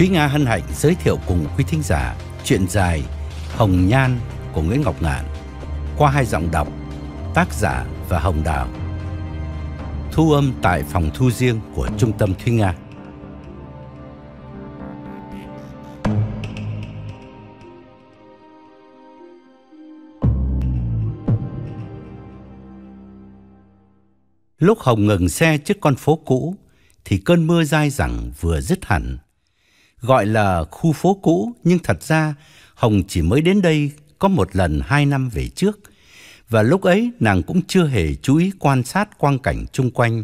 Thúy Nga hân hạnh giới thiệu cùng quý thính giả chuyện dài Hồng Nhan của Nguyễn Ngọc Ngạn qua hai giọng đọc tác giả và Hồng Đào. Thu âm tại phòng thu riêng của Trung tâm Thúy Nga. Lúc Hồng ngừng xe trước con phố cũ thì cơn mưa dai dẳng vừa dứt hẳn gọi là khu phố cũ nhưng thật ra Hồng chỉ mới đến đây có một lần hai năm về trước. Và lúc ấy nàng cũng chưa hề chú ý quan sát quang cảnh chung quanh,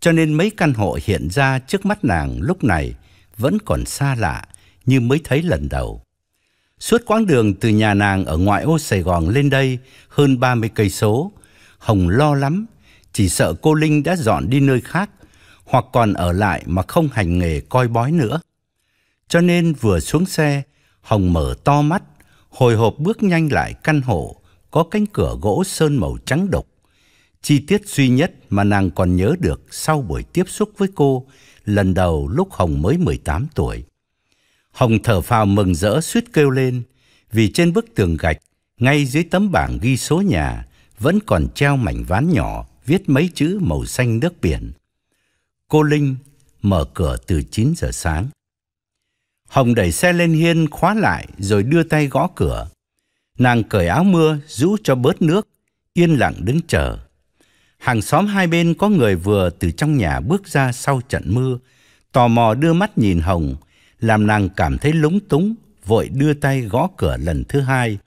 cho nên mấy căn hộ hiện ra trước mắt nàng lúc này vẫn còn xa lạ như mới thấy lần đầu. Suốt quãng đường từ nhà nàng ở ngoại ô Sài Gòn lên đây hơn 30 cây số, Hồng lo lắm, chỉ sợ cô Linh đã dọn đi nơi khác hoặc còn ở lại mà không hành nghề coi bói nữa. Cho nên vừa xuống xe, Hồng mở to mắt, hồi hộp bước nhanh lại căn hộ có cánh cửa gỗ sơn màu trắng đục. Chi tiết duy nhất mà nàng còn nhớ được sau buổi tiếp xúc với cô lần đầu lúc Hồng mới 18 tuổi. Hồng thở phào mừng rỡ suýt kêu lên vì trên bức tường gạch ngay dưới tấm bảng ghi số nhà vẫn còn treo mảnh ván nhỏ viết mấy chữ màu xanh nước biển. Cô Linh mở cửa từ 9 giờ sáng. Hồng đẩy xe lên hiên khóa lại rồi đưa tay gõ cửa. Nàng cởi áo mưa rũ cho bớt nước, yên lặng đứng chờ. Hàng xóm hai bên có người vừa từ trong nhà bước ra sau trận mưa, tò mò đưa mắt nhìn Hồng, làm nàng cảm thấy lúng túng, vội đưa tay gõ cửa lần thứ hai.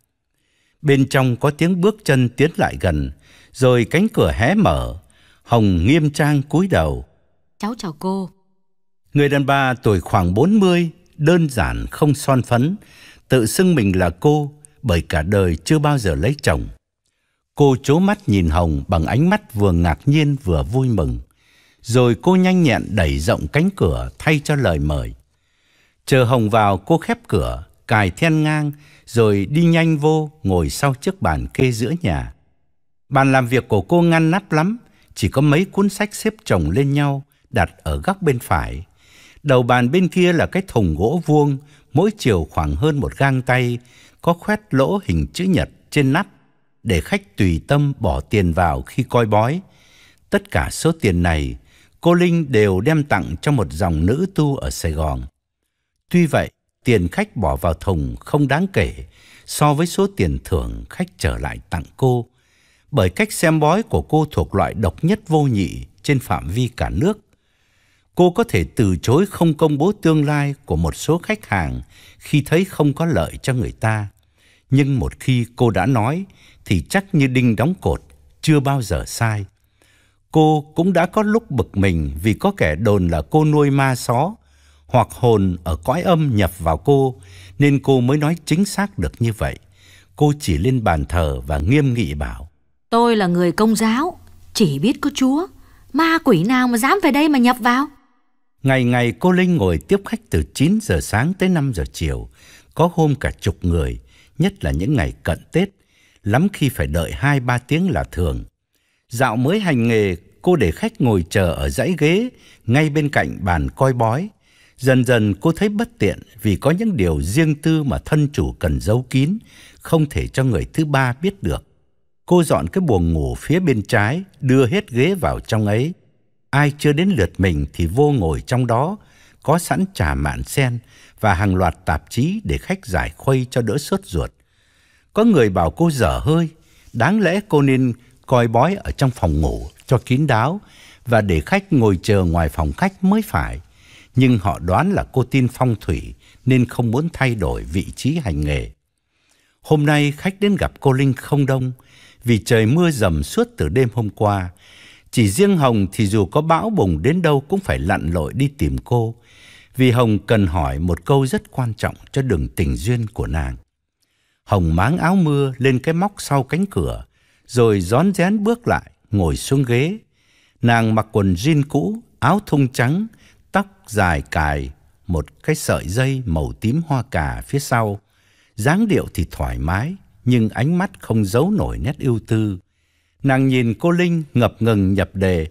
Bên trong có tiếng bước chân tiến lại gần, rồi cánh cửa hé mở. Hồng nghiêm trang cúi đầu. Cháu chào cô. Người đàn bà tuổi khoảng 40, đơn giản không son phấn, tự xưng mình là cô bởi cả đời chưa bao giờ lấy chồng. Cô chố mắt nhìn Hồng bằng ánh mắt vừa ngạc nhiên vừa vui mừng. Rồi cô nhanh nhẹn đẩy rộng cánh cửa thay cho lời mời. Chờ Hồng vào cô khép cửa, cài then ngang, rồi đi nhanh vô ngồi sau chiếc bàn kê giữa nhà. Bàn làm việc của cô ngăn nắp lắm, chỉ có mấy cuốn sách xếp chồng lên nhau đặt ở góc bên phải Đầu bàn bên kia là cái thùng gỗ vuông, mỗi chiều khoảng hơn một gang tay, có khoét lỗ hình chữ nhật trên nắp để khách tùy tâm bỏ tiền vào khi coi bói. Tất cả số tiền này, cô Linh đều đem tặng cho một dòng nữ tu ở Sài Gòn. Tuy vậy, tiền khách bỏ vào thùng không đáng kể so với số tiền thưởng khách trở lại tặng cô, bởi cách xem bói của cô thuộc loại độc nhất vô nhị trên phạm vi cả nước cô có thể từ chối không công bố tương lai của một số khách hàng khi thấy không có lợi cho người ta. Nhưng một khi cô đã nói thì chắc như đinh đóng cột, chưa bao giờ sai. Cô cũng đã có lúc bực mình vì có kẻ đồn là cô nuôi ma só hoặc hồn ở cõi âm nhập vào cô nên cô mới nói chính xác được như vậy. Cô chỉ lên bàn thờ và nghiêm nghị bảo: "Tôi là người công giáo, chỉ biết có Chúa, ma quỷ nào mà dám về đây mà nhập vào?" Ngày ngày cô Linh ngồi tiếp khách từ 9 giờ sáng tới 5 giờ chiều, có hôm cả chục người, nhất là những ngày cận Tết, lắm khi phải đợi 2-3 tiếng là thường. Dạo mới hành nghề, cô để khách ngồi chờ ở dãy ghế ngay bên cạnh bàn coi bói. Dần dần cô thấy bất tiện vì có những điều riêng tư mà thân chủ cần giấu kín, không thể cho người thứ ba biết được. Cô dọn cái buồng ngủ phía bên trái, đưa hết ghế vào trong ấy, ai chưa đến lượt mình thì vô ngồi trong đó, có sẵn trà mạn sen và hàng loạt tạp chí để khách giải khuây cho đỡ sốt ruột. Có người bảo cô dở hơi, đáng lẽ cô nên coi bói ở trong phòng ngủ cho kín đáo và để khách ngồi chờ ngoài phòng khách mới phải. Nhưng họ đoán là cô tin phong thủy nên không muốn thay đổi vị trí hành nghề. Hôm nay khách đến gặp cô Linh không đông vì trời mưa dầm suốt từ đêm hôm qua chỉ riêng Hồng thì dù có bão bùng đến đâu cũng phải lặn lội đi tìm cô, vì Hồng cần hỏi một câu rất quan trọng cho đường tình duyên của nàng. Hồng máng áo mưa lên cái móc sau cánh cửa, rồi rón rén bước lại, ngồi xuống ghế. Nàng mặc quần jean cũ, áo thun trắng, tóc dài cài, một cái sợi dây màu tím hoa cà phía sau. dáng điệu thì thoải mái, nhưng ánh mắt không giấu nổi nét yêu tư. Nàng nhìn cô Linh ngập ngừng nhập đề.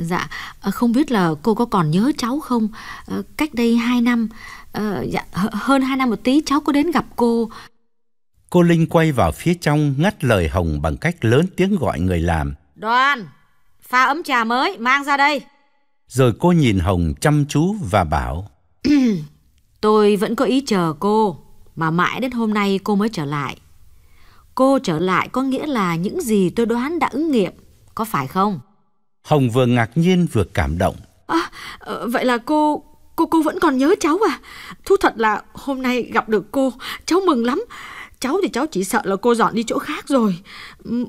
Dạ, ờ, không biết là cô có còn nhớ cháu không? Ờ, cách đây 2 năm, ờ, dạ, hơn 2 năm một tí cháu có đến gặp cô. Cô Linh quay vào phía trong ngắt lời Hồng bằng cách lớn tiếng gọi người làm. Đoan, pha ấm trà mới, mang ra đây. Rồi cô nhìn Hồng chăm chú và bảo. Tôi vẫn có ý chờ cô, mà mãi đến hôm nay cô mới trở lại. Cô trở lại có nghĩa là những gì tôi đoán đã ứng nghiệm, có phải không? Hồng vừa ngạc nhiên vừa cảm động. À, ờ, vậy là cô cô cô vẫn còn nhớ cháu à? Thú thật là hôm nay gặp được cô, cháu mừng lắm. Cháu thì cháu chỉ sợ là cô dọn đi chỗ khác rồi.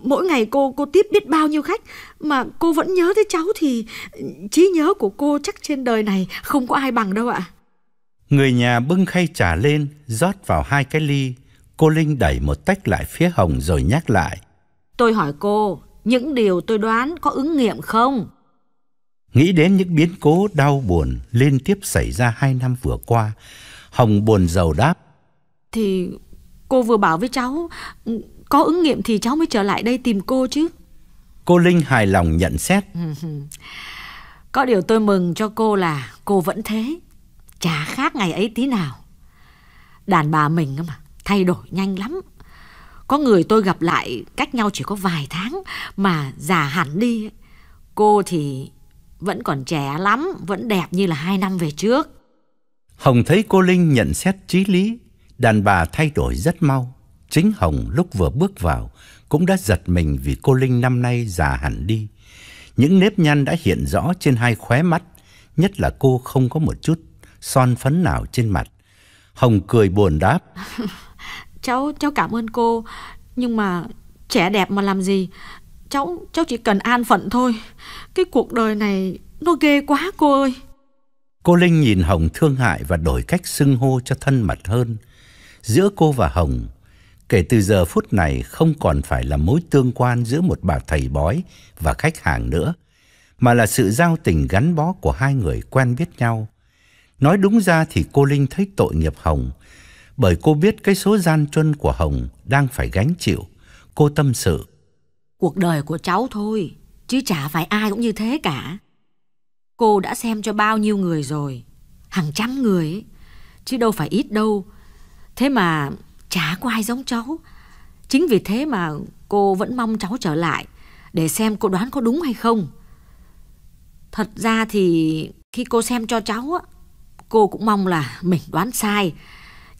Mỗi ngày cô cô tiếp biết bao nhiêu khách mà cô vẫn nhớ tới cháu thì trí nhớ của cô chắc trên đời này không có ai bằng đâu ạ. Người nhà bưng khay trà lên, rót vào hai cái ly, Cô Linh đẩy một tách lại phía Hồng rồi nhắc lại. Tôi hỏi cô, những điều tôi đoán có ứng nghiệm không? Nghĩ đến những biến cố đau buồn liên tiếp xảy ra hai năm vừa qua, Hồng buồn giàu đáp. Thì cô vừa bảo với cháu, có ứng nghiệm thì cháu mới trở lại đây tìm cô chứ. Cô Linh hài lòng nhận xét. có điều tôi mừng cho cô là cô vẫn thế, chả khác ngày ấy tí nào. Đàn bà mình mà thay đổi nhanh lắm. Có người tôi gặp lại cách nhau chỉ có vài tháng mà già hẳn đi. Cô thì vẫn còn trẻ lắm, vẫn đẹp như là hai năm về trước. Hồng thấy cô Linh nhận xét trí lý, đàn bà thay đổi rất mau. Chính Hồng lúc vừa bước vào cũng đã giật mình vì cô Linh năm nay già hẳn đi. Những nếp nhăn đã hiện rõ trên hai khóe mắt, nhất là cô không có một chút son phấn nào trên mặt. Hồng cười buồn đáp. cháu cháu cảm ơn cô nhưng mà trẻ đẹp mà làm gì cháu cháu chỉ cần an phận thôi cái cuộc đời này nó ghê quá cô ơi cô linh nhìn hồng thương hại và đổi cách xưng hô cho thân mật hơn giữa cô và hồng kể từ giờ phút này không còn phải là mối tương quan giữa một bà thầy bói và khách hàng nữa mà là sự giao tình gắn bó của hai người quen biết nhau nói đúng ra thì cô linh thấy tội nghiệp hồng bởi cô biết cái số gian truân của Hồng đang phải gánh chịu. Cô tâm sự. Cuộc đời của cháu thôi, chứ chả phải ai cũng như thế cả. Cô đã xem cho bao nhiêu người rồi, hàng trăm người chứ đâu phải ít đâu. Thế mà chả có ai giống cháu. Chính vì thế mà cô vẫn mong cháu trở lại để xem cô đoán có đúng hay không. Thật ra thì khi cô xem cho cháu á, cô cũng mong là mình đoán sai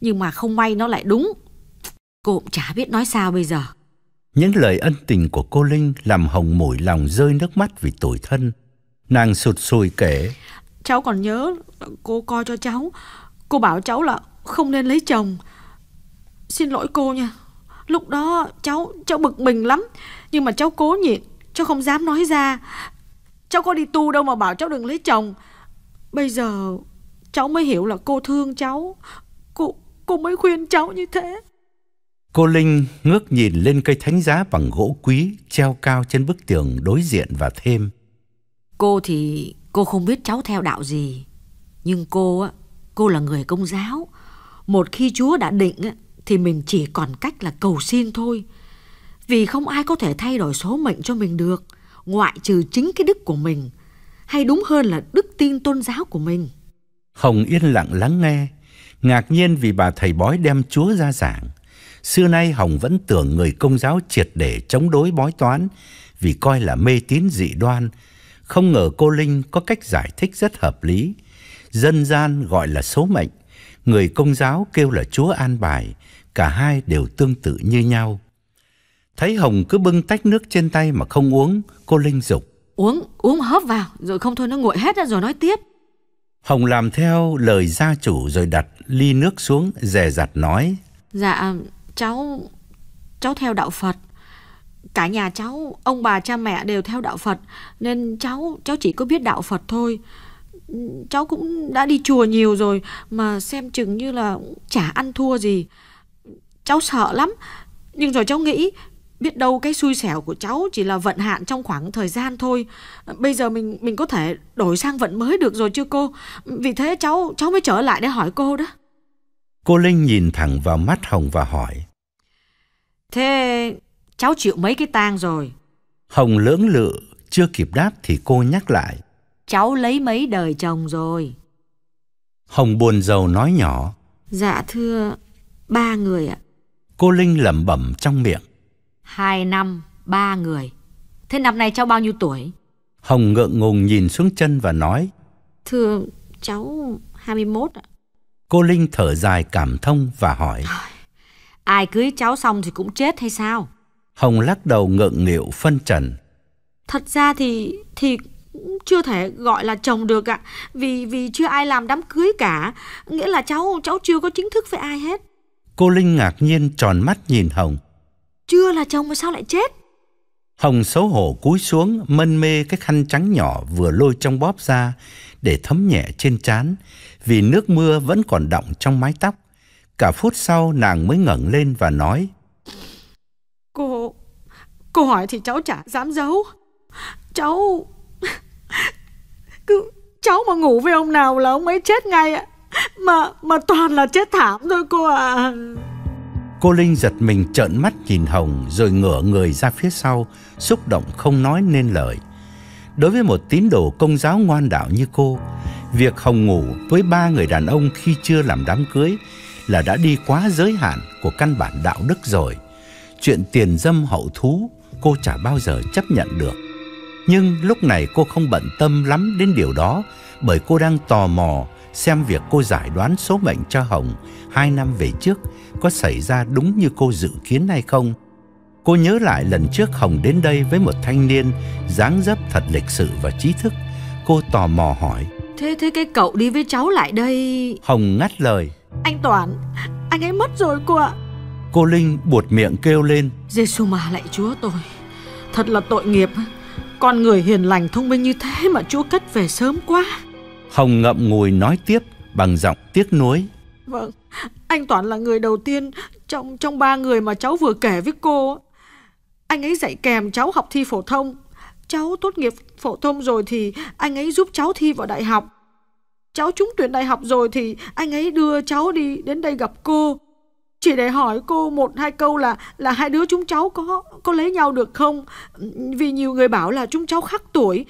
nhưng mà không may nó lại đúng. Cô cũng chả biết nói sao bây giờ. Những lời ân tình của cô Linh làm Hồng mủi lòng rơi nước mắt vì tội thân. Nàng sụt sùi kể. Cháu còn nhớ cô coi cho cháu. Cô bảo cháu là không nên lấy chồng. Xin lỗi cô nha. Lúc đó cháu cháu bực mình lắm. Nhưng mà cháu cố nhịn. Cháu không dám nói ra. Cháu có đi tu đâu mà bảo cháu đừng lấy chồng. Bây giờ cháu mới hiểu là cô thương cháu. Cô mới khuyên cháu như thế Cô Linh ngước nhìn lên cây thánh giá bằng gỗ quý Treo cao trên bức tường đối diện và thêm Cô thì cô không biết cháu theo đạo gì Nhưng cô á Cô là người công giáo Một khi Chúa đã định á Thì mình chỉ còn cách là cầu xin thôi Vì không ai có thể thay đổi số mệnh cho mình được Ngoại trừ chính cái đức của mình Hay đúng hơn là đức tin tôn giáo của mình Hồng yên lặng lắng nghe ngạc nhiên vì bà thầy bói đem Chúa ra giảng. Xưa nay Hồng vẫn tưởng người công giáo triệt để chống đối bói toán vì coi là mê tín dị đoan. Không ngờ cô Linh có cách giải thích rất hợp lý. Dân gian gọi là số mệnh, người công giáo kêu là Chúa an bài, cả hai đều tương tự như nhau. Thấy Hồng cứ bưng tách nước trên tay mà không uống, cô Linh dục. Uống, uống hớp vào, rồi không thôi nó nguội hết ra rồi nói tiếp. Hồng làm theo lời gia chủ rồi đặt ly nước xuống dè dặt nói. Dạ, cháu... cháu theo đạo Phật. Cả nhà cháu, ông bà cha mẹ đều theo đạo Phật, nên cháu, cháu chỉ có biết đạo Phật thôi. Cháu cũng đã đi chùa nhiều rồi, mà xem chừng như là chả ăn thua gì. Cháu sợ lắm, nhưng rồi cháu nghĩ biết đâu cái xui xẻo của cháu chỉ là vận hạn trong khoảng thời gian thôi. Bây giờ mình mình có thể đổi sang vận mới được rồi chưa cô? Vì thế cháu cháu mới trở lại để hỏi cô đó. Cô Linh nhìn thẳng vào mắt Hồng và hỏi. Thế cháu chịu mấy cái tang rồi? Hồng lưỡng lự, chưa kịp đáp thì cô nhắc lại. Cháu lấy mấy đời chồng rồi. Hồng buồn rầu nói nhỏ. Dạ thưa, ba người ạ. Cô Linh lẩm bẩm trong miệng. Hai năm, ba người. Thế năm nay cháu bao nhiêu tuổi? Hồng ngượng ngùng nhìn xuống chân và nói. Thưa cháu 21 ạ. Cô Linh thở dài cảm thông và hỏi. Ai cưới cháu xong thì cũng chết hay sao? Hồng lắc đầu ngượng nghịu phân trần. Thật ra thì thì chưa thể gọi là chồng được ạ, vì vì chưa ai làm đám cưới cả, nghĩa là cháu cháu chưa có chính thức với ai hết. Cô Linh ngạc nhiên tròn mắt nhìn Hồng. Chưa là chồng mà sao lại chết? Hồng xấu hổ cúi xuống mân mê cái khăn trắng nhỏ vừa lôi trong bóp ra để thấm nhẹ trên trán vì nước mưa vẫn còn đọng trong mái tóc. Cả phút sau nàng mới ngẩng lên và nói Cô... cô hỏi thì cháu chả dám giấu Cháu... cứ cháu mà ngủ với ông nào là ông ấy chết ngay ạ Mà mà toàn là chết thảm thôi cô ạ à. Cô Linh giật mình trợn mắt nhìn Hồng rồi ngửa người ra phía sau, xúc động không nói nên lời. Đối với một tín đồ công giáo ngoan đạo như cô, việc Hồng ngủ với ba người đàn ông khi chưa làm đám cưới là đã đi quá giới hạn của căn bản đạo đức rồi. Chuyện tiền dâm hậu thú cô chả bao giờ chấp nhận được. Nhưng lúc này cô không bận tâm lắm đến điều đó bởi cô đang tò mò xem việc cô giải đoán số mệnh cho Hồng hai năm về trước có xảy ra đúng như cô dự kiến hay không. Cô nhớ lại lần trước Hồng đến đây với một thanh niên dáng dấp thật lịch sự và trí thức. Cô tò mò hỏi: "Thế thế cái cậu đi với cháu lại đây?" Hồng ngắt lời: "Anh Toản, anh ấy mất rồi cô ạ." Cô Linh buột miệng kêu lên: "Giêsu mà lại Chúa tôi, thật là tội nghiệp. Con người hiền lành thông minh như thế mà Chúa cất về sớm quá." Hồng ngậm ngùi nói tiếp bằng giọng tiếc nuối: Vâng, anh Toản là người đầu tiên trong trong ba người mà cháu vừa kể với cô. Anh ấy dạy kèm cháu học thi phổ thông. Cháu tốt nghiệp phổ thông rồi thì anh ấy giúp cháu thi vào đại học. Cháu trúng tuyển đại học rồi thì anh ấy đưa cháu đi đến đây gặp cô. Chỉ để hỏi cô một hai câu là là hai đứa chúng cháu có có lấy nhau được không? Vì nhiều người bảo là chúng cháu khác tuổi,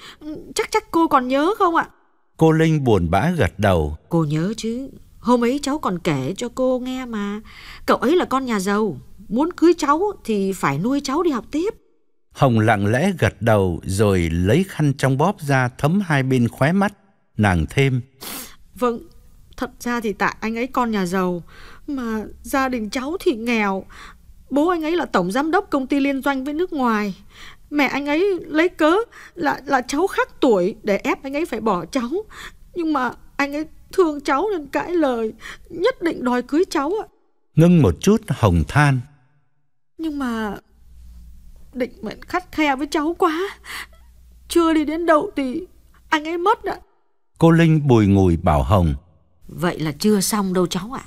chắc chắc cô còn nhớ không ạ? Cô Linh buồn bã gật đầu. Cô nhớ chứ, Hôm ấy cháu còn kể cho cô nghe mà Cậu ấy là con nhà giàu Muốn cưới cháu thì phải nuôi cháu đi học tiếp Hồng lặng lẽ gật đầu Rồi lấy khăn trong bóp ra Thấm hai bên khóe mắt Nàng thêm Vâng Thật ra thì tại anh ấy con nhà giàu Mà gia đình cháu thì nghèo Bố anh ấy là tổng giám đốc công ty liên doanh với nước ngoài Mẹ anh ấy lấy cớ là là cháu khác tuổi để ép anh ấy phải bỏ cháu Nhưng mà anh ấy thương cháu nên cãi lời Nhất định đòi cưới cháu ạ Ngưng một chút Hồng than Nhưng mà Định mệnh khắt khe với cháu quá Chưa đi đến đâu thì Anh ấy mất ạ Cô Linh bùi ngùi bảo Hồng Vậy là chưa xong đâu cháu ạ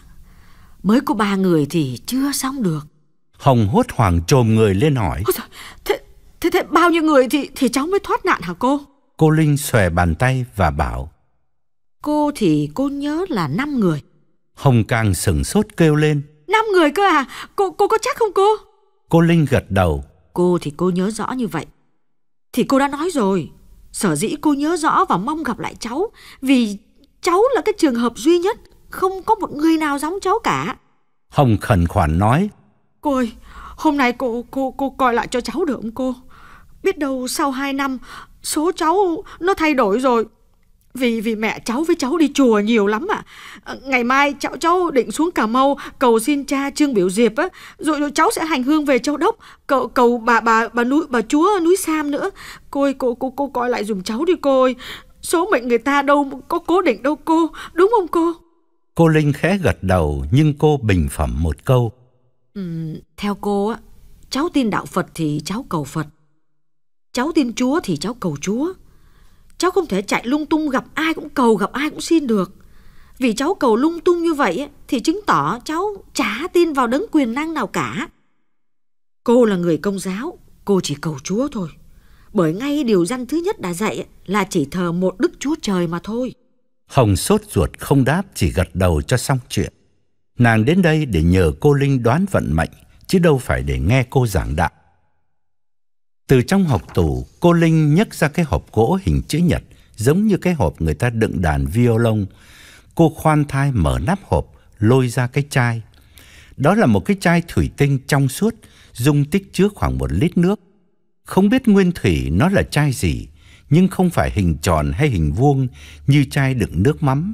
Mới có ba người thì chưa xong được Hồng hốt hoảng trồm người lên hỏi Ôi trời, thế, thế thế bao nhiêu người thì thì cháu mới thoát nạn hả cô Cô Linh xòe bàn tay và bảo Cô thì cô nhớ là 5 người. Hồng Càng sừng sốt kêu lên. 5 người cơ à? Cô cô có chắc không cô? Cô Linh gật đầu. Cô thì cô nhớ rõ như vậy. Thì cô đã nói rồi, sở dĩ cô nhớ rõ và mong gặp lại cháu vì cháu là cái trường hợp duy nhất, không có một người nào giống cháu cả. Hồng khẩn khoản nói. Cô ơi, hôm nay cô cô cô coi lại cho cháu được không cô? Biết đâu sau 2 năm số cháu nó thay đổi rồi, vì vì mẹ cháu với cháu đi chùa nhiều lắm ạ. À. Ngày mai cháu cháu định xuống Cà Mau cầu xin cha Trương Biểu Diệp á, rồi, rồi cháu sẽ hành hương về Châu Đốc, cầu cầu bà bà bà núi bà chúa núi Sam nữa. Cô ơi, cô cô cô coi lại dùm cháu đi cô ơi. Số mệnh người ta đâu có cố định đâu cô, đúng không cô? Cô Linh khẽ gật đầu nhưng cô bình phẩm một câu. Ừ, theo cô á, cháu tin đạo Phật thì cháu cầu Phật. Cháu tin Chúa thì cháu cầu Chúa. Cháu không thể chạy lung tung gặp ai cũng cầu gặp ai cũng xin được. Vì cháu cầu lung tung như vậy thì chứng tỏ cháu chả tin vào đấng quyền năng nào cả. Cô là người công giáo, cô chỉ cầu Chúa thôi. Bởi ngay điều răn thứ nhất đã dạy là chỉ thờ một Đức Chúa Trời mà thôi. Hồng sốt ruột không đáp chỉ gật đầu cho xong chuyện. Nàng đến đây để nhờ cô Linh đoán vận mệnh chứ đâu phải để nghe cô giảng đạo. Từ trong hộc tủ, cô Linh nhấc ra cái hộp gỗ hình chữ nhật, giống như cái hộp người ta đựng đàn violon. Cô khoan thai mở nắp hộp, lôi ra cái chai. Đó là một cái chai thủy tinh trong suốt, dung tích chứa khoảng một lít nước. Không biết nguyên thủy nó là chai gì, nhưng không phải hình tròn hay hình vuông như chai đựng nước mắm,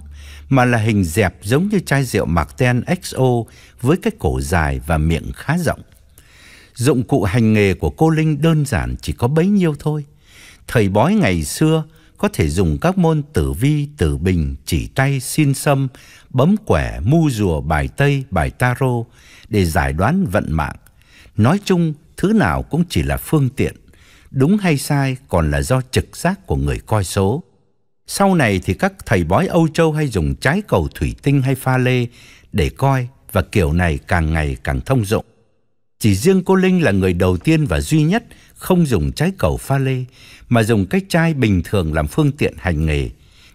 mà là hình dẹp giống như chai rượu Marten XO với cái cổ dài và miệng khá rộng. Dụng cụ hành nghề của cô Linh đơn giản chỉ có bấy nhiêu thôi. Thầy bói ngày xưa có thể dùng các môn tử vi, tử bình, chỉ tay, xin xâm, bấm quẻ, mu rùa, bài tây, bài tarot để giải đoán vận mạng. Nói chung, thứ nào cũng chỉ là phương tiện, đúng hay sai còn là do trực giác của người coi số. Sau này thì các thầy bói Âu Châu hay dùng trái cầu thủy tinh hay pha lê để coi và kiểu này càng ngày càng thông dụng. Chỉ riêng cô Linh là người đầu tiên và duy nhất không dùng trái cầu pha lê mà dùng cái chai bình thường làm phương tiện hành nghề,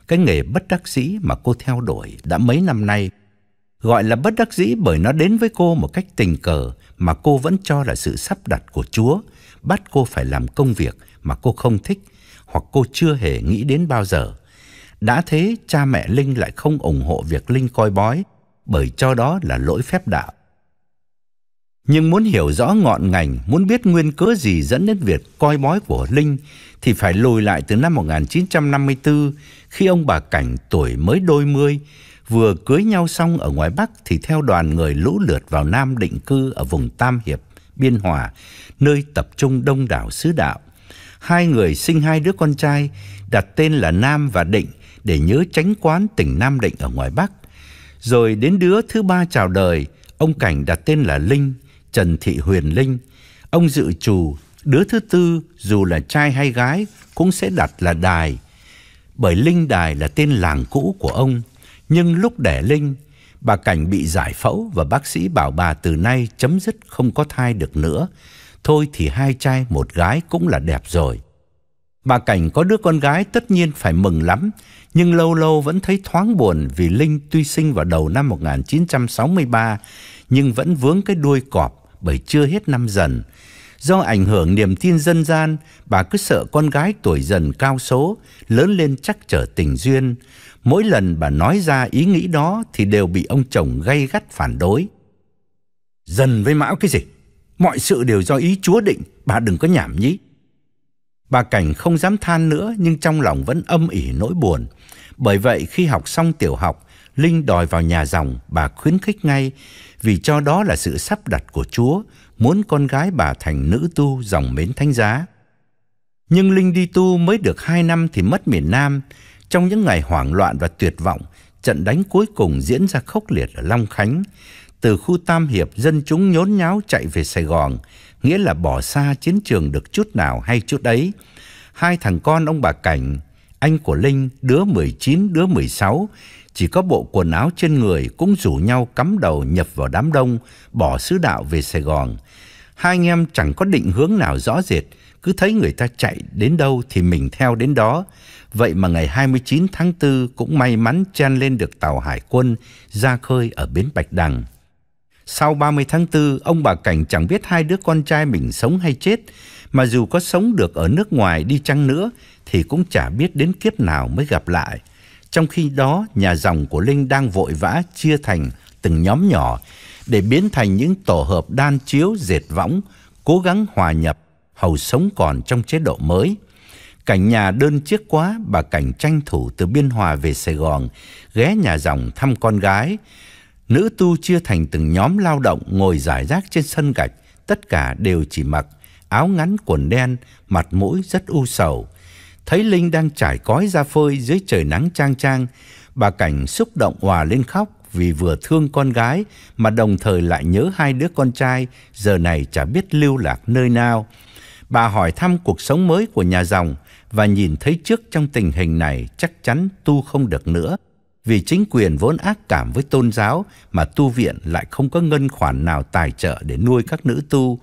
cái nghề bất đắc dĩ mà cô theo đuổi đã mấy năm nay. Gọi là bất đắc dĩ bởi nó đến với cô một cách tình cờ mà cô vẫn cho là sự sắp đặt của Chúa, bắt cô phải làm công việc mà cô không thích hoặc cô chưa hề nghĩ đến bao giờ. Đã thế, cha mẹ Linh lại không ủng hộ việc Linh coi bói, bởi cho đó là lỗi phép đạo. Nhưng muốn hiểu rõ ngọn ngành, muốn biết nguyên cớ gì dẫn đến việc coi bói của Linh thì phải lùi lại từ năm 1954 khi ông bà Cảnh tuổi mới đôi mươi vừa cưới nhau xong ở ngoài Bắc thì theo đoàn người lũ lượt vào Nam định cư ở vùng Tam Hiệp, Biên Hòa, nơi tập trung đông đảo sứ đạo. Hai người sinh hai đứa con trai, đặt tên là Nam và Định để nhớ tránh quán tỉnh Nam Định ở ngoài Bắc. Rồi đến đứa thứ ba chào đời, ông Cảnh đặt tên là Linh Trần Thị Huyền Linh, ông dự trù đứa thứ tư dù là trai hay gái cũng sẽ đặt là Đài. Bởi Linh Đài là tên làng cũ của ông, nhưng lúc đẻ Linh, bà Cảnh bị giải phẫu và bác sĩ bảo bà từ nay chấm dứt không có thai được nữa. Thôi thì hai trai một gái cũng là đẹp rồi. Bà Cảnh có đứa con gái tất nhiên phải mừng lắm, nhưng lâu lâu vẫn thấy thoáng buồn vì Linh tuy sinh vào đầu năm 1963 nhưng vẫn vướng cái đuôi cọp bởi chưa hết năm dần. Do ảnh hưởng niềm tin dân gian, bà cứ sợ con gái tuổi dần cao số, lớn lên chắc trở tình duyên. Mỗi lần bà nói ra ý nghĩ đó thì đều bị ông chồng gay gắt phản đối. Dần với mão cái gì? Mọi sự đều do ý Chúa định, bà đừng có nhảm nhí. Bà Cảnh không dám than nữa nhưng trong lòng vẫn âm ỉ nỗi buồn. Bởi vậy khi học xong tiểu học, Linh đòi vào nhà dòng, bà khuyến khích ngay vì cho đó là sự sắp đặt của Chúa muốn con gái bà thành nữ tu dòng mến thánh giá. Nhưng Linh đi tu mới được hai năm thì mất miền Nam. Trong những ngày hoảng loạn và tuyệt vọng, trận đánh cuối cùng diễn ra khốc liệt ở Long Khánh. Từ khu Tam Hiệp, dân chúng nhốn nháo chạy về Sài Gòn, nghĩa là bỏ xa chiến trường được chút nào hay chút ấy. Hai thằng con ông bà Cảnh, anh của Linh, đứa 19, đứa 16, chỉ có bộ quần áo trên người cũng rủ nhau cắm đầu nhập vào đám đông, bỏ xứ đạo về Sài Gòn. Hai anh em chẳng có định hướng nào rõ rệt, cứ thấy người ta chạy đến đâu thì mình theo đến đó. Vậy mà ngày 29 tháng 4 cũng may mắn chen lên được tàu hải quân ra khơi ở bến Bạch Đằng. Sau 30 tháng 4, ông bà Cảnh chẳng biết hai đứa con trai mình sống hay chết, mà dù có sống được ở nước ngoài đi chăng nữa thì cũng chả biết đến kiếp nào mới gặp lại. Trong khi đó, nhà dòng của Linh đang vội vã chia thành từng nhóm nhỏ để biến thành những tổ hợp đan chiếu dệt võng, cố gắng hòa nhập, hầu sống còn trong chế độ mới. Cảnh nhà đơn chiếc quá, bà Cảnh tranh thủ từ Biên Hòa về Sài Gòn, ghé nhà dòng thăm con gái. Nữ tu chia thành từng nhóm lao động ngồi rải rác trên sân gạch, tất cả đều chỉ mặc áo ngắn quần đen, mặt mũi rất u sầu thấy Linh đang trải cói ra phơi dưới trời nắng chang chang bà Cảnh xúc động hòa lên khóc vì vừa thương con gái mà đồng thời lại nhớ hai đứa con trai giờ này chả biết lưu lạc nơi nào. Bà hỏi thăm cuộc sống mới của nhà dòng và nhìn thấy trước trong tình hình này chắc chắn tu không được nữa vì chính quyền vốn ác cảm với tôn giáo mà tu viện lại không có ngân khoản nào tài trợ để nuôi các nữ tu.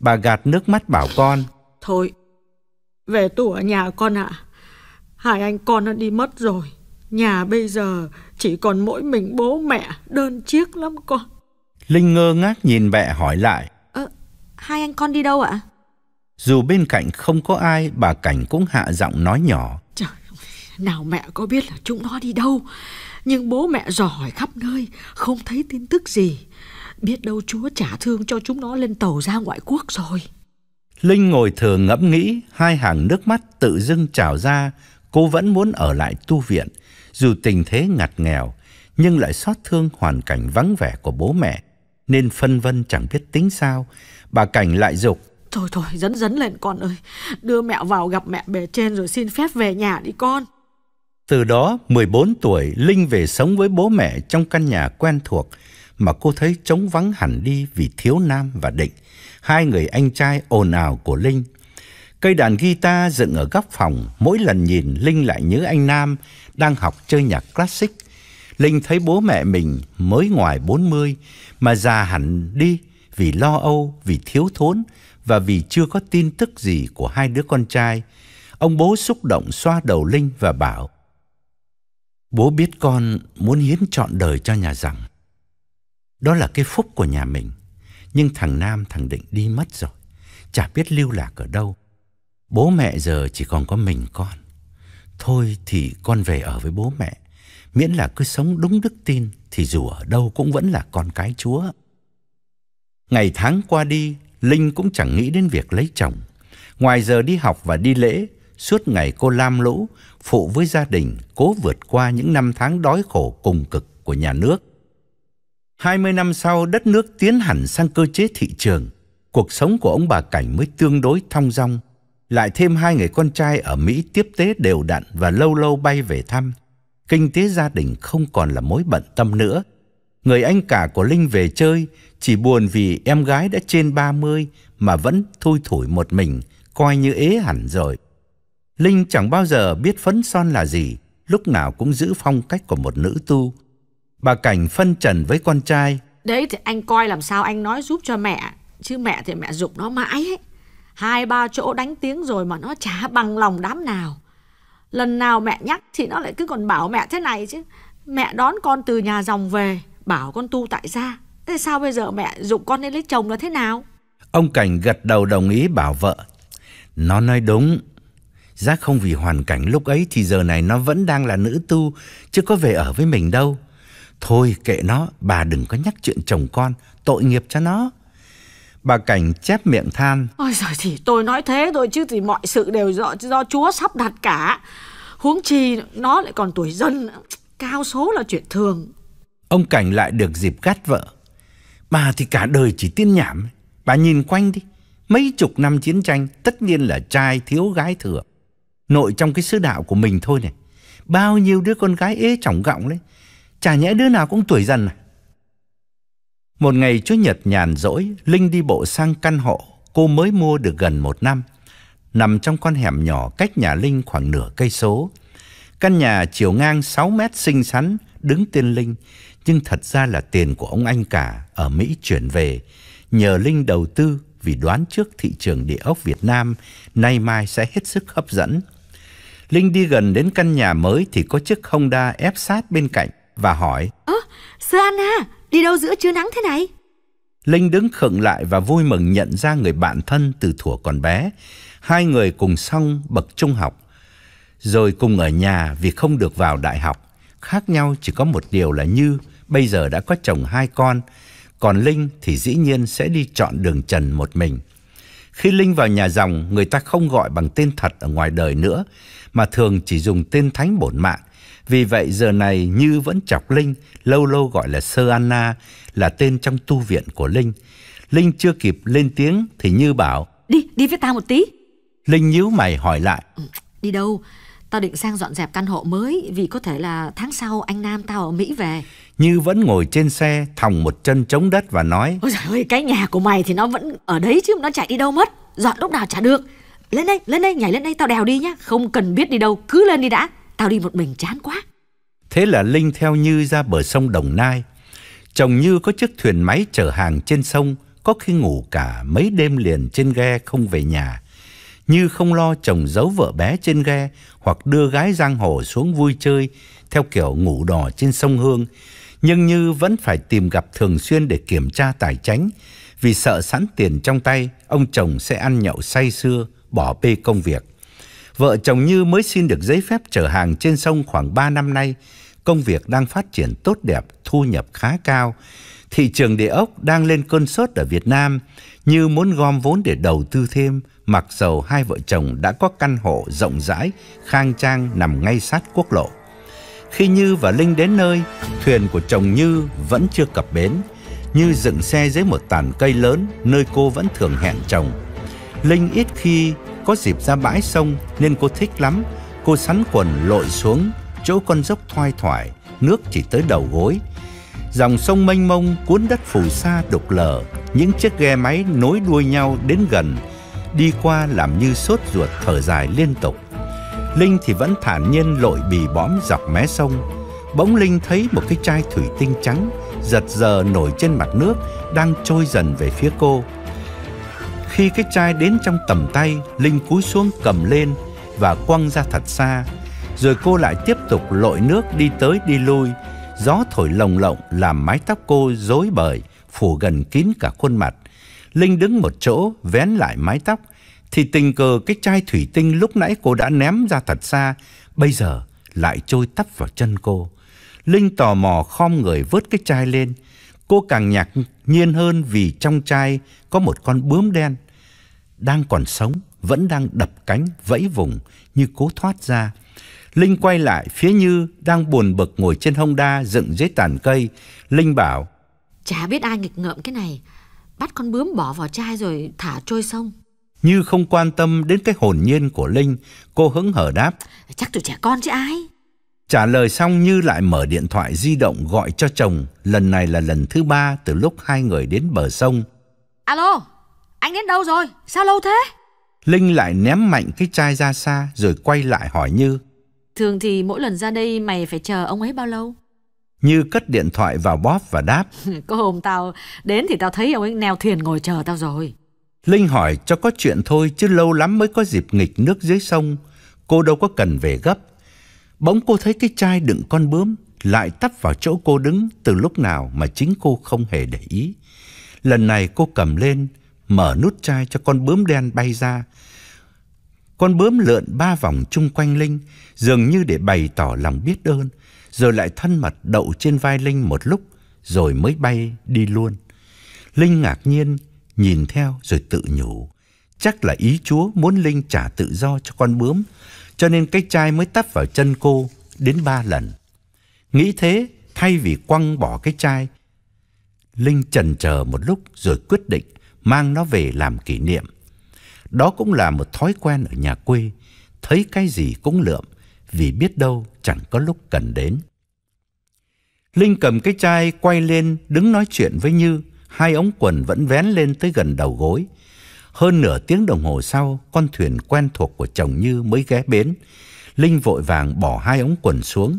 Bà gạt nước mắt bảo con. Thôi, về tủ ở nhà con ạ. À. Hai anh con đã đi mất rồi. Nhà bây giờ chỉ còn mỗi mình bố mẹ đơn chiếc lắm con. Linh ngơ ngác nhìn mẹ hỏi lại. Ờ, hai anh con đi đâu ạ? Dù bên cạnh không có ai, bà Cảnh cũng hạ giọng nói nhỏ. Trời nào mẹ có biết là chúng nó đi đâu. Nhưng bố mẹ dò hỏi khắp nơi, không thấy tin tức gì. Biết đâu Chúa trả thương cho chúng nó lên tàu ra ngoại quốc rồi. Linh ngồi thừa ngẫm nghĩ, hai hàng nước mắt tự dưng trào ra, cô vẫn muốn ở lại tu viện, dù tình thế ngặt nghèo, nhưng lại xót thương hoàn cảnh vắng vẻ của bố mẹ, nên phân vân chẳng biết tính sao, bà Cảnh lại dục. Thôi thôi, dẫn dẫn lên con ơi, đưa mẹ vào gặp mẹ bề trên rồi xin phép về nhà đi con. Từ đó, 14 tuổi, Linh về sống với bố mẹ trong căn nhà quen thuộc mà cô thấy trống vắng hẳn đi vì thiếu Nam và Định hai người anh trai ồn ào của Linh. Cây đàn guitar dựng ở góc phòng, mỗi lần nhìn Linh lại nhớ anh Nam đang học chơi nhạc classic. Linh thấy bố mẹ mình mới ngoài 40 mà già hẳn đi vì lo âu, vì thiếu thốn và vì chưa có tin tức gì của hai đứa con trai. Ông bố xúc động xoa đầu Linh và bảo: "Bố biết con muốn hiến trọn đời cho nhà rằng. Đó là cái phúc của nhà mình." Nhưng thằng Nam thằng Định đi mất rồi Chả biết lưu lạc ở đâu Bố mẹ giờ chỉ còn có mình con Thôi thì con về ở với bố mẹ Miễn là cứ sống đúng đức tin Thì dù ở đâu cũng vẫn là con cái chúa Ngày tháng qua đi Linh cũng chẳng nghĩ đến việc lấy chồng Ngoài giờ đi học và đi lễ Suốt ngày cô lam lũ Phụ với gia đình Cố vượt qua những năm tháng đói khổ cùng cực của nhà nước 20 năm sau đất nước tiến hẳn sang cơ chế thị trường, cuộc sống của ông bà Cảnh mới tương đối thong dong. Lại thêm hai người con trai ở Mỹ tiếp tế đều đặn và lâu lâu bay về thăm. Kinh tế gia đình không còn là mối bận tâm nữa. Người anh cả của Linh về chơi chỉ buồn vì em gái đã trên 30 mà vẫn thui thủi một mình, coi như ế hẳn rồi. Linh chẳng bao giờ biết phấn son là gì, lúc nào cũng giữ phong cách của một nữ tu Bà Cảnh phân trần với con trai. Đấy thì anh coi làm sao anh nói giúp cho mẹ. Chứ mẹ thì mẹ dục nó mãi ấy. Hai ba chỗ đánh tiếng rồi mà nó chả bằng lòng đám nào. Lần nào mẹ nhắc thì nó lại cứ còn bảo mẹ thế này chứ. Mẹ đón con từ nhà dòng về, bảo con tu tại gia. Thế sao bây giờ mẹ dục con nên lấy chồng là thế nào? Ông Cảnh gật đầu đồng ý bảo vợ. Nó nói đúng. Giác không vì hoàn cảnh lúc ấy thì giờ này nó vẫn đang là nữ tu, chứ có về ở với mình đâu. Thôi kệ nó, bà đừng có nhắc chuyện chồng con, tội nghiệp cho nó. Bà Cảnh chép miệng than. Ôi giời thì tôi nói thế thôi chứ thì mọi sự đều do, do Chúa sắp đặt cả. Huống chi nó lại còn tuổi dân, cao số là chuyện thường. Ông Cảnh lại được dịp gắt vợ. Bà thì cả đời chỉ tiên nhảm, bà nhìn quanh đi. Mấy chục năm chiến tranh tất nhiên là trai thiếu gái thừa. Nội trong cái sứ đạo của mình thôi này. Bao nhiêu đứa con gái ế chỏng gọng đấy Chả nhẽ đứa nào cũng tuổi dần à? Một ngày Chúa Nhật nhàn rỗi, Linh đi bộ sang căn hộ cô mới mua được gần một năm, nằm trong con hẻm nhỏ cách nhà Linh khoảng nửa cây số. Căn nhà chiều ngang 6 mét xinh xắn, đứng tên Linh, nhưng thật ra là tiền của ông anh cả ở Mỹ chuyển về, nhờ Linh đầu tư vì đoán trước thị trường địa ốc Việt Nam nay mai sẽ hết sức hấp dẫn. Linh đi gần đến căn nhà mới thì có chiếc Honda ép sát bên cạnh và hỏi Ơ, à, sơ Anna, đi đâu giữa trưa nắng thế này? Linh đứng khựng lại và vui mừng nhận ra người bạn thân từ thuở còn bé. Hai người cùng xong bậc trung học, rồi cùng ở nhà vì không được vào đại học. Khác nhau chỉ có một điều là Như bây giờ đã có chồng hai con, còn Linh thì dĩ nhiên sẽ đi chọn đường trần một mình. Khi Linh vào nhà dòng, người ta không gọi bằng tên thật ở ngoài đời nữa, mà thường chỉ dùng tên thánh bổn mạng vì vậy giờ này Như vẫn chọc Linh, lâu lâu gọi là Sơ Anna, là tên trong tu viện của Linh. Linh chưa kịp lên tiếng thì Như bảo Đi, đi với tao một tí. Linh nhíu mày hỏi lại ừ, Đi đâu? Tao định sang dọn dẹp căn hộ mới vì có thể là tháng sau anh Nam tao ở Mỹ về. Như vẫn ngồi trên xe, thòng một chân chống đất và nói Ôi trời ơi, cái nhà của mày thì nó vẫn ở đấy chứ nó chạy đi đâu mất. Dọn lúc nào chả được. Lên đây, lên đây, nhảy lên đây tao đèo đi nhá. Không cần biết đi đâu, cứ lên đi đã. Tao đi một mình chán quá Thế là Linh theo Như ra bờ sông Đồng Nai Chồng Như có chiếc thuyền máy chở hàng trên sông Có khi ngủ cả mấy đêm liền trên ghe không về nhà Như không lo chồng giấu vợ bé trên ghe Hoặc đưa gái giang hồ xuống vui chơi Theo kiểu ngủ đò trên sông Hương Nhưng Như vẫn phải tìm gặp thường xuyên để kiểm tra tài chính Vì sợ sẵn tiền trong tay Ông chồng sẽ ăn nhậu say sưa Bỏ bê công việc Vợ chồng Như mới xin được giấy phép chở hàng trên sông khoảng 3 năm nay. Công việc đang phát triển tốt đẹp, thu nhập khá cao. Thị trường địa ốc đang lên cơn sốt ở Việt Nam. Như muốn gom vốn để đầu tư thêm, mặc dầu hai vợ chồng đã có căn hộ rộng rãi, khang trang nằm ngay sát quốc lộ. Khi Như và Linh đến nơi, thuyền của chồng Như vẫn chưa cập bến. Như dựng xe dưới một tàn cây lớn nơi cô vẫn thường hẹn chồng. Linh ít khi có dịp ra bãi sông nên cô thích lắm. Cô sắn quần lội xuống, chỗ con dốc thoai thoải, nước chỉ tới đầu gối. Dòng sông mênh mông cuốn đất phù sa đục lở những chiếc ghe máy nối đuôi nhau đến gần, đi qua làm như sốt ruột thở dài liên tục. Linh thì vẫn thản nhiên lội bì bõm dọc mé sông. Bỗng Linh thấy một cái chai thủy tinh trắng giật giờ nổi trên mặt nước đang trôi dần về phía cô. Khi cái chai đến trong tầm tay, Linh cúi xuống cầm lên và quăng ra thật xa. Rồi cô lại tiếp tục lội nước đi tới đi lui. Gió thổi lồng lộng làm mái tóc cô rối bời, phủ gần kín cả khuôn mặt. Linh đứng một chỗ, vén lại mái tóc. Thì tình cờ cái chai thủy tinh lúc nãy cô đã ném ra thật xa, bây giờ lại trôi tấp vào chân cô. Linh tò mò khom người vớt cái chai lên. Cô càng nhạc nhiên hơn vì trong chai có một con bướm đen đang còn sống, vẫn đang đập cánh vẫy vùng như cố thoát ra. Linh quay lại phía Như đang buồn bực ngồi trên hông đa dựng dưới tàn cây. Linh bảo Chả biết ai nghịch ngợm cái này Bắt con bướm bỏ vào chai rồi thả trôi sông Như không quan tâm đến cái hồn nhiên của Linh Cô hứng hờ đáp Chắc tụi trẻ con chứ ai Trả lời xong Như lại mở điện thoại di động gọi cho chồng Lần này là lần thứ ba từ lúc hai người đến bờ sông Alo anh đến đâu rồi? Sao lâu thế? Linh lại ném mạnh cái chai ra xa rồi quay lại hỏi Như. Thường thì mỗi lần ra đây mày phải chờ ông ấy bao lâu? Như cất điện thoại vào bóp và đáp. Có hôm tao đến thì tao thấy ông ấy neo thuyền ngồi chờ tao rồi. Linh hỏi cho có chuyện thôi chứ lâu lắm mới có dịp nghịch nước dưới sông. Cô đâu có cần về gấp. Bỗng cô thấy cái chai đựng con bướm lại tấp vào chỗ cô đứng từ lúc nào mà chính cô không hề để ý. Lần này cô cầm lên, mở nút chai cho con bướm đen bay ra. Con bướm lượn ba vòng chung quanh Linh, dường như để bày tỏ lòng biết ơn, rồi lại thân mật đậu trên vai Linh một lúc, rồi mới bay đi luôn. Linh ngạc nhiên, nhìn theo rồi tự nhủ. Chắc là ý Chúa muốn Linh trả tự do cho con bướm, cho nên cái chai mới tấp vào chân cô đến ba lần. Nghĩ thế, thay vì quăng bỏ cái chai, Linh chần chờ một lúc rồi quyết định mang nó về làm kỷ niệm. Đó cũng là một thói quen ở nhà quê, thấy cái gì cũng lượm, vì biết đâu chẳng có lúc cần đến. Linh cầm cái chai quay lên đứng nói chuyện với Như, hai ống quần vẫn vén lên tới gần đầu gối. Hơn nửa tiếng đồng hồ sau, con thuyền quen thuộc của chồng Như mới ghé bến. Linh vội vàng bỏ hai ống quần xuống.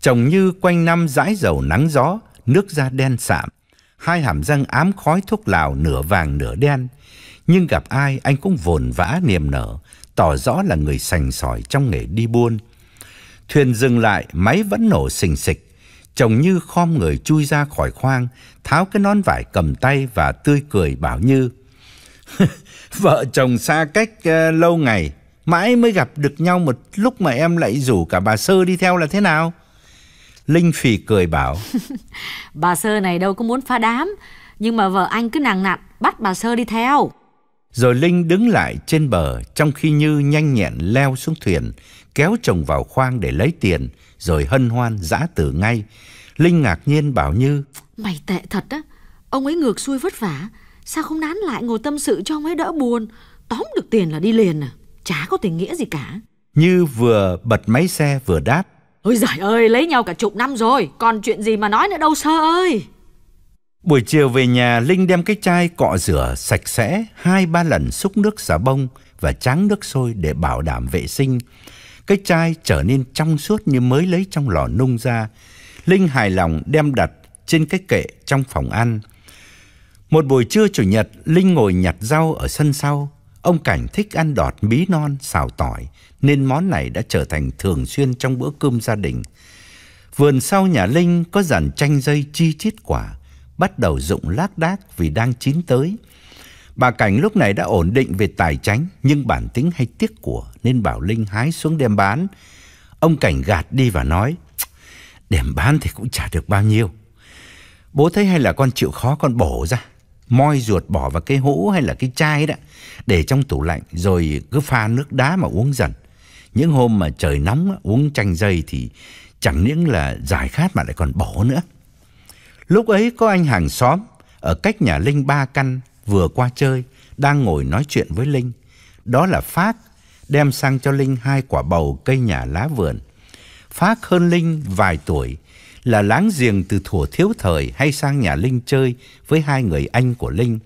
Chồng Như quanh năm dãi dầu nắng gió, nước da đen sạm, hai hàm răng ám khói thuốc lào nửa vàng nửa đen. Nhưng gặp ai anh cũng vồn vã niềm nở, tỏ rõ là người sành sỏi trong nghề đi buôn. Thuyền dừng lại, máy vẫn nổ sình sịch. Chồng Như khom người chui ra khỏi khoang, tháo cái nón vải cầm tay và tươi cười bảo Như. Vợ chồng xa cách uh, lâu ngày, mãi mới gặp được nhau một lúc mà em lại rủ cả bà Sơ đi theo là thế nào? Linh phì cười bảo Bà Sơ này đâu có muốn pha đám Nhưng mà vợ anh cứ nàng nặn Bắt bà Sơ đi theo Rồi Linh đứng lại trên bờ Trong khi Như nhanh nhẹn leo xuống thuyền Kéo chồng vào khoang để lấy tiền Rồi hân hoan giã tử ngay Linh ngạc nhiên bảo Như Mày tệ thật á Ông ấy ngược xuôi vất vả Sao không nán lại ngồi tâm sự cho ông ấy đỡ buồn Tóm được tiền là đi liền à Chả có tình nghĩa gì cả Như vừa bật máy xe vừa đáp Ôi giời ơi, lấy nhau cả chục năm rồi, còn chuyện gì mà nói nữa đâu sơ ơi. Buổi chiều về nhà, Linh đem cái chai cọ rửa sạch sẽ, hai ba lần xúc nước xà bông và tráng nước sôi để bảo đảm vệ sinh. Cái chai trở nên trong suốt như mới lấy trong lò nung ra. Linh hài lòng đem đặt trên cái kệ trong phòng ăn. Một buổi trưa chủ nhật, Linh ngồi nhặt rau ở sân sau, Ông Cảnh thích ăn đọt bí non, xào tỏi, nên món này đã trở thành thường xuyên trong bữa cơm gia đình. Vườn sau nhà Linh có dàn chanh dây chi chít quả, bắt đầu rụng lác đác vì đang chín tới. Bà Cảnh lúc này đã ổn định về tài chính, nhưng bản tính hay tiếc của nên bảo Linh hái xuống đem bán. Ông Cảnh gạt đi và nói, đem bán thì cũng chả được bao nhiêu. Bố thấy hay là con chịu khó con bổ ra moi ruột bỏ vào cái hũ hay là cái chai đó để trong tủ lạnh rồi cứ pha nước đá mà uống dần. Những hôm mà trời nóng uống chanh dây thì chẳng những là giải khát mà lại còn bổ nữa. Lúc ấy có anh hàng xóm ở cách nhà Linh ba căn vừa qua chơi đang ngồi nói chuyện với Linh. Đó là phát đem sang cho Linh hai quả bầu cây nhà lá vườn. Phát hơn Linh vài tuổi là láng giềng từ thuở thiếu thời hay sang nhà Linh chơi với hai người anh của Linh.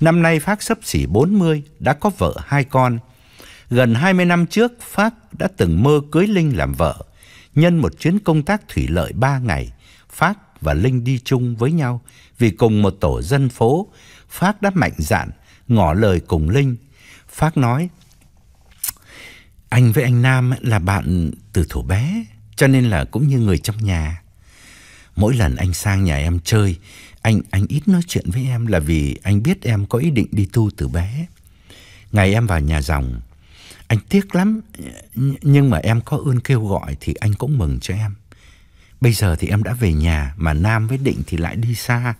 Năm nay Phác sắp xỉ 40, đã có vợ hai con. Gần 20 năm trước, Phác đã từng mơ cưới Linh làm vợ. Nhân một chuyến công tác thủy lợi 3 ngày, Phác và Linh đi chung với nhau vì cùng một tổ dân phố. Phác đã mạnh dạn ngỏ lời cùng Linh. Phác nói: "Anh với anh Nam là bạn từ thuở bé, cho nên là cũng như người trong nhà. Mỗi lần anh sang nhà em chơi, anh anh ít nói chuyện với em là vì anh biết em có ý định đi tu từ bé. Ngày em vào nhà dòng, anh tiếc lắm, nhưng mà em có ơn kêu gọi thì anh cũng mừng cho em. Bây giờ thì em đã về nhà mà Nam với Định thì lại đi xa.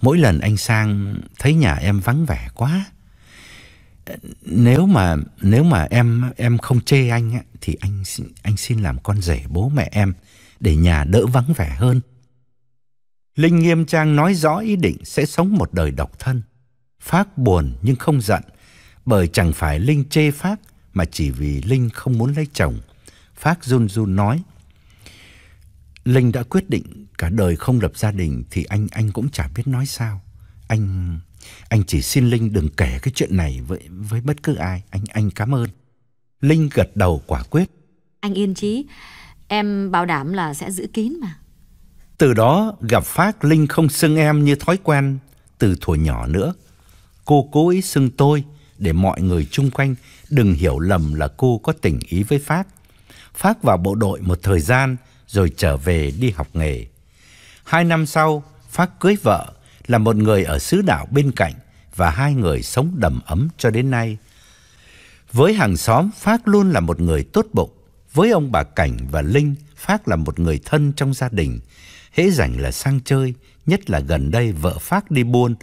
Mỗi lần anh sang thấy nhà em vắng vẻ quá. Nếu mà nếu mà em em không chê anh á thì anh anh xin làm con rể bố mẹ em để nhà đỡ vắng vẻ hơn. Linh nghiêm trang nói rõ ý định sẽ sống một đời độc thân. Phác buồn nhưng không giận, bởi chẳng phải Linh chê Phác mà chỉ vì Linh không muốn lấy chồng. Phác run run nói, Linh đã quyết định cả đời không lập gia đình thì anh anh cũng chẳng biết nói sao. Anh anh chỉ xin Linh đừng kể cái chuyện này với với bất cứ ai. Anh anh cảm ơn. Linh gật đầu quả quyết. Anh yên chí, Em bảo đảm là sẽ giữ kín mà. Từ đó gặp Phát Linh không xưng em như thói quen từ thuở nhỏ nữa. Cô cố ý xưng tôi để mọi người chung quanh đừng hiểu lầm là cô có tình ý với Phát. Phát vào bộ đội một thời gian rồi trở về đi học nghề. Hai năm sau, Phát cưới vợ là một người ở xứ đảo bên cạnh và hai người sống đầm ấm cho đến nay. Với hàng xóm, Phát luôn là một người tốt bụng với ông bà Cảnh và Linh, Phác là một người thân trong gia đình. Hễ rảnh là sang chơi, nhất là gần đây vợ Phác đi buôn,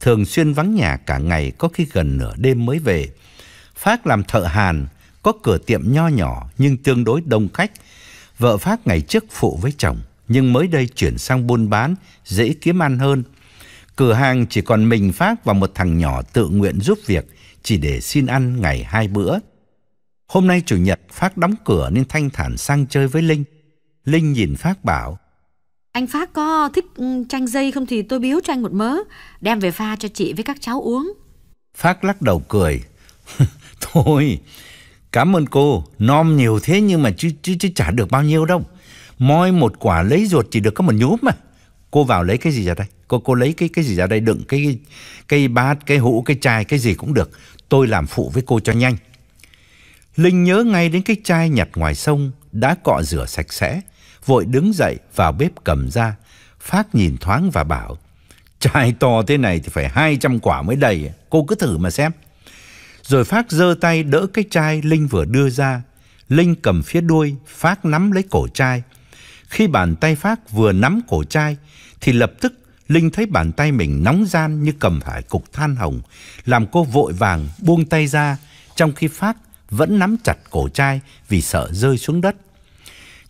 thường xuyên vắng nhà cả ngày có khi gần nửa đêm mới về. Phác làm thợ hàn, có cửa tiệm nho nhỏ nhưng tương đối đông khách. Vợ Phác ngày trước phụ với chồng, nhưng mới đây chuyển sang buôn bán, dễ kiếm ăn hơn. Cửa hàng chỉ còn mình Phác và một thằng nhỏ tự nguyện giúp việc, chỉ để xin ăn ngày hai bữa. Hôm nay chủ nhật Phát đóng cửa nên Thanh thản sang chơi với Linh. Linh nhìn Phát bảo. Anh Phát có thích ừ, chanh dây không thì tôi biếu cho anh một mớ, đem về pha cho chị với các cháu uống. Phát lắc đầu cười. Thôi, cảm ơn cô, nom nhiều thế nhưng mà chứ, chứ, chứ chả được bao nhiêu đâu. Moi một quả lấy ruột chỉ được có một nhúm mà. Cô vào lấy cái gì ra đây? Cô cô lấy cái cái gì ra đây đựng cái cái bát, cái hũ, cái chai, cái gì cũng được. Tôi làm phụ với cô cho nhanh. Linh nhớ ngay đến cái chai nhặt ngoài sông đã cọ rửa sạch sẽ, vội đứng dậy vào bếp cầm ra. Phát nhìn thoáng và bảo, chai to thế này thì phải 200 quả mới đầy, cô cứ thử mà xem. Rồi Phát giơ tay đỡ cái chai Linh vừa đưa ra. Linh cầm phía đuôi, Phát nắm lấy cổ chai. Khi bàn tay Phát vừa nắm cổ chai, thì lập tức Linh thấy bàn tay mình nóng ran như cầm phải cục than hồng, làm cô vội vàng buông tay ra, trong khi Phát vẫn nắm chặt cổ chai vì sợ rơi xuống đất.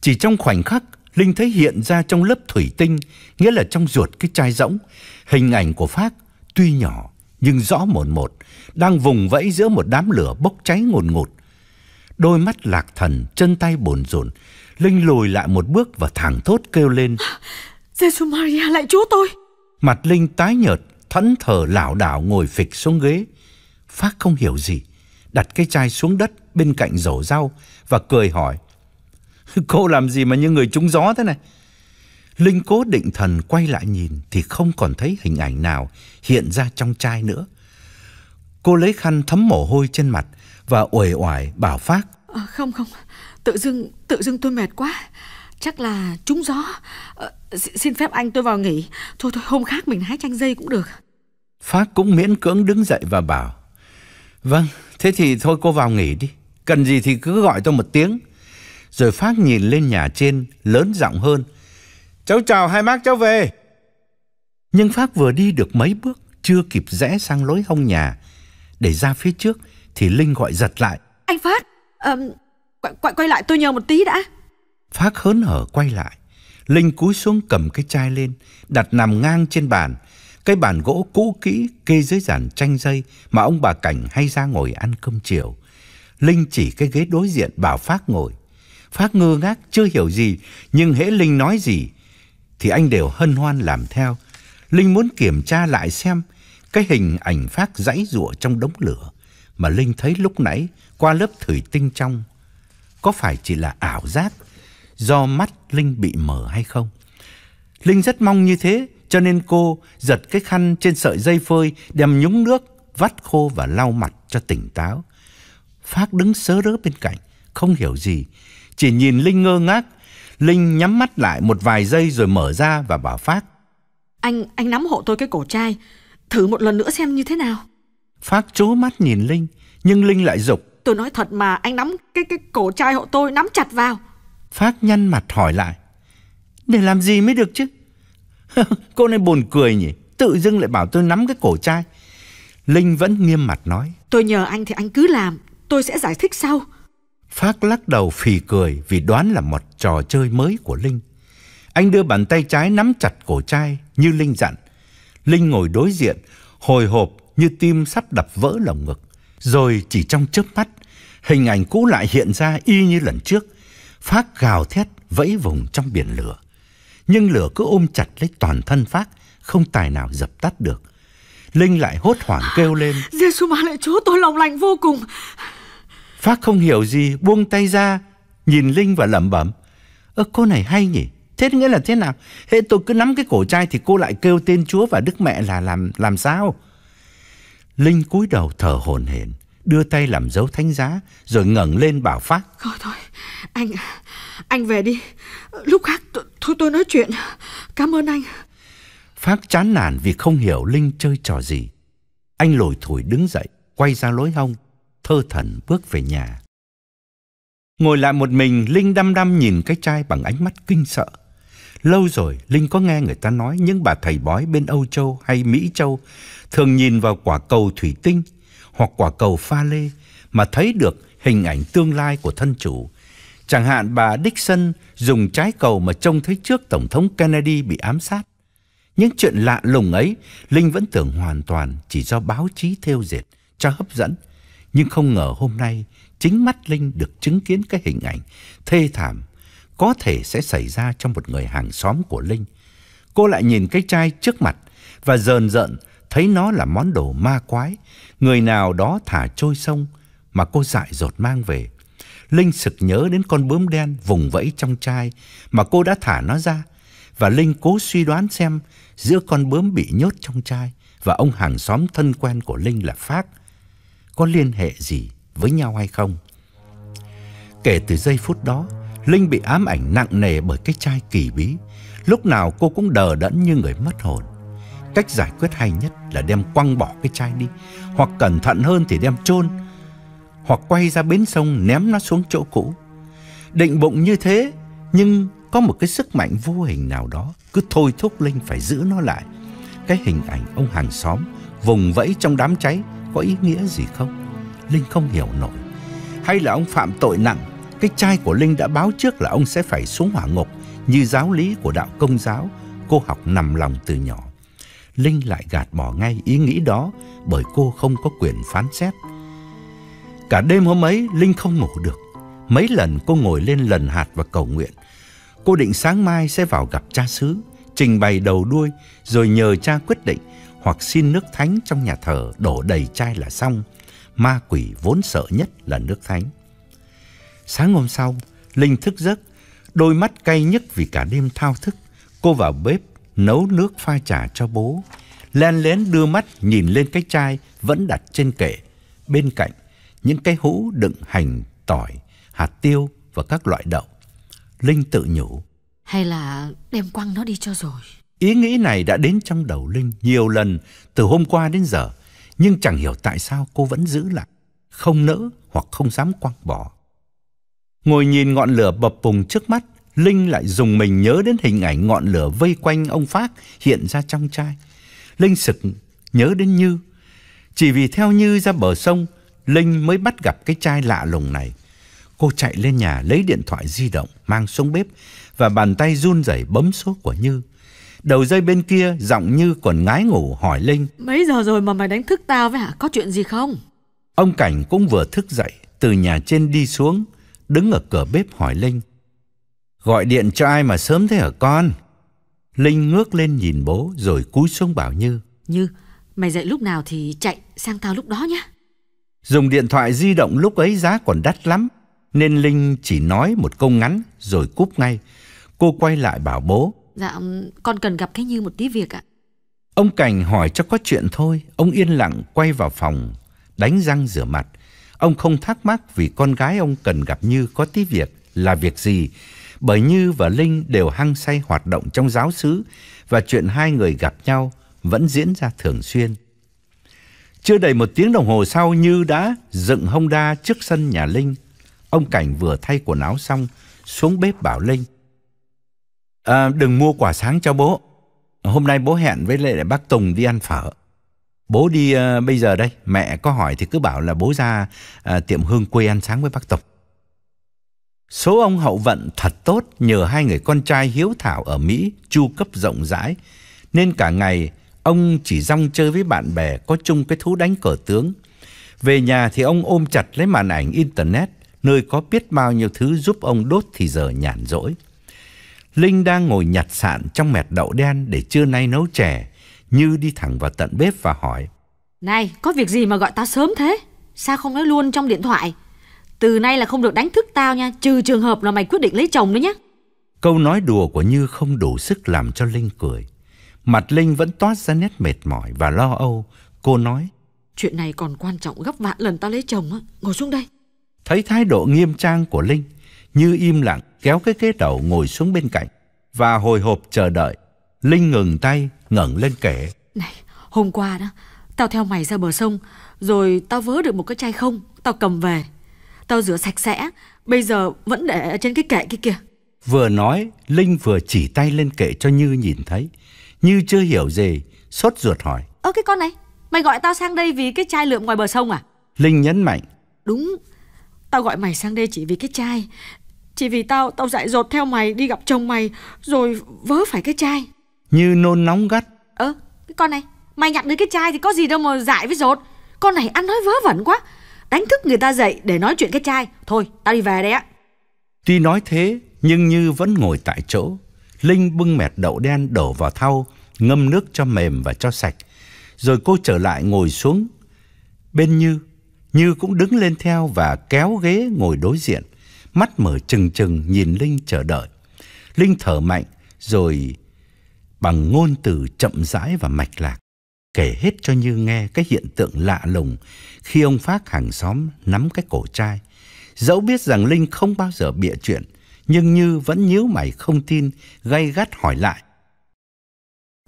Chỉ trong khoảnh khắc, Linh thấy hiện ra trong lớp thủy tinh, nghĩa là trong ruột cái chai rỗng, hình ảnh của Phác tuy nhỏ nhưng rõ mồn một, đang vùng vẫy giữa một đám lửa bốc cháy ngùn ngụt. Đôi mắt lạc thần, chân tay bồn rộn, Linh lùi lại một bước và thẳng thốt kêu lên. Jesus Maria lại chúa tôi. Mặt Linh tái nhợt, thẫn thờ lảo đảo ngồi phịch xuống ghế. Phát không hiểu gì đặt cái chai xuống đất bên cạnh rổ rau và cười hỏi. Cô làm gì mà như người trúng gió thế này? Linh cố định thần quay lại nhìn thì không còn thấy hình ảnh nào hiện ra trong chai nữa. Cô lấy khăn thấm mồ hôi trên mặt và uể oải bảo Phác. À, không không, tự dưng tự dưng tôi mệt quá. Chắc là trúng gió. À, xin phép anh tôi vào nghỉ. Thôi thôi hôm khác mình hái chanh dây cũng được. Phác cũng miễn cưỡng đứng dậy và bảo. Vâng, Thế thì thôi cô vào nghỉ đi Cần gì thì cứ gọi tôi một tiếng Rồi Phát nhìn lên nhà trên Lớn giọng hơn Cháu chào hai bác cháu về Nhưng Phát vừa đi được mấy bước Chưa kịp rẽ sang lối hông nhà Để ra phía trước Thì Linh gọi giật lại Anh Phát um, qu qu Quay lại tôi nhờ một tí đã Phát hớn hở quay lại Linh cúi xuống cầm cái chai lên Đặt nằm ngang trên bàn cái bàn gỗ cũ kỹ kê dưới giàn tranh dây mà ông bà Cảnh hay ra ngồi ăn cơm chiều. Linh chỉ cái ghế đối diện bảo Phát ngồi. Phát ngơ ngác chưa hiểu gì, nhưng hễ Linh nói gì thì anh đều hân hoan làm theo. Linh muốn kiểm tra lại xem cái hình ảnh Phát giãy giụa trong đống lửa mà Linh thấy lúc nãy qua lớp thủy tinh trong có phải chỉ là ảo giác do mắt Linh bị mờ hay không. Linh rất mong như thế, cho nên cô giật cái khăn trên sợi dây phơi đem nhúng nước vắt khô và lau mặt cho tỉnh táo. Phác đứng sớ rớ bên cạnh, không hiểu gì, chỉ nhìn Linh ngơ ngác. Linh nhắm mắt lại một vài giây rồi mở ra và bảo Phác. Anh, anh nắm hộ tôi cái cổ chai, thử một lần nữa xem như thế nào. Phác chố mắt nhìn Linh, nhưng Linh lại dục. Tôi nói thật mà, anh nắm cái cái cổ chai hộ tôi, nắm chặt vào. Phác nhăn mặt hỏi lại. Để làm gì mới được chứ? Cô này buồn cười nhỉ Tự dưng lại bảo tôi nắm cái cổ trai Linh vẫn nghiêm mặt nói Tôi nhờ anh thì anh cứ làm Tôi sẽ giải thích sau Phát lắc đầu phì cười vì đoán là một trò chơi mới của Linh Anh đưa bàn tay trái nắm chặt cổ trai như Linh dặn Linh ngồi đối diện Hồi hộp như tim sắp đập vỡ lòng ngực Rồi chỉ trong chớp mắt Hình ảnh cũ lại hiện ra y như lần trước Phát gào thét vẫy vùng trong biển lửa nhưng lửa cứ ôm chặt lấy toàn thân Phác, không tài nào dập tắt được. Linh lại hốt hoảng kêu lên. Giê-xu ma lệ chúa tôi lòng lạnh vô cùng. Phác không hiểu gì, buông tay ra, nhìn Linh và lẩm bẩm. Ơ cô này hay nhỉ? Thế nghĩa là thế nào? Hệ tôi cứ nắm cái cổ chai thì cô lại kêu tên Chúa và Đức Mẹ là làm làm sao? Linh cúi đầu thở hồn hển, đưa tay làm dấu thánh giá rồi ngẩng lên bảo Phác. Thôi thôi, anh anh về đi Lúc khác thôi tôi nói chuyện Cảm ơn anh phác chán nản vì không hiểu Linh chơi trò gì Anh lồi thổi đứng dậy Quay ra lối hông Thơ thần bước về nhà Ngồi lại một mình Linh đăm đăm nhìn cái chai bằng ánh mắt kinh sợ Lâu rồi Linh có nghe người ta nói những bà thầy bói bên Âu Châu hay Mỹ Châu thường nhìn vào quả cầu thủy tinh hoặc quả cầu pha lê mà thấy được hình ảnh tương lai của thân chủ Chẳng hạn bà Dixon dùng trái cầu mà trông thấy trước Tổng thống Kennedy bị ám sát. Những chuyện lạ lùng ấy, Linh vẫn tưởng hoàn toàn chỉ do báo chí theo dệt cho hấp dẫn. Nhưng không ngờ hôm nay, chính mắt Linh được chứng kiến cái hình ảnh thê thảm có thể sẽ xảy ra trong một người hàng xóm của Linh. Cô lại nhìn cái chai trước mặt và rờn rợn thấy nó là món đồ ma quái, người nào đó thả trôi sông mà cô dại dột mang về Linh sực nhớ đến con bướm đen vùng vẫy trong chai mà cô đã thả nó ra và Linh cố suy đoán xem giữa con bướm bị nhốt trong chai và ông hàng xóm thân quen của Linh là Phác có liên hệ gì với nhau hay không. Kể từ giây phút đó, Linh bị ám ảnh nặng nề bởi cái chai kỳ bí. Lúc nào cô cũng đờ đẫn như người mất hồn. Cách giải quyết hay nhất là đem quăng bỏ cái chai đi, hoặc cẩn thận hơn thì đem chôn hoặc quay ra bến sông ném nó xuống chỗ cũ. Định bụng như thế, nhưng có một cái sức mạnh vô hình nào đó cứ thôi thúc Linh phải giữ nó lại. Cái hình ảnh ông hàng xóm vùng vẫy trong đám cháy có ý nghĩa gì không? Linh không hiểu nổi. Hay là ông phạm tội nặng, cái trai của Linh đã báo trước là ông sẽ phải xuống hỏa ngục như giáo lý của đạo công giáo, cô học nằm lòng từ nhỏ. Linh lại gạt bỏ ngay ý nghĩ đó bởi cô không có quyền phán xét. Cả đêm hôm ấy, Linh không ngủ được. Mấy lần cô ngồi lên lần hạt và cầu nguyện. Cô định sáng mai sẽ vào gặp cha xứ, trình bày đầu đuôi, rồi nhờ cha quyết định hoặc xin nước thánh trong nhà thờ đổ đầy chai là xong. Ma quỷ vốn sợ nhất là nước thánh. Sáng hôm sau, Linh thức giấc, đôi mắt cay nhức vì cả đêm thao thức. Cô vào bếp nấu nước pha trà cho bố. Len lén đưa mắt nhìn lên cái chai vẫn đặt trên kệ bên cạnh những cái hũ đựng hành, tỏi, hạt tiêu và các loại đậu. Linh tự nhủ. Hay là đem quăng nó đi cho rồi. Ý nghĩ này đã đến trong đầu Linh nhiều lần từ hôm qua đến giờ, nhưng chẳng hiểu tại sao cô vẫn giữ lại, không nỡ hoặc không dám quăng bỏ. Ngồi nhìn ngọn lửa bập bùng trước mắt, Linh lại dùng mình nhớ đến hình ảnh ngọn lửa vây quanh ông Phác hiện ra trong chai. Linh sực nhớ đến Như. Chỉ vì theo Như ra bờ sông, Linh mới bắt gặp cái chai lạ lùng này. Cô chạy lên nhà lấy điện thoại di động mang xuống bếp và bàn tay run rẩy bấm số của Như. Đầu dây bên kia giọng Như còn ngái ngủ hỏi Linh. Mấy giờ rồi mà mày đánh thức tao vậy hả? Có chuyện gì không? Ông Cảnh cũng vừa thức dậy từ nhà trên đi xuống, đứng ở cửa bếp hỏi Linh. Gọi điện cho ai mà sớm thế hả con? Linh ngước lên nhìn bố rồi cúi xuống bảo Như. Như, mày dậy lúc nào thì chạy sang tao lúc đó nhé. Dùng điện thoại di động lúc ấy giá còn đắt lắm, nên Linh chỉ nói một câu ngắn rồi cúp ngay. Cô quay lại bảo bố. Dạ, con cần gặp cái Như một tí việc ạ. Ông Cảnh hỏi cho có chuyện thôi, ông yên lặng quay vào phòng, đánh răng rửa mặt. Ông không thắc mắc vì con gái ông cần gặp Như có tí việc là việc gì, bởi Như và Linh đều hăng say hoạt động trong giáo xứ và chuyện hai người gặp nhau vẫn diễn ra thường xuyên. Chưa đầy một tiếng đồng hồ sau Như đã dựng hông đa trước sân nhà Linh. Ông Cảnh vừa thay quần áo xong, xuống bếp bảo Linh. À, đừng mua quả sáng cho bố. Hôm nay bố hẹn với lại bác Tùng đi ăn phở. Bố đi uh, bây giờ đây, mẹ có hỏi thì cứ bảo là bố ra uh, tiệm hương quê ăn sáng với bác Tùng. Số ông hậu vận thật tốt nhờ hai người con trai hiếu thảo ở Mỹ chu cấp rộng rãi, nên cả ngày Ông chỉ rong chơi với bạn bè có chung cái thú đánh cờ tướng. Về nhà thì ông ôm chặt lấy màn ảnh internet, nơi có biết bao nhiêu thứ giúp ông đốt thì giờ nhàn rỗi. Linh đang ngồi nhặt sạn trong mẹt đậu đen để trưa nay nấu chè, Như đi thẳng vào tận bếp và hỏi: "Này, có việc gì mà gọi tao sớm thế? Sao không nói luôn trong điện thoại? Từ nay là không được đánh thức tao nha, trừ trường hợp là mày quyết định lấy chồng nữa nhé." Câu nói đùa của Như không đủ sức làm cho Linh cười. Mặt Linh vẫn toát ra nét mệt mỏi và lo âu. Cô nói. Chuyện này còn quan trọng gấp vạn lần ta lấy chồng á. Ngồi xuống đây. Thấy thái độ nghiêm trang của Linh, Như im lặng kéo cái ghế đầu ngồi xuống bên cạnh và hồi hộp chờ đợi. Linh ngừng tay, ngẩng lên kể. Này, hôm qua đó, tao theo mày ra bờ sông, rồi tao vớ được một cái chai không, tao cầm về. Tao rửa sạch sẽ, bây giờ vẫn để trên cái kệ kia kìa. Vừa nói, Linh vừa chỉ tay lên kệ cho Như nhìn thấy như chưa hiểu gì, sốt ruột hỏi. Ơ cái con này, mày gọi tao sang đây vì cái chai lượm ngoài bờ sông à? Linh nhấn mạnh. Đúng, tao gọi mày sang đây chỉ vì cái chai. Chỉ vì tao, tao dại dột theo mày đi gặp chồng mày rồi vớ phải cái chai. Như nôn nóng gắt. Ơ, cái con này, mày nhặt được cái chai thì có gì đâu mà dại với dột. Con này ăn nói vớ vẩn quá. Đánh thức người ta dậy để nói chuyện cái chai. Thôi, tao đi về đây á. Tuy nói thế, nhưng Như vẫn ngồi tại chỗ, Linh bưng mẹt đậu đen đổ vào thau, ngâm nước cho mềm và cho sạch. Rồi cô trở lại ngồi xuống bên Như. Như cũng đứng lên theo và kéo ghế ngồi đối diện, mắt mở trừng trừng nhìn Linh chờ đợi. Linh thở mạnh rồi bằng ngôn từ chậm rãi và mạch lạc kể hết cho Như nghe cái hiện tượng lạ lùng khi ông Phát hàng xóm nắm cái cổ trai. Dẫu biết rằng Linh không bao giờ bịa chuyện, nhưng Như vẫn nhíu mày không tin, gay gắt hỏi lại.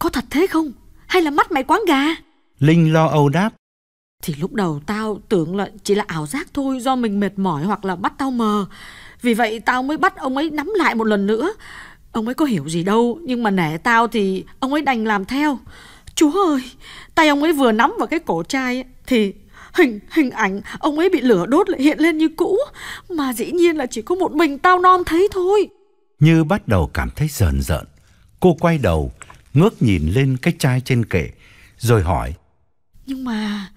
Có thật thế không? Hay là mắt mày quáng gà? Linh lo âu đáp. Thì lúc đầu tao tưởng là chỉ là ảo giác thôi do mình mệt mỏi hoặc là bắt tao mờ. Vì vậy tao mới bắt ông ấy nắm lại một lần nữa. Ông ấy có hiểu gì đâu, nhưng mà nể tao thì ông ấy đành làm theo. Chúa ơi, tay ông ấy vừa nắm vào cái cổ trai thì Hình hình ảnh ông ấy bị lửa đốt lại hiện lên như cũ Mà dĩ nhiên là chỉ có một mình tao non thấy thôi Như bắt đầu cảm thấy rờn rợn Cô quay đầu Ngước nhìn lên cái chai trên kệ Rồi hỏi Nhưng mà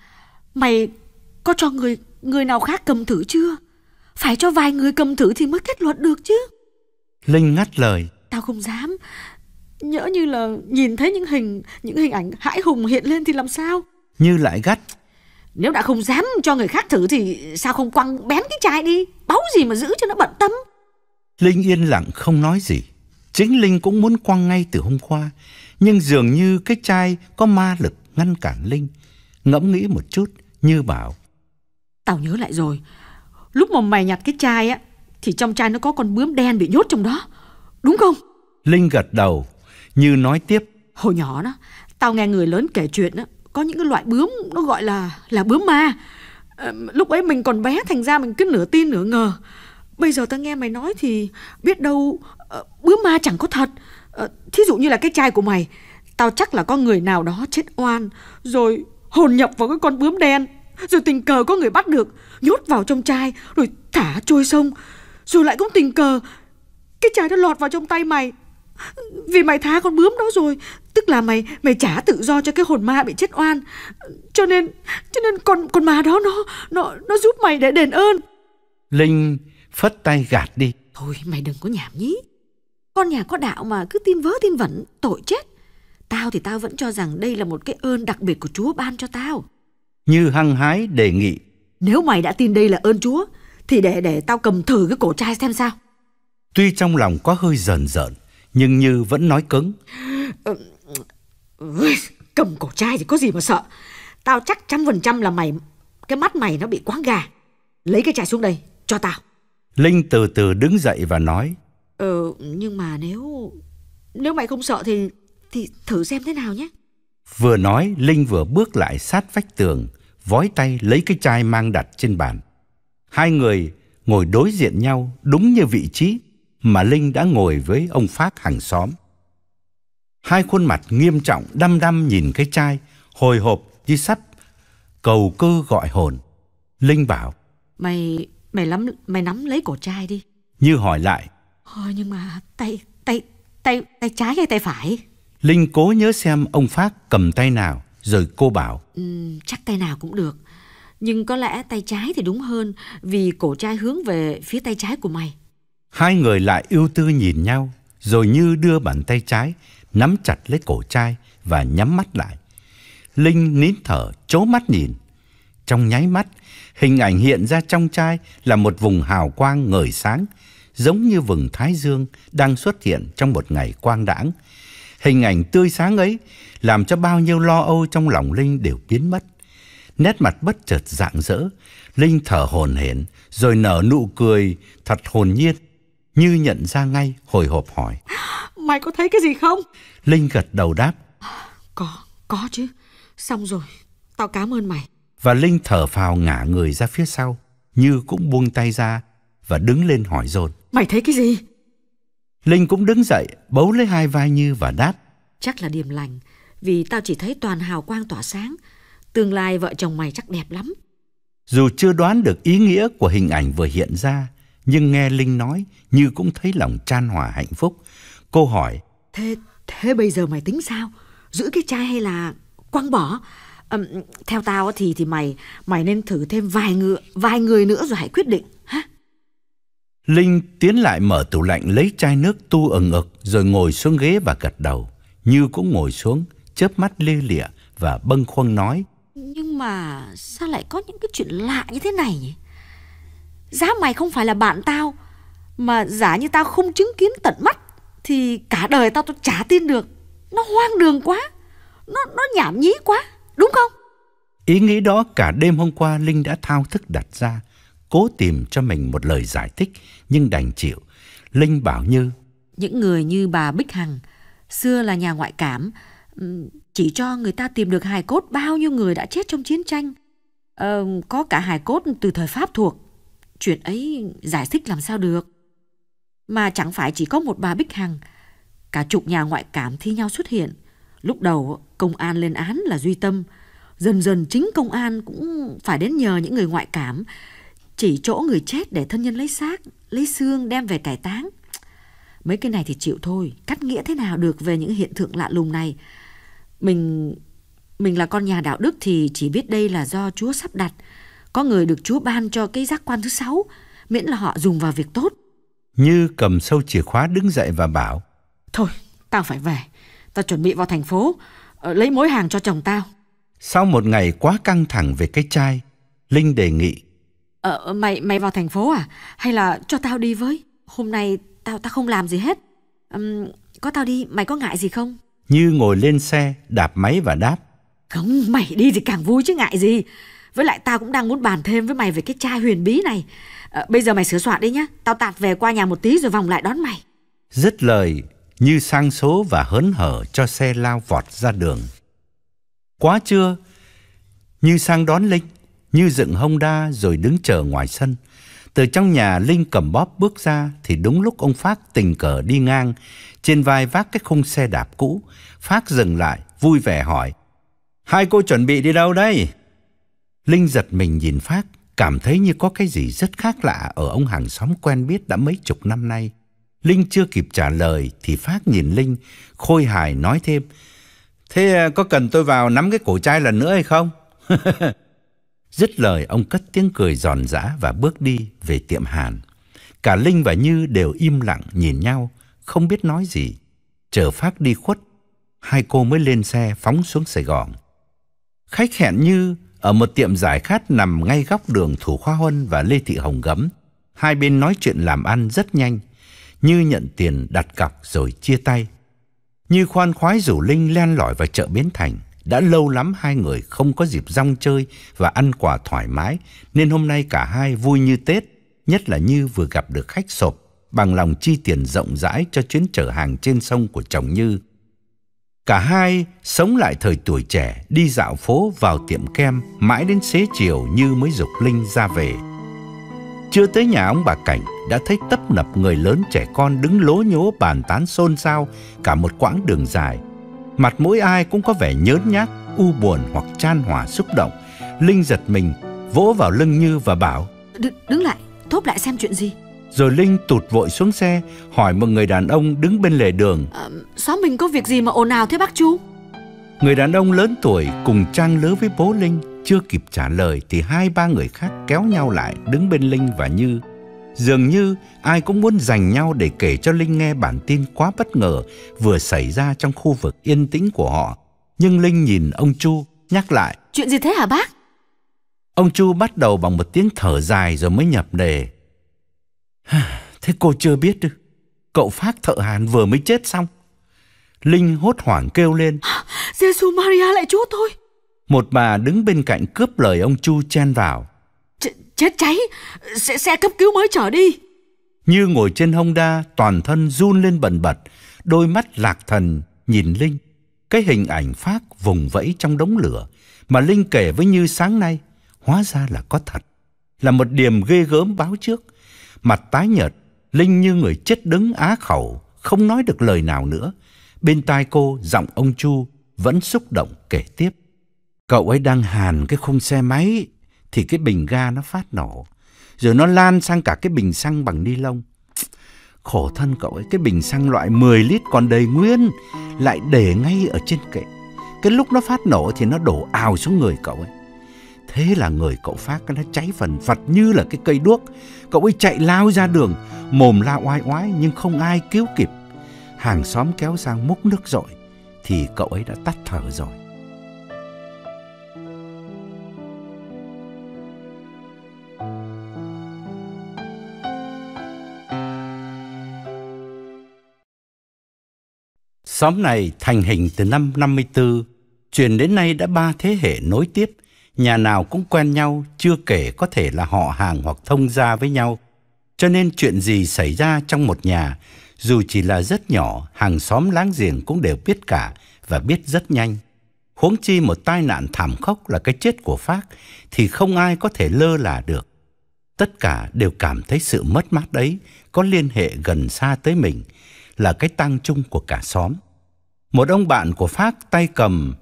Mày có cho người người nào khác cầm thử chưa Phải cho vài người cầm thử thì mới kết luận được chứ Linh ngắt lời Tao không dám Nhỡ như là nhìn thấy những hình Những hình ảnh hãi hùng hiện lên thì làm sao Như lại gắt nếu đã không dám cho người khác thử thì sao không quăng bén cái chai đi, báu gì mà giữ cho nó bận tâm. Linh yên lặng không nói gì. Chính Linh cũng muốn quăng ngay từ hôm qua, nhưng dường như cái chai có ma lực ngăn cản Linh. Ngẫm nghĩ một chút, Như bảo. Tao nhớ lại rồi, lúc mà mày nhặt cái chai á, thì trong chai nó có con bướm đen bị nhốt trong đó, đúng không? Linh gật đầu, Như nói tiếp. Hồi nhỏ đó, tao nghe người lớn kể chuyện á, có những cái loại bướm nó gọi là là bướm ma ờ, lúc ấy mình còn bé thành ra mình cứ nửa tin nửa ngờ bây giờ ta nghe mày nói thì biết đâu ờ, bướm ma chẳng có thật ờ, thí dụ như là cái chai của mày tao chắc là có người nào đó chết oan rồi hồn nhập vào cái con bướm đen rồi tình cờ có người bắt được nhốt vào trong chai rồi thả trôi sông rồi lại cũng tình cờ cái chai nó lọt vào trong tay mày vì mày thả con bướm đó rồi Tức là mày mày trả tự do cho cái hồn ma bị chết oan. Cho nên cho nên con con ma đó nó nó nó giúp mày để đền ơn. Linh phất tay gạt đi. Thôi mày đừng có nhảm nhí. Con nhà có đạo mà cứ tin vớ tin vẩn, tội chết. Tao thì tao vẫn cho rằng đây là một cái ơn đặc biệt của Chúa ban cho tao. Như hăng hái đề nghị. Nếu mày đã tin đây là ơn Chúa, thì để để tao cầm thử cái cổ trai xem sao. Tuy trong lòng có hơi dần dần, nhưng Như vẫn nói cứng cầm cổ trai thì có gì mà sợ. Tao chắc trăm phần trăm là mày, cái mắt mày nó bị quáng gà. Lấy cái chai xuống đây, cho tao. Linh từ từ đứng dậy và nói. Ừ, nhưng mà nếu... Nếu mày không sợ thì... Thì thử xem thế nào nhé. Vừa nói, Linh vừa bước lại sát vách tường, vói tay lấy cái chai mang đặt trên bàn. Hai người ngồi đối diện nhau đúng như vị trí mà Linh đã ngồi với ông Phát hàng xóm. Hai khuôn mặt nghiêm trọng đăm đăm nhìn cái chai, hồi hộp như sắp cầu cơ gọi hồn. Linh bảo: "Mày mày lắm mày nắm lấy cổ chai đi." Như hỏi lại: "Ờ nhưng mà tay tay tay tay trái hay tay phải?" Linh cố nhớ xem ông Phát cầm tay nào, rồi cô bảo: "Ừ, chắc tay nào cũng được." Nhưng có lẽ tay trái thì đúng hơn Vì cổ chai hướng về phía tay trái của mày Hai người lại ưu tư nhìn nhau Rồi như đưa bàn tay trái nắm chặt lấy cổ trai và nhắm mắt lại. Linh nín thở, chố mắt nhìn. Trong nháy mắt, hình ảnh hiện ra trong trai là một vùng hào quang ngời sáng, giống như vùng thái dương đang xuất hiện trong một ngày quang đãng. Hình ảnh tươi sáng ấy làm cho bao nhiêu lo âu trong lòng Linh đều biến mất. Nét mặt bất chợt rạng rỡ, Linh thở hồn hển rồi nở nụ cười thật hồn nhiên, như nhận ra ngay hồi hộp hỏi: Mày có thấy cái gì không? Linh gật đầu đáp. À, có, có chứ. Xong rồi, tao cảm ơn mày. Và Linh thở phào ngả người ra phía sau, như cũng buông tay ra và đứng lên hỏi dồn. Mày thấy cái gì? Linh cũng đứng dậy, bấu lấy hai vai Như và đáp. Chắc là điềm lành, vì tao chỉ thấy toàn hào quang tỏa sáng. Tương lai vợ chồng mày chắc đẹp lắm. Dù chưa đoán được ý nghĩa của hình ảnh vừa hiện ra, nhưng nghe Linh nói, Như cũng thấy lòng chan hòa hạnh phúc Cô hỏi Thế thế bây giờ mày tính sao? Giữ cái chai hay là quăng bỏ? À, theo tao thì thì mày mày nên thử thêm vài người vài người nữa rồi hãy quyết định ha. Linh tiến lại mở tủ lạnh lấy chai nước tu ở ngực rồi ngồi xuống ghế và gật đầu. Như cũng ngồi xuống, chớp mắt lia lịa và bâng khuâng nói. Nhưng mà sao lại có những cái chuyện lạ như thế này nhỉ? Giá mày không phải là bạn tao, mà giả như tao không chứng kiến tận mắt thì cả đời tao tao chả tin được nó hoang đường quá nó nó nhảm nhí quá đúng không ý nghĩ đó cả đêm hôm qua linh đã thao thức đặt ra cố tìm cho mình một lời giải thích nhưng đành chịu linh bảo như những người như bà bích hằng xưa là nhà ngoại cảm chỉ cho người ta tìm được hài cốt bao nhiêu người đã chết trong chiến tranh ờ, có cả hài cốt từ thời pháp thuộc chuyện ấy giải thích làm sao được mà chẳng phải chỉ có một bà Bích Hằng. Cả chục nhà ngoại cảm thi nhau xuất hiện. Lúc đầu công an lên án là duy tâm. Dần dần chính công an cũng phải đến nhờ những người ngoại cảm. Chỉ chỗ người chết để thân nhân lấy xác, lấy xương đem về cải táng. Mấy cái này thì chịu thôi. Cắt nghĩa thế nào được về những hiện tượng lạ lùng này. Mình mình là con nhà đạo đức thì chỉ biết đây là do Chúa sắp đặt. Có người được Chúa ban cho cái giác quan thứ sáu, miễn là họ dùng vào việc tốt. Như cầm sâu chìa khóa đứng dậy và bảo Thôi tao phải về Tao chuẩn bị vào thành phố ờ, Lấy mối hàng cho chồng tao Sau một ngày quá căng thẳng về cái chai Linh đề nghị ờ, ờ mày mày vào thành phố à Hay là cho tao đi với Hôm nay tao tao không làm gì hết uhm, Có tao đi mày có ngại gì không Như ngồi lên xe đạp máy và đáp Không mày đi thì càng vui chứ ngại gì Với lại tao cũng đang muốn bàn thêm với mày về cái chai huyền bí này à, Bây giờ mày sửa soạn đi nhá Tao tạt về qua nhà một tí rồi vòng lại đón mày Dứt lời Như sang số và hớn hở cho xe lao vọt ra đường Quá trưa Như sang đón Linh Như dựng hông đa rồi đứng chờ ngoài sân Từ trong nhà Linh cầm bóp bước ra Thì đúng lúc ông Phát tình cờ đi ngang Trên vai vác cái khung xe đạp cũ Phát dừng lại vui vẻ hỏi Hai cô chuẩn bị đi đâu đây? Linh giật mình nhìn Phát cảm thấy như có cái gì rất khác lạ ở ông hàng xóm quen biết đã mấy chục năm nay. Linh chưa kịp trả lời thì Phát nhìn Linh, khôi hài nói thêm, Thế à, có cần tôi vào nắm cái cổ chai lần nữa hay không? Dứt lời ông cất tiếng cười giòn giã và bước đi về tiệm Hàn. Cả Linh và Như đều im lặng nhìn nhau, không biết nói gì. Chờ Phát đi khuất, hai cô mới lên xe phóng xuống Sài Gòn. Khách hẹn Như ở một tiệm giải khát nằm ngay góc đường Thủ Khoa Huân và Lê Thị Hồng Gấm. Hai bên nói chuyện làm ăn rất nhanh, Như nhận tiền đặt cọc rồi chia tay. Như khoan khoái rủ Linh len lỏi vào chợ Bến Thành. Đã lâu lắm hai người không có dịp rong chơi và ăn quà thoải mái, nên hôm nay cả hai vui như Tết, nhất là Như vừa gặp được khách sộp, bằng lòng chi tiền rộng rãi cho chuyến chở hàng trên sông của chồng Như. Cả hai sống lại thời tuổi trẻ, đi dạo phố vào tiệm kem mãi đến xế chiều như mới dục Linh ra về. Chưa tới nhà ông bà Cảnh đã thấy tấp nập người lớn trẻ con đứng lố nhố bàn tán xôn xao cả một quãng đường dài. Mặt mỗi ai cũng có vẻ nhớn nhát, u buồn hoặc chan hòa xúc động. Linh giật mình, vỗ vào lưng Như và bảo Đ Đứng lại, thốt lại xem chuyện gì rồi Linh tụt vội xuống xe Hỏi một người đàn ông đứng bên lề đường à, Xóm mình có việc gì mà ồn ào thế bác chú Người đàn ông lớn tuổi cùng trang lứa với bố Linh Chưa kịp trả lời thì hai ba người khác kéo nhau lại đứng bên Linh và Như Dường như ai cũng muốn dành nhau để kể cho Linh nghe bản tin quá bất ngờ vừa xảy ra trong khu vực yên tĩnh của họ. Nhưng Linh nhìn ông Chu, nhắc lại. Chuyện gì thế hả bác? Ông Chu bắt đầu bằng một tiếng thở dài rồi mới nhập đề. Thế cô chưa biết chứ Cậu Pháp thợ Hàn vừa mới chết xong. Linh hốt hoảng kêu lên. giê Maria lại chú thôi. Một bà đứng bên cạnh cướp lời ông Chu chen vào. Ch chết cháy, xe, xe cấp cứu mới trở đi. Như ngồi trên hông đa, toàn thân run lên bần bật, đôi mắt lạc thần nhìn Linh. Cái hình ảnh phát vùng vẫy trong đống lửa mà Linh kể với Như sáng nay, hóa ra là có thật. Là một điểm ghê gớm báo trước mặt tái nhợt, Linh như người chết đứng á khẩu, không nói được lời nào nữa. Bên tai cô, giọng ông Chu vẫn xúc động kể tiếp. Cậu ấy đang hàn cái khung xe máy thì cái bình ga nó phát nổ, rồi nó lan sang cả cái bình xăng bằng ni lông. Khổ thân cậu ấy, cái bình xăng loại 10 lít còn đầy nguyên, lại để ngay ở trên kệ. Cái lúc nó phát nổ thì nó đổ ào xuống người cậu ấy. Thế là người cậu Phát nó cháy phần phật như là cái cây đuốc. Cậu ấy chạy lao ra đường, mồm la oai oái nhưng không ai cứu kịp. Hàng xóm kéo sang múc nước dội thì cậu ấy đã tắt thở rồi. Xóm này thành hình từ năm 54, truyền đến nay đã ba thế hệ nối tiếp – nhà nào cũng quen nhau, chưa kể có thể là họ hàng hoặc thông gia với nhau. Cho nên chuyện gì xảy ra trong một nhà, dù chỉ là rất nhỏ, hàng xóm láng giềng cũng đều biết cả và biết rất nhanh. Huống chi một tai nạn thảm khốc là cái chết của Phác thì không ai có thể lơ là được. Tất cả đều cảm thấy sự mất mát đấy có liên hệ gần xa tới mình, là cái tang chung của cả xóm. Một ông bạn của Phác tay cầm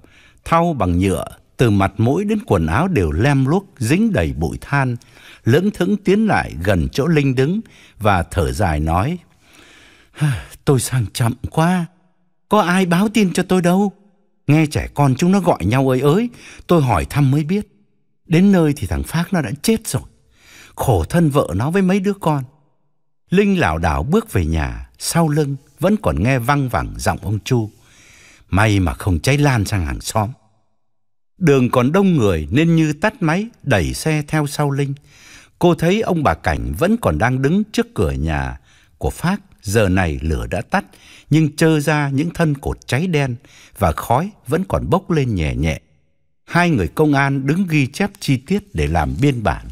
thau bằng nhựa từ mặt mũi đến quần áo đều lem luốc dính đầy bụi than, lững thững tiến lại gần chỗ Linh đứng và thở dài nói: "Tôi sang chậm quá, có ai báo tin cho tôi đâu. Nghe trẻ con chúng nó gọi nhau ơi ới, tôi hỏi thăm mới biết. Đến nơi thì thằng Phác nó đã chết rồi. Khổ thân vợ nó với mấy đứa con." Linh lảo đảo bước về nhà, sau lưng vẫn còn nghe vang vẳng giọng ông Chu. May mà không cháy lan sang hàng xóm. Đường còn đông người nên như tắt máy đẩy xe theo sau Linh. Cô thấy ông bà Cảnh vẫn còn đang đứng trước cửa nhà của Phát. Giờ này lửa đã tắt nhưng trơ ra những thân cột cháy đen và khói vẫn còn bốc lên nhẹ nhẹ. Hai người công an đứng ghi chép chi tiết để làm biên bản.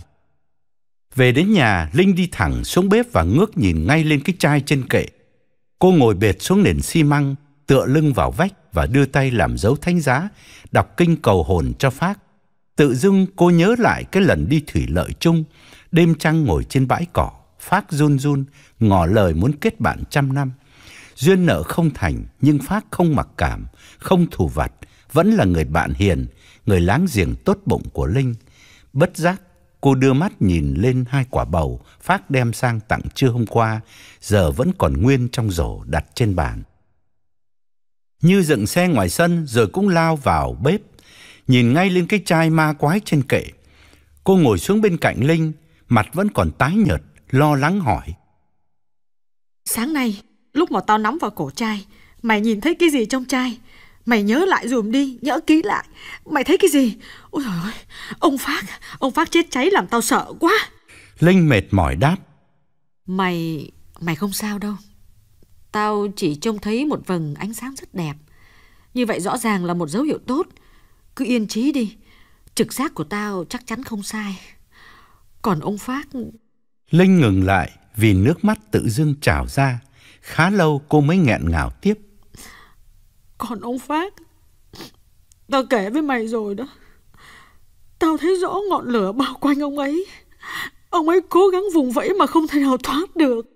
Về đến nhà, Linh đi thẳng xuống bếp và ngước nhìn ngay lên cái chai trên kệ. Cô ngồi bệt xuống nền xi măng, tựa lưng vào vách và đưa tay làm dấu thánh giá đọc kinh cầu hồn cho Phác. Tự dưng cô nhớ lại cái lần đi thủy lợi chung, đêm trăng ngồi trên bãi cỏ, Phác run run, ngỏ lời muốn kết bạn trăm năm. Duyên nợ không thành, nhưng Phác không mặc cảm, không thù vặt, vẫn là người bạn hiền, người láng giềng tốt bụng của Linh. Bất giác, cô đưa mắt nhìn lên hai quả bầu Phác đem sang tặng trưa hôm qua, giờ vẫn còn nguyên trong rổ đặt trên bàn. Như dựng xe ngoài sân rồi cũng lao vào bếp, nhìn ngay lên cái chai ma quái trên kệ. Cô ngồi xuống bên cạnh Linh, mặt vẫn còn tái nhợt, lo lắng hỏi. Sáng nay, lúc mà tao nắm vào cổ chai, mày nhìn thấy cái gì trong chai? Mày nhớ lại dùm đi, nhớ ký lại. Mày thấy cái gì? Ôi trời ơi, ông Phát, ông Phát chết cháy làm tao sợ quá. Linh mệt mỏi đáp. Mày, mày không sao đâu. Tao chỉ trông thấy một vầng ánh sáng rất đẹp. Như vậy rõ ràng là một dấu hiệu tốt. Cứ yên trí đi. Trực giác của tao chắc chắn không sai. Còn ông Phát... Linh ngừng lại vì nước mắt tự dưng trào ra. Khá lâu cô mới nghẹn ngào tiếp. Còn ông Phát... Tao kể với mày rồi đó. Tao thấy rõ ngọn lửa bao quanh ông ấy. Ông ấy cố gắng vùng vẫy mà không thể nào thoát được.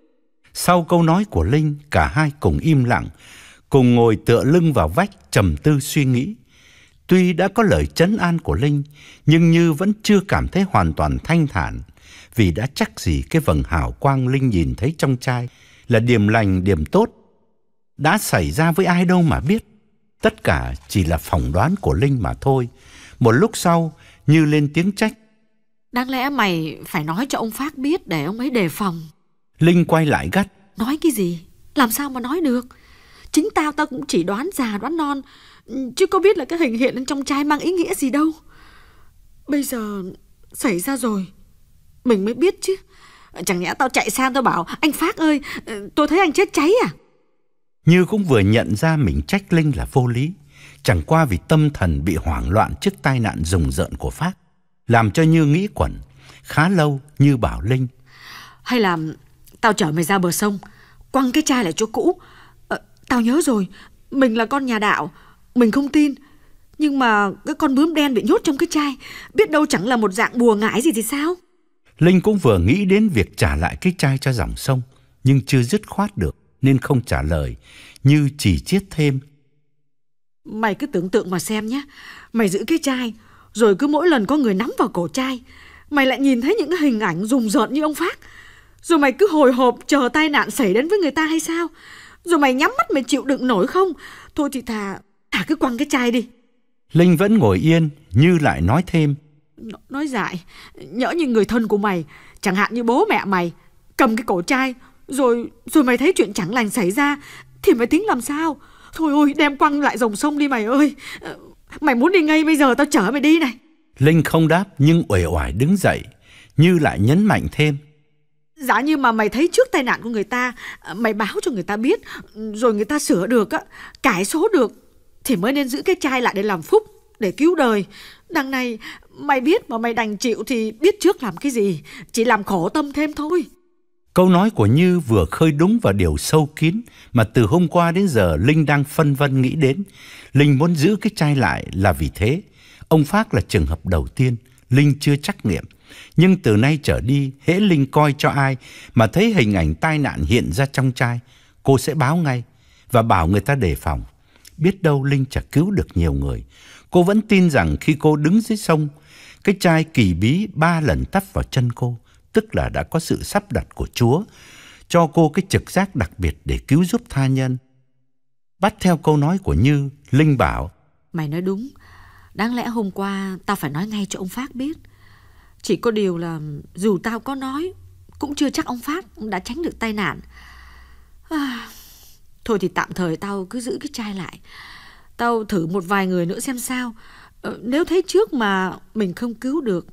Sau câu nói của Linh, cả hai cùng im lặng, cùng ngồi tựa lưng vào vách trầm tư suy nghĩ. Tuy đã có lời chấn an của Linh, nhưng Như vẫn chưa cảm thấy hoàn toàn thanh thản, vì đã chắc gì cái vầng hào quang Linh nhìn thấy trong trai là điểm lành, điểm tốt. Đã xảy ra với ai đâu mà biết. Tất cả chỉ là phỏng đoán của Linh mà thôi. Một lúc sau, Như lên tiếng trách. Đáng lẽ mày phải nói cho ông Phát biết để ông ấy đề phòng. Linh quay lại gắt. Nói cái gì? Làm sao mà nói được? Chính tao tao cũng chỉ đoán già đoán non, chứ có biết là cái hình hiện lên trong chai mang ý nghĩa gì đâu. Bây giờ xảy ra rồi, mình mới biết chứ. Chẳng nhẽ tao chạy sang tao bảo, anh Phát ơi, tôi thấy anh chết cháy à? Như cũng vừa nhận ra mình trách Linh là vô lý, chẳng qua vì tâm thần bị hoảng loạn trước tai nạn rùng rợn của Phát, làm cho Như nghĩ quẩn. Khá lâu Như bảo Linh. Hay là Tao chở mày ra bờ sông, quăng cái chai lại chỗ cũ. À, tao nhớ rồi, mình là con nhà đạo, mình không tin. Nhưng mà cái con bướm đen bị nhốt trong cái chai, biết đâu chẳng là một dạng bùa ngải gì thì sao? Linh cũng vừa nghĩ đến việc trả lại cái chai cho dòng sông, nhưng chưa dứt khoát được nên không trả lời, như chỉ chiết thêm. Mày cứ tưởng tượng mà xem nhé, mày giữ cái chai, rồi cứ mỗi lần có người nắm vào cổ chai, mày lại nhìn thấy những hình ảnh rùng rợn như ông Phát, rồi mày cứ hồi hộp chờ tai nạn xảy đến với người ta hay sao? Rồi mày nhắm mắt mày chịu đựng nổi không? Thôi thì thà, thà cứ quăng cái chai đi. Linh vẫn ngồi yên, Như lại nói thêm. N nói dại, nhỡ như người thân của mày, chẳng hạn như bố mẹ mày, cầm cái cổ chai, rồi rồi mày thấy chuyện chẳng lành xảy ra, thì mày tính làm sao? Thôi ôi, đem quăng lại dòng sông đi mày ơi. Ờ, mày muốn đi ngay bây giờ tao chở mày đi này. Linh không đáp nhưng uể oải đứng dậy, Như lại nhấn mạnh thêm. Giá như mà mày thấy trước tai nạn của người ta, ờ, mày báo cho người ta biết, ừ, rồi người ta sửa được, á, cải số được, thì mới nên giữ cái chai lại để làm phúc, để cứu đời. Đằng này, mày biết mà mày đành chịu thì biết trước làm cái gì, chỉ làm khổ tâm thêm thôi. Câu nói của Như vừa khơi đúng vào điều sâu kín mà từ hôm qua đến giờ Linh đang phân vân nghĩ đến. Linh muốn giữ cái chai lại là vì thế. Ông Phát là trường hợp đầu tiên Linh chưa trắc nghiệm nhưng từ nay trở đi, hễ Linh coi cho ai mà thấy hình ảnh tai nạn hiện ra trong trai, cô sẽ báo ngay và bảo người ta đề phòng. Biết đâu Linh chả cứu được nhiều người. Cô vẫn tin rằng khi cô đứng dưới sông, cái chai kỳ bí ba lần tắp vào chân cô, tức là đã có sự sắp đặt của Chúa cho cô cái trực giác đặc biệt để cứu giúp tha nhân. Bắt theo câu nói của Như, Linh bảo: "Mày nói đúng, đáng lẽ hôm qua tao phải nói ngay cho ông Phát biết, chỉ có điều là dù tao có nói Cũng chưa chắc ông Phát đã tránh được tai nạn à, Thôi thì tạm thời tao cứ giữ cái chai lại Tao thử một vài người nữa xem sao ờ, Nếu thấy trước mà mình không cứu được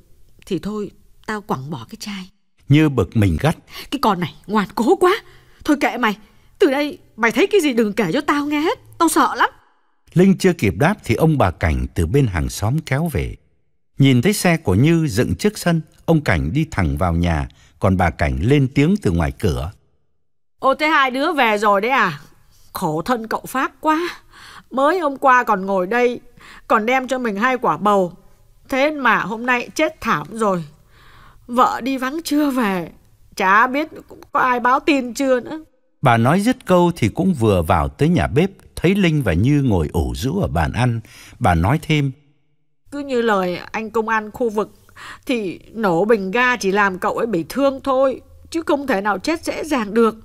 Thì thôi tao quẳng bỏ cái chai Như bực mình gắt Cái con này ngoan cố quá Thôi kệ mày Từ đây mày thấy cái gì đừng kể cho tao nghe hết Tao sợ lắm Linh chưa kịp đáp thì ông bà Cảnh từ bên hàng xóm kéo về Nhìn thấy xe của Như dựng trước sân, ông Cảnh đi thẳng vào nhà, còn bà Cảnh lên tiếng từ ngoài cửa. Ô thế hai đứa về rồi đấy à? Khổ thân cậu Pháp quá. Mới hôm qua còn ngồi đây, còn đem cho mình hai quả bầu. Thế mà hôm nay chết thảm rồi. Vợ đi vắng chưa về, chả biết có ai báo tin chưa nữa. Bà nói dứt câu thì cũng vừa vào tới nhà bếp, thấy Linh và Như ngồi ủ rũ ở bàn ăn. Bà nói thêm. Cứ như lời anh công an khu vực thì nổ bình ga chỉ làm cậu ấy bị thương thôi chứ không thể nào chết dễ dàng được.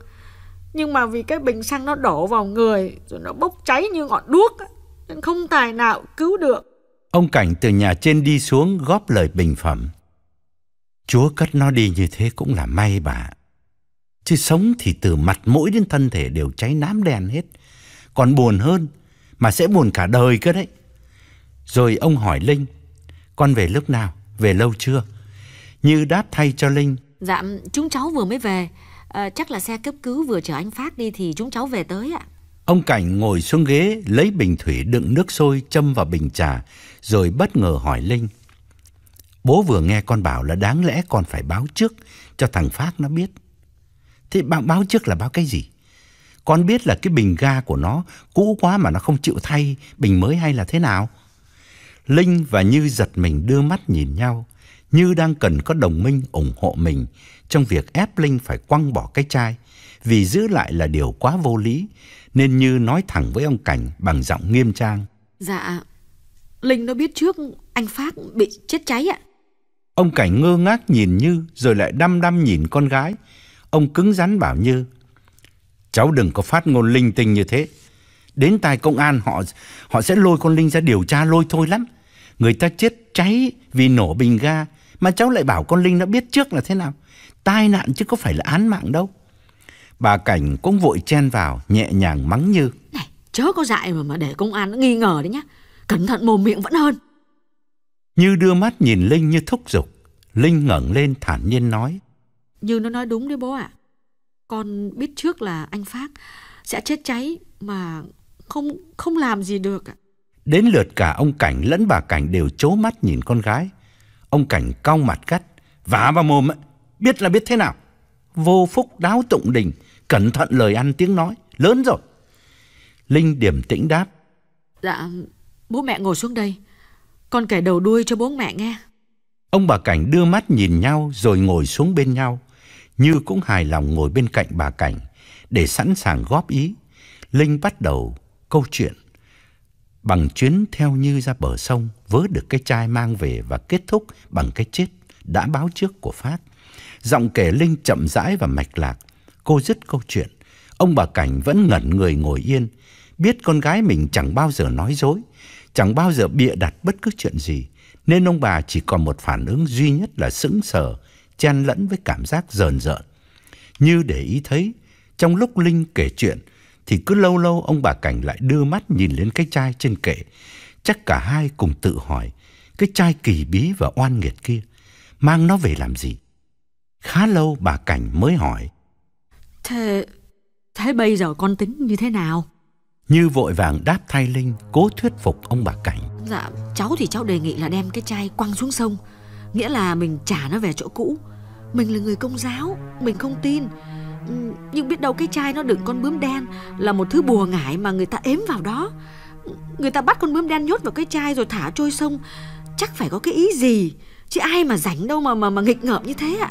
Nhưng mà vì cái bình xăng nó đổ vào người rồi nó bốc cháy như ngọn đuốc nên không tài nào cứu được. Ông Cảnh từ nhà trên đi xuống góp lời bình phẩm. Chúa cất nó đi như thế cũng là may bà. Chứ sống thì từ mặt mũi đến thân thể đều cháy nám đen hết. Còn buồn hơn, mà sẽ buồn cả đời cơ đấy. Rồi ông hỏi Linh, con về lúc nào, về lâu chưa? Như đáp thay cho Linh. Dạ, chúng cháu vừa mới về, à, chắc là xe cấp cứu vừa chở anh Phát đi thì chúng cháu về tới ạ. Ông Cảnh ngồi xuống ghế lấy bình thủy đựng nước sôi châm vào bình trà, rồi bất ngờ hỏi Linh. Bố vừa nghe con bảo là đáng lẽ con phải báo trước cho thằng Phát nó biết. Thế bạn báo trước là báo cái gì? Con biết là cái bình ga của nó cũ quá mà nó không chịu thay bình mới hay là thế nào? Linh và Như giật mình đưa mắt nhìn nhau. Như đang cần có đồng minh ủng hộ mình trong việc ép Linh phải quăng bỏ cái chai vì giữ lại là điều quá vô lý nên Như nói thẳng với ông Cảnh bằng giọng nghiêm trang. Dạ, Linh nó biết trước anh Phát bị chết cháy ạ. Ông Cảnh ngơ ngác nhìn Như rồi lại đăm đăm nhìn con gái. Ông cứng rắn bảo Như. Cháu đừng có phát ngôn linh tinh như thế. Đến tài công an họ họ sẽ lôi con Linh ra điều tra lôi thôi lắm. Người ta chết cháy vì nổ bình ga mà cháu lại bảo con Linh đã biết trước là thế nào. Tai nạn chứ có phải là án mạng đâu. Bà Cảnh cũng vội chen vào nhẹ nhàng mắng Như. Này, chớ có dại mà mà để công an nó nghi ngờ đấy nhá. Cẩn thận mồm miệng vẫn hơn. Như đưa mắt nhìn Linh như thúc giục. Linh ngẩng lên thản nhiên nói. Như nó nói đúng đấy bố ạ. Con biết trước là anh Phát sẽ chết cháy mà không không làm gì được ạ. Đến lượt cả ông Cảnh lẫn bà Cảnh đều chố mắt nhìn con gái. Ông Cảnh cong mặt gắt, vả vào mồm, biết là biết thế nào. Vô phúc đáo tụng đình, cẩn thận lời ăn tiếng nói, lớn rồi. Linh điểm tĩnh đáp. Dạ, bố mẹ ngồi xuống đây, con kể đầu đuôi cho bố mẹ nghe. Ông bà Cảnh đưa mắt nhìn nhau rồi ngồi xuống bên nhau. Như cũng hài lòng ngồi bên cạnh bà Cảnh để sẵn sàng góp ý. Linh bắt đầu câu chuyện bằng chuyến theo như ra bờ sông vớ được cái chai mang về và kết thúc bằng cái chết đã báo trước của Phát. Giọng kể Linh chậm rãi và mạch lạc, cô dứt câu chuyện. Ông bà Cảnh vẫn ngẩn người ngồi yên, biết con gái mình chẳng bao giờ nói dối, chẳng bao giờ bịa đặt bất cứ chuyện gì, nên ông bà chỉ còn một phản ứng duy nhất là sững sờ, chen lẫn với cảm giác rờn rợn. Như để ý thấy, trong lúc Linh kể chuyện, thì cứ lâu lâu ông bà Cảnh lại đưa mắt nhìn lên cái chai trên kệ. Chắc cả hai cùng tự hỏi, cái chai kỳ bí và oan nghiệt kia, mang nó về làm gì? Khá lâu bà Cảnh mới hỏi. Thế, thế bây giờ con tính như thế nào? Như vội vàng đáp thay Linh, cố thuyết phục ông bà Cảnh. Dạ, cháu thì cháu đề nghị là đem cái chai quăng xuống sông, nghĩa là mình trả nó về chỗ cũ. Mình là người công giáo, mình không tin, Ừ, nhưng biết đâu cái chai nó đựng con bướm đen Là một thứ bùa ngải mà người ta ếm vào đó Người ta bắt con bướm đen nhốt vào cái chai rồi thả trôi sông Chắc phải có cái ý gì Chứ ai mà rảnh đâu mà mà mà nghịch ngợm như thế ạ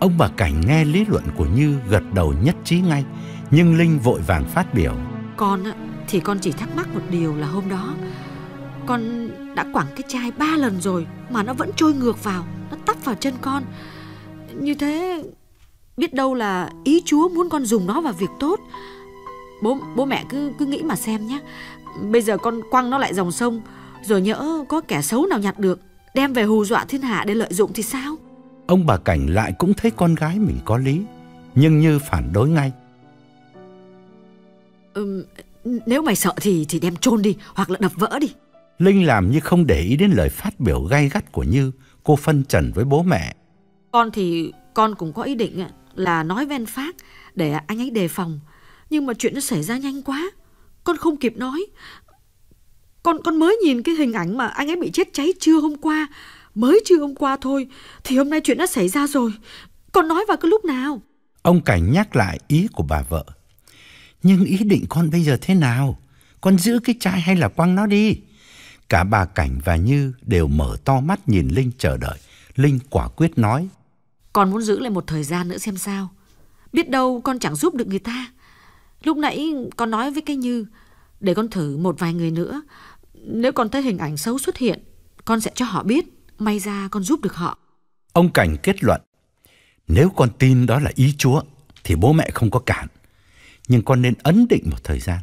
Ông bà Cảnh nghe lý luận của Như gật đầu nhất trí ngay Nhưng Linh vội vàng phát biểu Con thì con chỉ thắc mắc một điều là hôm đó Con đã quẳng cái chai ba lần rồi Mà nó vẫn trôi ngược vào Nó tắp vào chân con Như thế biết đâu là ý Chúa muốn con dùng nó vào việc tốt. Bố bố mẹ cứ cứ nghĩ mà xem nhé. Bây giờ con quăng nó lại dòng sông, rồi nhỡ có kẻ xấu nào nhặt được, đem về hù dọa thiên hạ để lợi dụng thì sao? Ông bà Cảnh lại cũng thấy con gái mình có lý, nhưng như phản đối ngay. Ừ, nếu mày sợ thì thì đem chôn đi hoặc là đập vỡ đi. Linh làm như không để ý đến lời phát biểu gay gắt của Như, cô phân trần với bố mẹ. Con thì con cũng có ý định ạ là nói ven phát để anh ấy đề phòng. Nhưng mà chuyện nó xảy ra nhanh quá. Con không kịp nói. Con con mới nhìn cái hình ảnh mà anh ấy bị chết cháy trưa hôm qua. Mới trưa hôm qua thôi. Thì hôm nay chuyện đã xảy ra rồi. Con nói vào cái lúc nào? Ông Cảnh nhắc lại ý của bà vợ. Nhưng ý định con bây giờ thế nào? Con giữ cái chai hay là quăng nó đi? Cả bà Cảnh và Như đều mở to mắt nhìn Linh chờ đợi. Linh quả quyết nói. Con muốn giữ lại một thời gian nữa xem sao. Biết đâu con chẳng giúp được người ta. Lúc nãy con nói với cái Như, để con thử một vài người nữa. Nếu con thấy hình ảnh xấu xuất hiện, con sẽ cho họ biết. May ra con giúp được họ. Ông Cảnh kết luận, nếu con tin đó là ý Chúa, thì bố mẹ không có cản. Nhưng con nên ấn định một thời gian.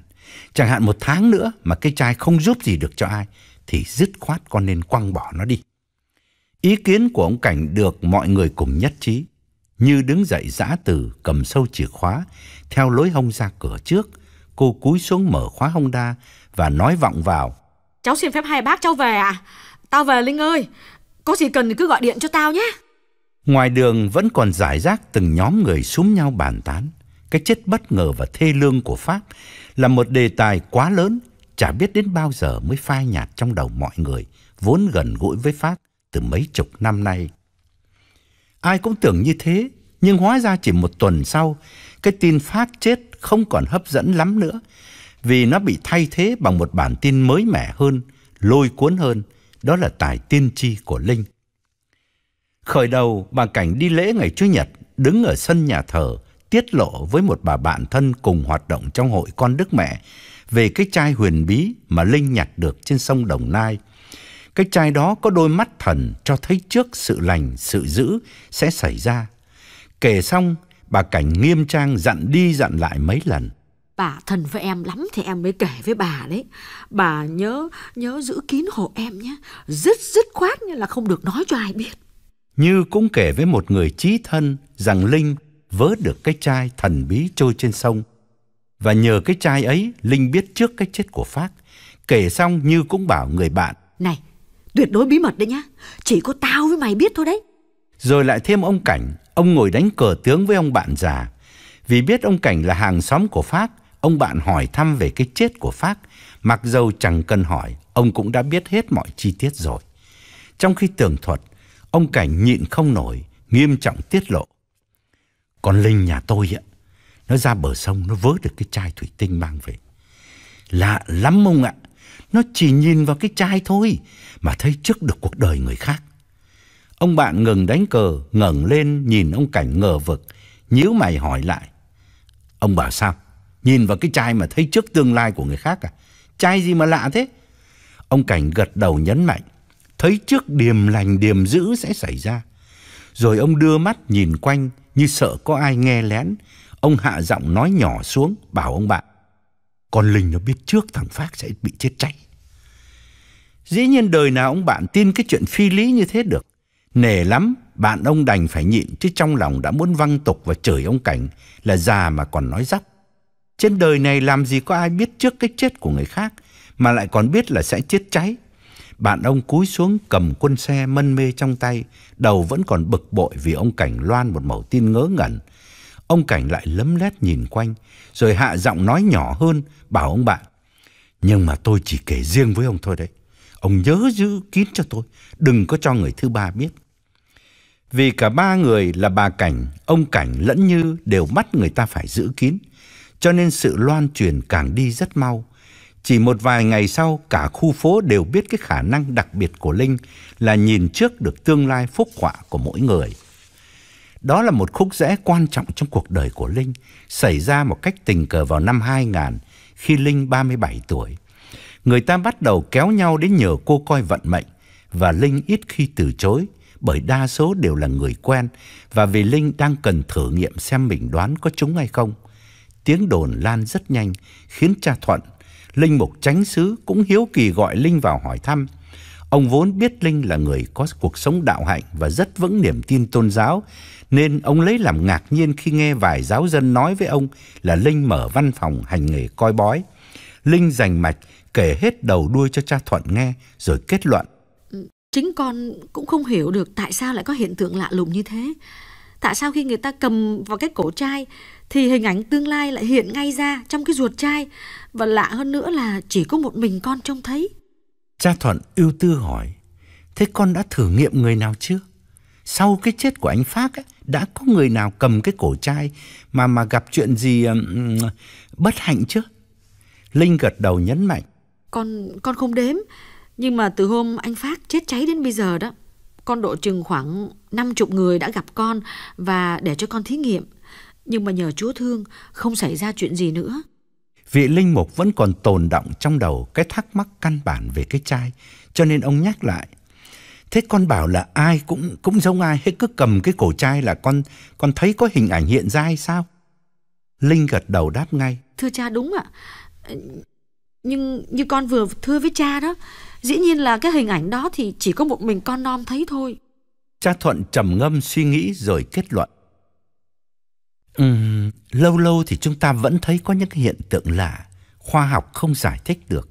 Chẳng hạn một tháng nữa mà cái trai không giúp gì được cho ai, thì dứt khoát con nên quăng bỏ nó đi. Ý kiến của ông Cảnh được mọi người cùng nhất trí. Như đứng dậy giã từ cầm sâu chìa khóa, theo lối hông ra cửa trước, cô cúi xuống mở khóa hông đa và nói vọng vào. Cháu xin phép hai bác cháu về à? Tao về Linh ơi, có gì cần thì cứ gọi điện cho tao nhé. Ngoài đường vẫn còn giải rác từng nhóm người xúm nhau bàn tán. Cái chết bất ngờ và thê lương của Pháp là một đề tài quá lớn, chả biết đến bao giờ mới phai nhạt trong đầu mọi người, vốn gần gũi với Pháp từ mấy chục năm nay. Ai cũng tưởng như thế, nhưng hóa ra chỉ một tuần sau, cái tin phát chết không còn hấp dẫn lắm nữa, vì nó bị thay thế bằng một bản tin mới mẻ hơn, lôi cuốn hơn, đó là tài tiên tri của Linh. Khởi đầu bằng cảnh đi lễ ngày Chủ nhật, đứng ở sân nhà thờ, tiết lộ với một bà bạn thân cùng hoạt động trong hội con Đức Mẹ về cái chai huyền bí mà Linh nhặt được trên sông Đồng Nai cái trai đó có đôi mắt thần cho thấy trước sự lành, sự dữ sẽ xảy ra. Kể xong, bà Cảnh nghiêm trang dặn đi dặn lại mấy lần. Bà thần với em lắm thì em mới kể với bà đấy. Bà nhớ nhớ giữ kín hộ em nhé. rất dứt khoát như là không được nói cho ai biết. Như cũng kể với một người trí thân rằng Linh vớ được cái chai thần bí trôi trên sông. Và nhờ cái chai ấy, Linh biết trước cái chết của Phác. Kể xong Như cũng bảo người bạn. Này, Tuyệt đối bí mật đấy nhá Chỉ có tao với mày biết thôi đấy Rồi lại thêm ông Cảnh Ông ngồi đánh cờ tướng với ông bạn già Vì biết ông Cảnh là hàng xóm của Phát Ông bạn hỏi thăm về cái chết của Phát Mặc dầu chẳng cần hỏi Ông cũng đã biết hết mọi chi tiết rồi Trong khi tường thuật Ông Cảnh nhịn không nổi Nghiêm trọng tiết lộ Con Linh nhà tôi ạ Nó ra bờ sông Nó vớt được cái chai thủy tinh mang về Lạ lắm ông ạ nó chỉ nhìn vào cái chai thôi mà thấy trước được cuộc đời người khác. Ông bạn ngừng đánh cờ, ngẩng lên nhìn ông Cảnh ngờ vực, nhíu mày hỏi lại. Ông bảo sao? Nhìn vào cái chai mà thấy trước tương lai của người khác à? Chai gì mà lạ thế? Ông Cảnh gật đầu nhấn mạnh, thấy trước điềm lành điềm dữ sẽ xảy ra. Rồi ông đưa mắt nhìn quanh như sợ có ai nghe lén, ông hạ giọng nói nhỏ xuống bảo ông bạn con Linh nó biết trước thằng Phát sẽ bị chết cháy. Dĩ nhiên đời nào ông bạn tin cái chuyện phi lý như thế được. nề lắm, bạn ông đành phải nhịn chứ trong lòng đã muốn văng tục và chửi ông Cảnh là già mà còn nói dắp. Trên đời này làm gì có ai biết trước cái chết của người khác mà lại còn biết là sẽ chết cháy. Bạn ông cúi xuống cầm quân xe mân mê trong tay, đầu vẫn còn bực bội vì ông Cảnh loan một mẩu tin ngớ ngẩn Ông Cảnh lại lấm lét nhìn quanh, rồi hạ giọng nói nhỏ hơn, bảo ông bạn. Nhưng mà tôi chỉ kể riêng với ông thôi đấy. Ông nhớ giữ kín cho tôi, đừng có cho người thứ ba biết. Vì cả ba người là bà Cảnh, ông Cảnh lẫn Như đều bắt người ta phải giữ kín, cho nên sự loan truyền càng đi rất mau. Chỉ một vài ngày sau, cả khu phố đều biết cái khả năng đặc biệt của Linh là nhìn trước được tương lai phúc họa của mỗi người. Đó là một khúc rẽ quan trọng trong cuộc đời của Linh, xảy ra một cách tình cờ vào năm 2000 khi Linh 37 tuổi. Người ta bắt đầu kéo nhau đến nhờ cô coi vận mệnh và Linh ít khi từ chối bởi đa số đều là người quen và vì Linh đang cần thử nghiệm xem mình đoán có trúng hay không. Tiếng đồn lan rất nhanh khiến cha Thuận, Linh Mục Tránh Sứ cũng hiếu kỳ gọi Linh vào hỏi thăm Ông vốn biết Linh là người có cuộc sống đạo hạnh và rất vững niềm tin tôn giáo, nên ông lấy làm ngạc nhiên khi nghe vài giáo dân nói với ông là Linh mở văn phòng hành nghề coi bói. Linh rành mạch kể hết đầu đuôi cho cha Thuận nghe rồi kết luận. Ừ, chính con cũng không hiểu được tại sao lại có hiện tượng lạ lùng như thế. Tại sao khi người ta cầm vào cái cổ trai thì hình ảnh tương lai lại hiện ngay ra trong cái ruột trai và lạ hơn nữa là chỉ có một mình con trông thấy. Cha Thuận ưu tư hỏi, thế con đã thử nghiệm người nào chưa? Sau cái chết của anh Pháp ấy, đã có người nào cầm cái cổ chai mà mà gặp chuyện gì um, bất hạnh chứ? Linh gật đầu nhấn mạnh. Con con không đếm, nhưng mà từ hôm anh Phát chết cháy đến bây giờ đó, con độ chừng khoảng 50 người đã gặp con và để cho con thí nghiệm. Nhưng mà nhờ Chúa thương, không xảy ra chuyện gì nữa vị linh mục vẫn còn tồn động trong đầu cái thắc mắc căn bản về cái chai, cho nên ông nhắc lại. Thế con bảo là ai cũng cũng giống ai hết cứ cầm cái cổ chai là con con thấy có hình ảnh hiện ra hay sao? Linh gật đầu đáp ngay. Thưa cha đúng ạ. Nhưng như con vừa thưa với cha đó, dĩ nhiên là cái hình ảnh đó thì chỉ có một mình con non thấy thôi. Cha Thuận trầm ngâm suy nghĩ rồi kết luận. Uhm, lâu lâu thì chúng ta vẫn thấy có những hiện tượng lạ, khoa học không giải thích được.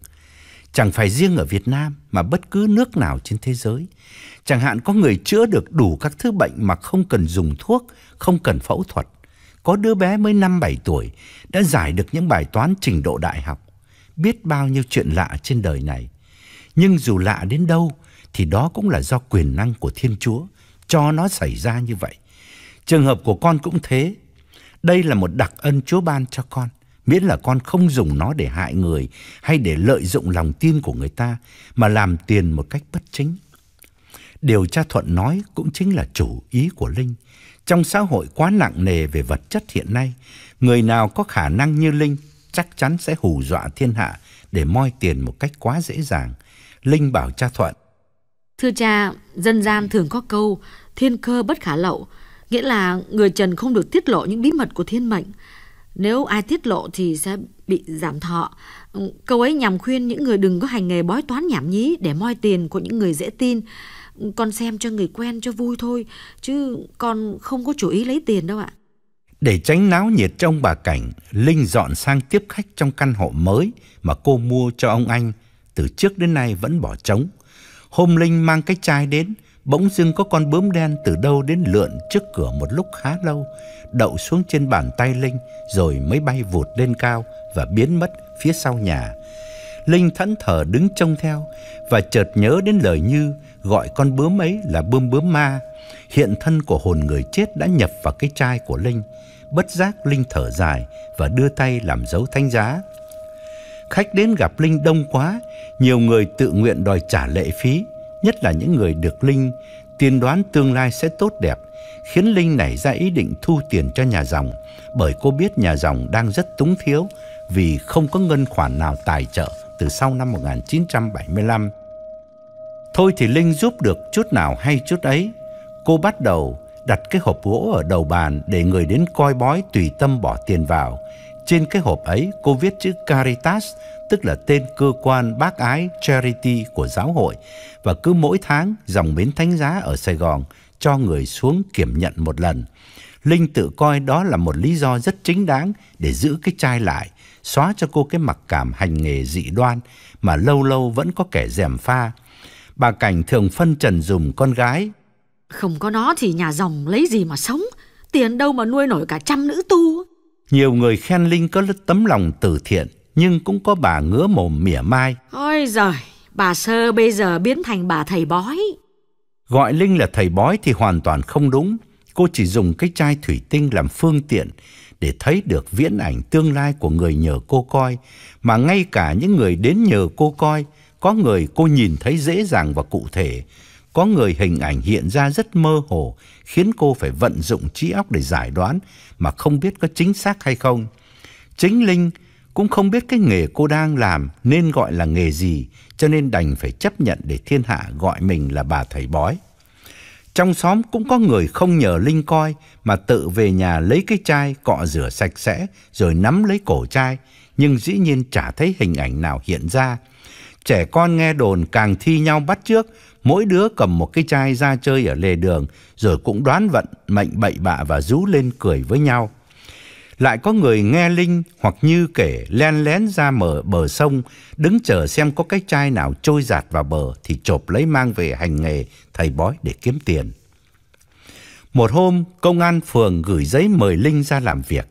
Chẳng phải riêng ở Việt Nam mà bất cứ nước nào trên thế giới. Chẳng hạn có người chữa được đủ các thứ bệnh mà không cần dùng thuốc, không cần phẫu thuật. Có đứa bé mới 5-7 tuổi đã giải được những bài toán trình độ đại học. Biết bao nhiêu chuyện lạ trên đời này. Nhưng dù lạ đến đâu thì đó cũng là do quyền năng của Thiên Chúa cho nó xảy ra như vậy. Trường hợp của con cũng thế, đây là một đặc ân Chúa ban cho con, miễn là con không dùng nó để hại người hay để lợi dụng lòng tin của người ta mà làm tiền một cách bất chính. Điều cha Thuận nói cũng chính là chủ ý của Linh. Trong xã hội quá nặng nề về vật chất hiện nay, người nào có khả năng như Linh chắc chắn sẽ hù dọa thiên hạ để moi tiền một cách quá dễ dàng. Linh bảo cha Thuận. Thưa cha, dân gian thường có câu thiên cơ bất khả lậu, Nghĩa là người Trần không được tiết lộ những bí mật của thiên mệnh. Nếu ai tiết lộ thì sẽ bị giảm thọ. Ừ, câu ấy nhằm khuyên những người đừng có hành nghề bói toán nhảm nhí để moi tiền của những người dễ tin. Ừ, con xem cho người quen cho vui thôi, chứ con không có chủ ý lấy tiền đâu ạ. Để tránh náo nhiệt cho ông bà Cảnh, Linh dọn sang tiếp khách trong căn hộ mới mà cô mua cho ông anh từ trước đến nay vẫn bỏ trống. Hôm Linh mang cái chai đến, Bỗng dưng có con bướm đen từ đâu đến lượn trước cửa một lúc khá lâu, đậu xuống trên bàn tay Linh rồi mới bay vụt lên cao và biến mất phía sau nhà. Linh thẫn thờ đứng trông theo và chợt nhớ đến lời Như gọi con bướm ấy là bướm bướm ma. Hiện thân của hồn người chết đã nhập vào cái chai của Linh. Bất giác Linh thở dài và đưa tay làm dấu thanh giá. Khách đến gặp Linh đông quá, nhiều người tự nguyện đòi trả lệ phí nhất là những người được Linh tiên đoán tương lai sẽ tốt đẹp, khiến Linh nảy ra ý định thu tiền cho nhà dòng, bởi cô biết nhà dòng đang rất túng thiếu vì không có ngân khoản nào tài trợ từ sau năm 1975. Thôi thì Linh giúp được chút nào hay chút ấy, cô bắt đầu đặt cái hộp gỗ ở đầu bàn để người đến coi bói tùy tâm bỏ tiền vào. Trên cái hộp ấy, cô viết chữ Caritas tức là tên cơ quan bác ái charity của giáo hội và cứ mỗi tháng dòng bến thánh giá ở Sài Gòn cho người xuống kiểm nhận một lần. Linh tự coi đó là một lý do rất chính đáng để giữ cái chai lại, xóa cho cô cái mặc cảm hành nghề dị đoan mà lâu lâu vẫn có kẻ dèm pha. Bà Cảnh thường phân trần dùng con gái. Không có nó thì nhà dòng lấy gì mà sống, tiền đâu mà nuôi nổi cả trăm nữ tu. Nhiều người khen Linh có tấm lòng từ thiện, nhưng cũng có bà ngứa mồm mỉa mai. Ôi giời, bà Sơ bây giờ biến thành bà thầy bói. Gọi Linh là thầy bói thì hoàn toàn không đúng. Cô chỉ dùng cái chai thủy tinh làm phương tiện để thấy được viễn ảnh tương lai của người nhờ cô coi, mà ngay cả những người đến nhờ cô coi, có người cô nhìn thấy dễ dàng và cụ thể, có người hình ảnh hiện ra rất mơ hồ, khiến cô phải vận dụng trí óc để giải đoán mà không biết có chính xác hay không. Chính Linh cũng không biết cái nghề cô đang làm nên gọi là nghề gì, cho nên đành phải chấp nhận để thiên hạ gọi mình là bà thầy bói. Trong xóm cũng có người không nhờ Linh coi mà tự về nhà lấy cái chai cọ rửa sạch sẽ rồi nắm lấy cổ chai, nhưng dĩ nhiên chả thấy hình ảnh nào hiện ra. Trẻ con nghe đồn càng thi nhau bắt trước, mỗi đứa cầm một cái chai ra chơi ở lề đường rồi cũng đoán vận mệnh bậy bạ và rú lên cười với nhau lại có người nghe Linh hoặc Như kể len lén ra mở bờ sông, đứng chờ xem có cái chai nào trôi giạt vào bờ thì chộp lấy mang về hành nghề thầy bói để kiếm tiền. Một hôm, công an phường gửi giấy mời Linh ra làm việc.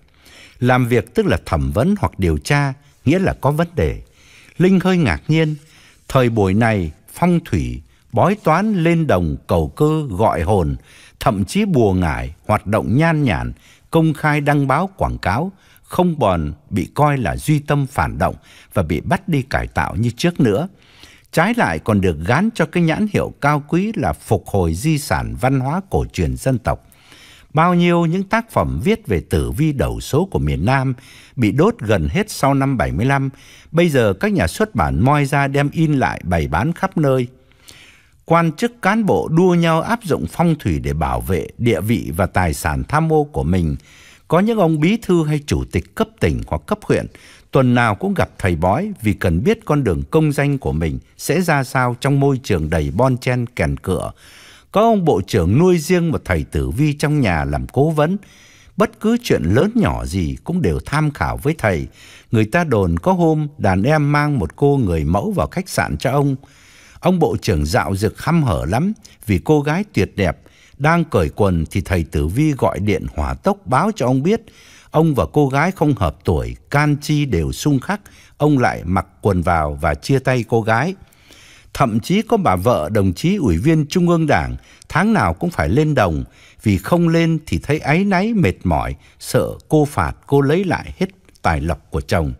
Làm việc tức là thẩm vấn hoặc điều tra, nghĩa là có vấn đề. Linh hơi ngạc nhiên, thời buổi này phong thủy, bói toán lên đồng cầu cơ gọi hồn, thậm chí bùa ngải, hoạt động nhan nhản công khai đăng báo quảng cáo, không bòn bị coi là duy tâm phản động và bị bắt đi cải tạo như trước nữa. Trái lại còn được gán cho cái nhãn hiệu cao quý là phục hồi di sản văn hóa cổ truyền dân tộc. Bao nhiêu những tác phẩm viết về tử vi đầu số của miền Nam bị đốt gần hết sau năm 75, bây giờ các nhà xuất bản moi ra đem in lại bày bán khắp nơi quan chức cán bộ đua nhau áp dụng phong thủy để bảo vệ địa vị và tài sản tham ô của mình. Có những ông bí thư hay chủ tịch cấp tỉnh hoặc cấp huyện tuần nào cũng gặp thầy bói vì cần biết con đường công danh của mình sẽ ra sao trong môi trường đầy bon chen kèn cửa. Có ông bộ trưởng nuôi riêng một thầy tử vi trong nhà làm cố vấn. Bất cứ chuyện lớn nhỏ gì cũng đều tham khảo với thầy. Người ta đồn có hôm đàn em mang một cô người mẫu vào khách sạn cho ông. Ông bộ trưởng dạo dực hăm hở lắm vì cô gái tuyệt đẹp. Đang cởi quần thì thầy tử vi gọi điện hỏa tốc báo cho ông biết. Ông và cô gái không hợp tuổi, can chi đều sung khắc. Ông lại mặc quần vào và chia tay cô gái. Thậm chí có bà vợ đồng chí ủy viên Trung ương Đảng tháng nào cũng phải lên đồng, vì không lên thì thấy áy náy mệt mỏi, sợ cô phạt cô lấy lại hết tài lộc của chồng.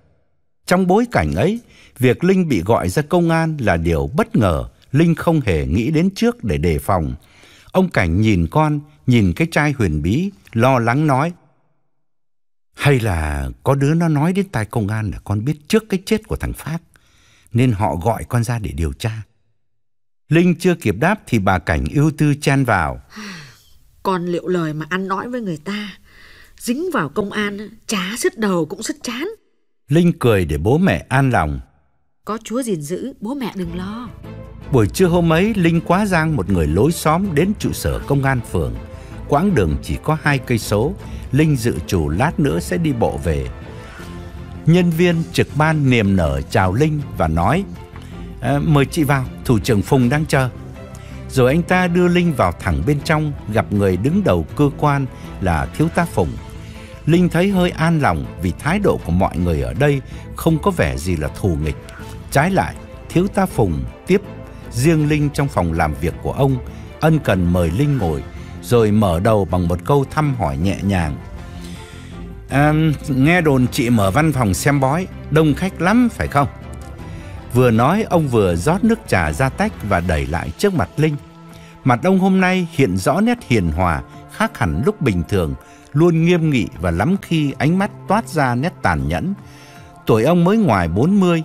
Trong bối cảnh ấy, Việc Linh bị gọi ra công an là điều bất ngờ, Linh không hề nghĩ đến trước để đề phòng. Ông Cảnh nhìn con, nhìn cái chai huyền bí, lo lắng nói. Hay là có đứa nó nói đến tai công an là con biết trước cái chết của thằng Pháp, nên họ gọi con ra để điều tra. Linh chưa kịp đáp thì bà Cảnh ưu tư chen vào. Con liệu lời mà ăn nói với người ta, dính vào công an, chá sứt đầu cũng sứt chán. Linh cười để bố mẹ an lòng có Chúa gìn giữ, bố mẹ đừng lo. Buổi trưa hôm ấy, Linh quá giang một người lối xóm đến trụ sở công an phường. Quãng đường chỉ có hai cây số, Linh dự chủ lát nữa sẽ đi bộ về. Nhân viên trực ban niềm nở chào Linh và nói: à, "Mời chị vào, thủ trưởng Phùng đang chờ." Rồi anh ta đưa Linh vào thẳng bên trong, gặp người đứng đầu cơ quan là thiếu tá Phùng. Linh thấy hơi an lòng vì thái độ của mọi người ở đây không có vẻ gì là thù nghịch Trái lại, thiếu tá Phùng tiếp riêng Linh trong phòng làm việc của ông, ân cần mời Linh ngồi, rồi mở đầu bằng một câu thăm hỏi nhẹ nhàng. À, nghe đồn chị mở văn phòng xem bói, đông khách lắm phải không? Vừa nói ông vừa rót nước trà ra tách và đẩy lại trước mặt Linh. Mặt ông hôm nay hiện rõ nét hiền hòa, khác hẳn lúc bình thường, luôn nghiêm nghị và lắm khi ánh mắt toát ra nét tàn nhẫn. Tuổi ông mới ngoài 40,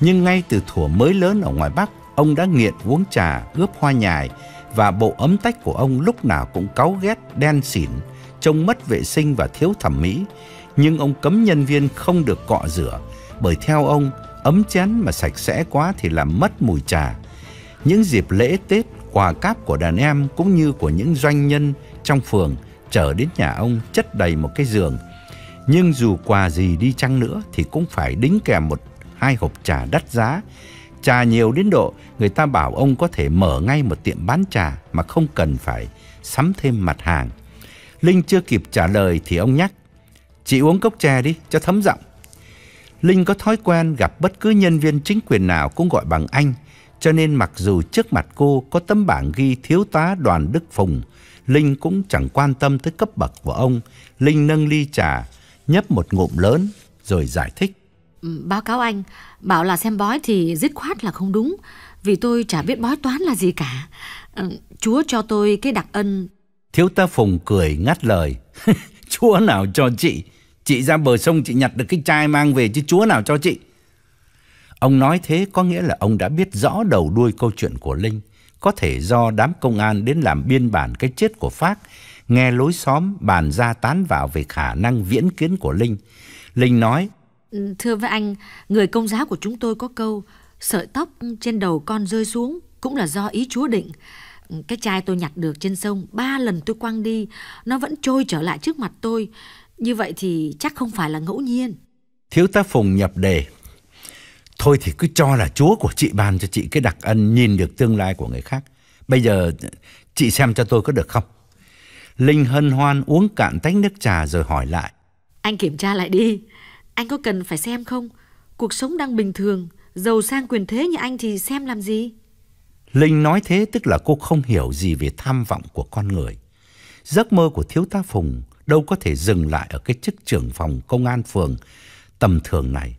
nhưng ngay từ thủa mới lớn ở ngoài Bắc, ông đã nghiện uống trà, ướp hoa nhài và bộ ấm tách của ông lúc nào cũng cáu ghét, đen xỉn, trông mất vệ sinh và thiếu thẩm mỹ. Nhưng ông cấm nhân viên không được cọ rửa, bởi theo ông, ấm chén mà sạch sẽ quá thì làm mất mùi trà. Những dịp lễ Tết, quà cáp của đàn em cũng như của những doanh nhân trong phường trở đến nhà ông chất đầy một cái giường. Nhưng dù quà gì đi chăng nữa thì cũng phải đính kèm một hai hộp trà đắt giá. Trà nhiều đến độ người ta bảo ông có thể mở ngay một tiệm bán trà mà không cần phải sắm thêm mặt hàng. Linh chưa kịp trả lời thì ông nhắc, chị uống cốc trà đi cho thấm giọng. Linh có thói quen gặp bất cứ nhân viên chính quyền nào cũng gọi bằng anh, cho nên mặc dù trước mặt cô có tấm bảng ghi thiếu tá đoàn Đức Phùng, Linh cũng chẳng quan tâm tới cấp bậc của ông. Linh nâng ly trà, nhấp một ngụm lớn rồi giải thích. Ừ, báo cáo anh, bảo là xem bói thì dứt khoát là không đúng, vì tôi chả biết bói toán là gì cả. Ừ, chúa cho tôi cái đặc ân. Thiếu tá Phùng cười ngắt lời. chúa nào cho chị, chị ra bờ sông chị nhặt được cái chai mang về chứ chúa nào cho chị. Ông nói thế có nghĩa là ông đã biết rõ đầu đuôi câu chuyện của Linh, có thể do đám công an đến làm biên bản cái chết của Phác, nghe lối xóm bàn ra tán vào về khả năng viễn kiến của Linh. Linh nói Ừ, thưa với anh, người công giáo của chúng tôi có câu sợi tóc trên đầu con rơi xuống cũng là do ý Chúa định. Ừ, cái chai tôi nhặt được trên sông, ba lần tôi quăng đi, nó vẫn trôi trở lại trước mặt tôi. Như vậy thì chắc không phải là ngẫu nhiên. Thiếu tá Phùng nhập đề. Thôi thì cứ cho là Chúa của chị bàn cho chị cái đặc ân nhìn được tương lai của người khác. Bây giờ chị xem cho tôi có được không? Linh hân hoan uống cạn tách nước trà rồi hỏi lại. Anh kiểm tra lại đi. Anh có cần phải xem không? Cuộc sống đang bình thường, giàu sang quyền thế như anh thì xem làm gì? Linh nói thế tức là cô không hiểu gì về tham vọng của con người. Giấc mơ của thiếu tá Phùng đâu có thể dừng lại ở cái chức trưởng phòng công an phường tầm thường này.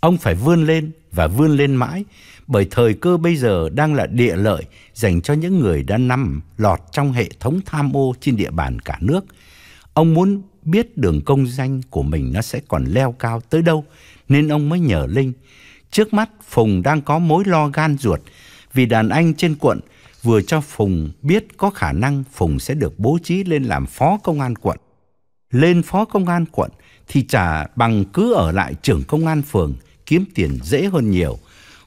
Ông phải vươn lên và vươn lên mãi bởi thời cơ bây giờ đang là địa lợi dành cho những người đã nằm lọt trong hệ thống tham ô trên địa bàn cả nước. Ông muốn biết đường công danh của mình nó sẽ còn leo cao tới đâu, nên ông mới nhờ Linh. Trước mắt Phùng đang có mối lo gan ruột vì đàn anh trên quận vừa cho Phùng biết có khả năng Phùng sẽ được bố trí lên làm phó công an quận. Lên phó công an quận thì chả bằng cứ ở lại trưởng công an phường kiếm tiền dễ hơn nhiều.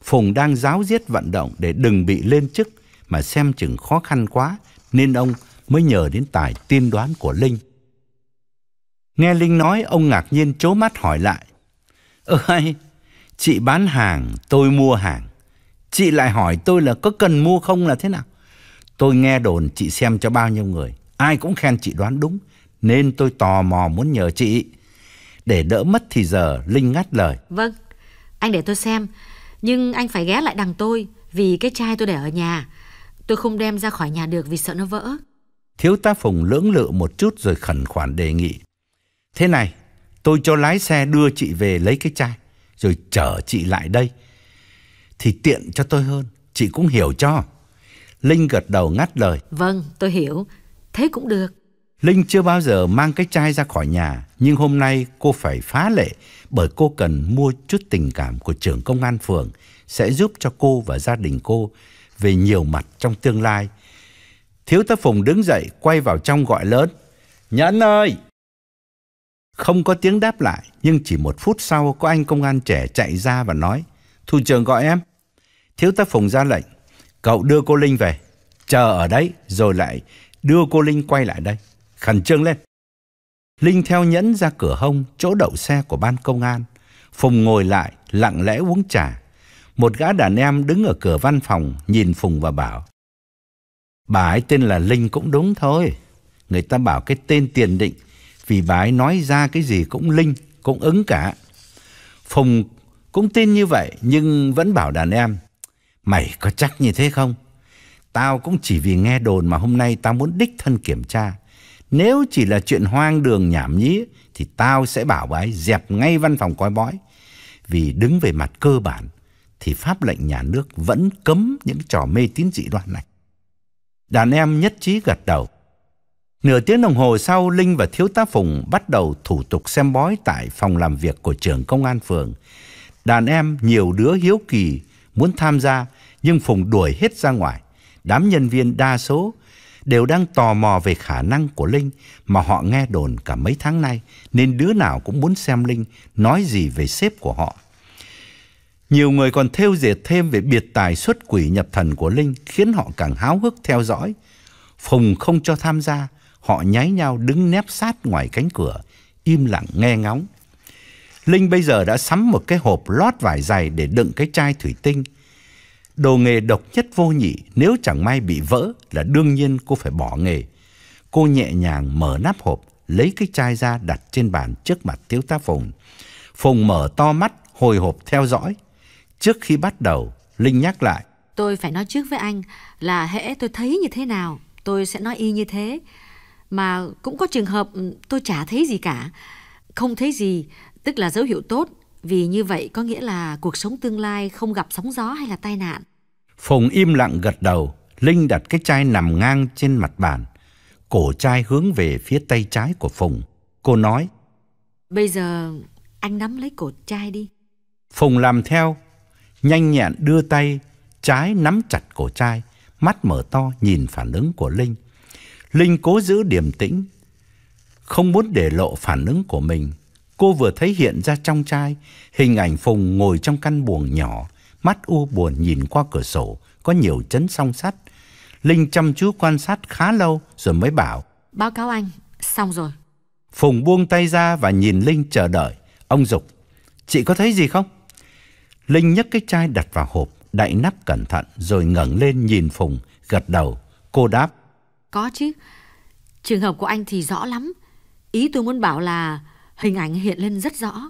Phùng đang giáo diết vận động để đừng bị lên chức mà xem chừng khó khăn quá nên ông mới nhờ đến tài tiên đoán của Linh. Nghe Linh nói ông ngạc nhiên chố mắt hỏi lại. Ơ hay, chị bán hàng, tôi mua hàng. Chị lại hỏi tôi là có cần mua không là thế nào? Tôi nghe đồn chị xem cho bao nhiêu người. Ai cũng khen chị đoán đúng. Nên tôi tò mò muốn nhờ chị. Để đỡ mất thì giờ Linh ngắt lời. Vâng, anh để tôi xem. Nhưng anh phải ghé lại đằng tôi vì cái chai tôi để ở nhà. Tôi không đem ra khỏi nhà được vì sợ nó vỡ. Thiếu tá Phùng lưỡng lự một chút rồi khẩn khoản đề nghị. Thế này, tôi cho lái xe đưa chị về lấy cái chai, rồi chở chị lại đây. Thì tiện cho tôi hơn, chị cũng hiểu cho. Linh gật đầu ngắt lời. Vâng, tôi hiểu, thế cũng được. Linh chưa bao giờ mang cái chai ra khỏi nhà, nhưng hôm nay cô phải phá lệ bởi cô cần mua chút tình cảm của trưởng công an phường sẽ giúp cho cô và gia đình cô về nhiều mặt trong tương lai. Thiếu tá Phùng đứng dậy quay vào trong gọi lớn. Nhẫn ơi! Không có tiếng đáp lại, nhưng chỉ một phút sau có anh công an trẻ chạy ra và nói, Thủ trưởng gọi em. Thiếu tá Phùng ra lệnh, cậu đưa cô Linh về, chờ ở đấy rồi lại đưa cô Linh quay lại đây. Khẩn trương lên. Linh theo nhẫn ra cửa hông, chỗ đậu xe của ban công an. Phùng ngồi lại, lặng lẽ uống trà. Một gã đàn em đứng ở cửa văn phòng nhìn Phùng và bảo. Bà ấy tên là Linh cũng đúng thôi. Người ta bảo cái tên tiền định vì bà nói ra cái gì cũng linh, cũng ứng cả. Phùng cũng tin như vậy nhưng vẫn bảo đàn em, mày có chắc như thế không? Tao cũng chỉ vì nghe đồn mà hôm nay tao muốn đích thân kiểm tra. Nếu chỉ là chuyện hoang đường nhảm nhí thì tao sẽ bảo bà dẹp ngay văn phòng coi bói. Vì đứng về mặt cơ bản thì pháp lệnh nhà nước vẫn cấm những trò mê tín dị đoan này. Đàn em nhất trí gật đầu. Nửa tiếng đồng hồ sau, Linh và Thiếu tá Phùng bắt đầu thủ tục xem bói tại phòng làm việc của trưởng công an phường. Đàn em nhiều đứa hiếu kỳ muốn tham gia, nhưng Phùng đuổi hết ra ngoài. Đám nhân viên đa số đều đang tò mò về khả năng của Linh mà họ nghe đồn cả mấy tháng nay, nên đứa nào cũng muốn xem Linh nói gì về sếp của họ. Nhiều người còn thêu dệt thêm về biệt tài xuất quỷ nhập thần của Linh khiến họ càng háo hức theo dõi. Phùng không cho tham gia Họ nháy nhau đứng nép sát ngoài cánh cửa, im lặng nghe ngóng. Linh bây giờ đã sắm một cái hộp lót vải dày để đựng cái chai thủy tinh. Đồ nghề độc nhất vô nhị, nếu chẳng may bị vỡ là đương nhiên cô phải bỏ nghề. Cô nhẹ nhàng mở nắp hộp, lấy cái chai ra đặt trên bàn trước mặt thiếu tá Phùng. Phùng mở to mắt, hồi hộp theo dõi. Trước khi bắt đầu, Linh nhắc lại. Tôi phải nói trước với anh là hễ tôi thấy như thế nào, tôi sẽ nói y như thế mà cũng có trường hợp ừ, tôi chả thấy gì cả không thấy gì tức là dấu hiệu tốt vì như vậy có nghĩa là cuộc sống tương lai không gặp sóng gió hay là tai nạn phùng im lặng gật đầu linh đặt cái chai nằm ngang trên mặt bàn cổ chai hướng về phía tay trái của phùng cô nói bây giờ anh nắm lấy cổ chai đi phùng làm theo nhanh nhẹn đưa tay trái nắm chặt cổ chai mắt mở to nhìn phản ứng của linh Linh cố giữ điềm tĩnh, không muốn để lộ phản ứng của mình. Cô vừa thấy hiện ra trong trai hình ảnh Phùng ngồi trong căn buồng nhỏ, mắt u buồn nhìn qua cửa sổ có nhiều chấn song sắt. Linh chăm chú quan sát khá lâu rồi mới bảo: "Báo cáo anh, xong rồi." Phùng buông tay ra và nhìn Linh chờ đợi. Ông dục: "Chị có thấy gì không?" Linh nhấc cái chai đặt vào hộp, đậy nắp cẩn thận rồi ngẩng lên nhìn Phùng, gật đầu. Cô đáp: có chứ. Trường hợp của anh thì rõ lắm. Ý tôi muốn bảo là hình ảnh hiện lên rất rõ.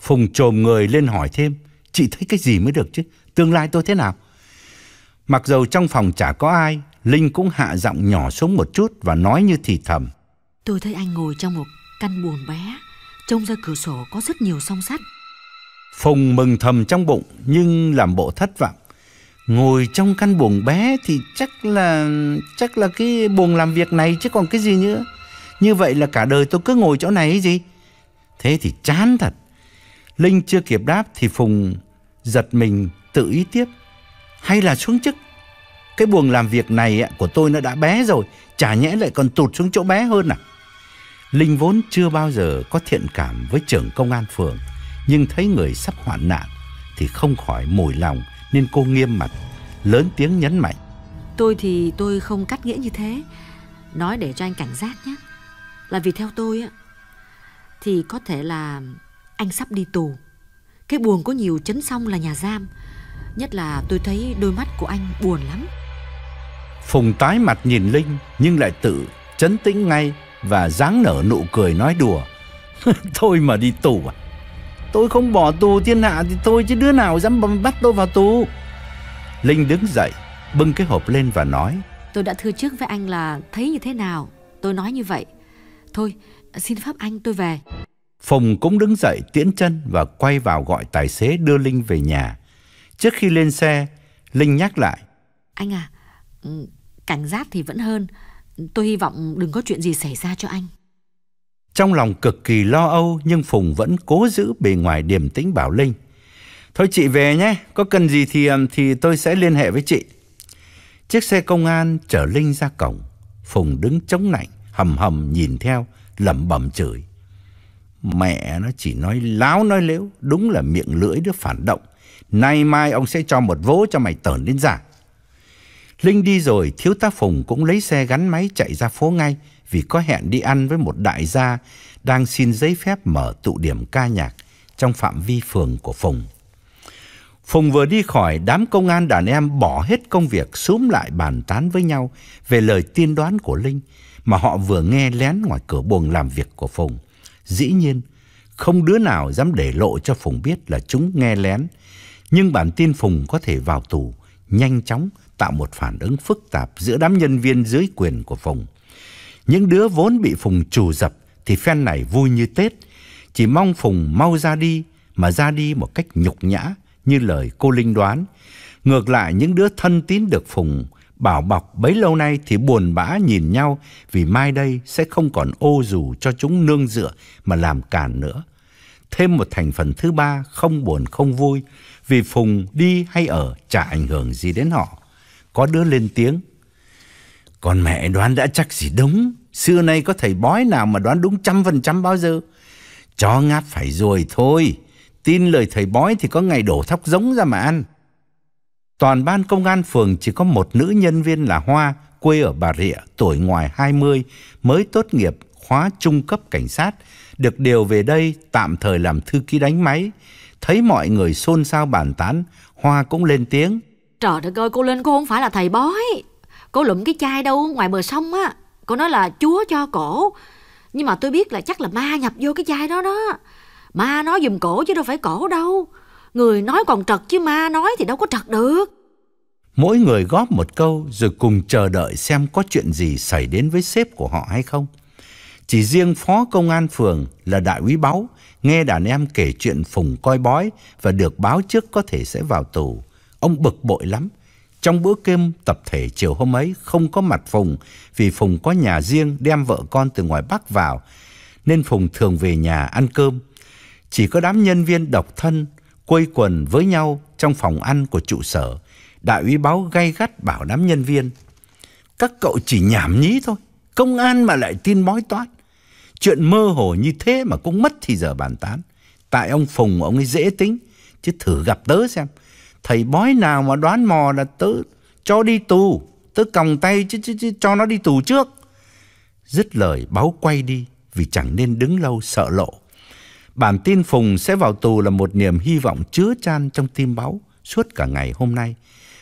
Phùng trồm người lên hỏi thêm. Chị thấy cái gì mới được chứ? Tương lai tôi thế nào? Mặc dầu trong phòng chả có ai, Linh cũng hạ giọng nhỏ xuống một chút và nói như thì thầm. Tôi thấy anh ngồi trong một căn buồn bé, trông ra cửa sổ có rất nhiều song sắt. Phùng mừng thầm trong bụng nhưng làm bộ thất vọng. Ngồi trong căn buồng bé thì chắc là chắc là cái buồng làm việc này chứ còn cái gì nữa. Như vậy là cả đời tôi cứ ngồi chỗ này gì. Thế thì chán thật. Linh chưa kịp đáp thì Phùng giật mình tự ý tiếp. Hay là xuống chức. Cái buồng làm việc này của tôi nó đã bé rồi, chả nhẽ lại còn tụt xuống chỗ bé hơn à. Linh vốn chưa bao giờ có thiện cảm với trưởng công an phường, nhưng thấy người sắp hoạn nạn thì không khỏi mùi lòng nên cô nghiêm mặt, lớn tiếng nhấn mạnh. Tôi thì tôi không cắt nghĩa như thế. Nói để cho anh cảnh giác nhé. Là vì theo tôi á, thì có thể là anh sắp đi tù. Cái buồn có nhiều chấn xong là nhà giam. Nhất là tôi thấy đôi mắt của anh buồn lắm. Phùng tái mặt nhìn Linh nhưng lại tự chấn tĩnh ngay và dáng nở nụ cười nói đùa. Thôi mà đi tù à? tôi không bỏ tù thiên hạ thì tôi chứ đứa nào dám bắt tôi vào tù Linh đứng dậy Bưng cái hộp lên và nói Tôi đã thưa trước với anh là thấy như thế nào Tôi nói như vậy Thôi xin phép anh tôi về Phùng cũng đứng dậy tiễn chân Và quay vào gọi tài xế đưa Linh về nhà Trước khi lên xe Linh nhắc lại Anh à ừ, Cảnh giác thì vẫn hơn Tôi hy vọng đừng có chuyện gì xảy ra cho anh trong lòng cực kỳ lo âu nhưng Phùng vẫn cố giữ bề ngoài điềm tĩnh bảo Linh. Thôi chị về nhé, có cần gì thì thì tôi sẽ liên hệ với chị. Chiếc xe công an chở Linh ra cổng. Phùng đứng chống lạnh, hầm hầm nhìn theo, lẩm bẩm chửi. Mẹ nó chỉ nói láo nói lếu, đúng là miệng lưỡi đứa phản động. Nay mai ông sẽ cho một vố cho mày tởn đến giả. Linh đi rồi, thiếu tá Phùng cũng lấy xe gắn máy chạy ra phố ngay, vì có hẹn đi ăn với một đại gia đang xin giấy phép mở tụ điểm ca nhạc trong phạm vi phường của Phùng. Phùng vừa đi khỏi, đám công an đàn em bỏ hết công việc xúm lại bàn tán với nhau về lời tiên đoán của Linh mà họ vừa nghe lén ngoài cửa buồng làm việc của Phùng. Dĩ nhiên, không đứa nào dám để lộ cho Phùng biết là chúng nghe lén, nhưng bản tin Phùng có thể vào tù nhanh chóng tạo một phản ứng phức tạp giữa đám nhân viên dưới quyền của Phùng những đứa vốn bị Phùng trù dập thì phen này vui như Tết, chỉ mong Phùng mau ra đi mà ra đi một cách nhục nhã như lời cô Linh đoán. Ngược lại những đứa thân tín được Phùng bảo bọc bấy lâu nay thì buồn bã nhìn nhau vì mai đây sẽ không còn ô dù cho chúng nương dựa mà làm cản nữa. Thêm một thành phần thứ ba không buồn không vui vì Phùng đi hay ở chả ảnh hưởng gì đến họ. Có đứa lên tiếng, còn mẹ đoán đã chắc gì đúng Xưa nay có thầy bói nào mà đoán đúng trăm phần trăm bao giờ Chó ngáp phải rồi thôi Tin lời thầy bói thì có ngày đổ thóc giống ra mà ăn Toàn ban công an phường chỉ có một nữ nhân viên là Hoa Quê ở Bà Rịa, tuổi ngoài 20 Mới tốt nghiệp khóa trung cấp cảnh sát Được điều về đây tạm thời làm thư ký đánh máy Thấy mọi người xôn xao bàn tán Hoa cũng lên tiếng Trời đất ơi cô Linh cô không phải là thầy bói cô lụm cái chai đâu ngoài bờ sông á. cô nói là chúa cho cổ. Nhưng mà tôi biết là chắc là ma nhập vô cái chai đó đó. Ma nói giùm cổ chứ đâu phải cổ đâu. Người nói còn trật chứ ma nói thì đâu có trật được. Mỗi người góp một câu rồi cùng chờ đợi xem có chuyện gì xảy đến với sếp của họ hay không. Chỉ riêng phó công an phường là đại úy báu, nghe đàn em kể chuyện Phùng coi bói và được báo trước có thể sẽ vào tù. Ông bực bội lắm, trong bữa cơm tập thể chiều hôm ấy không có mặt Phùng vì Phùng có nhà riêng đem vợ con từ ngoài Bắc vào nên Phùng thường về nhà ăn cơm. Chỉ có đám nhân viên độc thân quây quần với nhau trong phòng ăn của trụ sở. Đại úy báo gay gắt bảo đám nhân viên. Các cậu chỉ nhảm nhí thôi, công an mà lại tin bói toát. Chuyện mơ hồ như thế mà cũng mất thì giờ bàn tán. Tại ông Phùng ông ấy dễ tính, chứ thử gặp tớ xem thầy bói nào mà đoán mò là tớ cho đi tù tớ còng tay chứ, chứ, chứ cho nó đi tù trước dứt lời báo quay đi vì chẳng nên đứng lâu sợ lộ bản tin phùng sẽ vào tù là một niềm hy vọng chứa chan trong tim báo suốt cả ngày hôm nay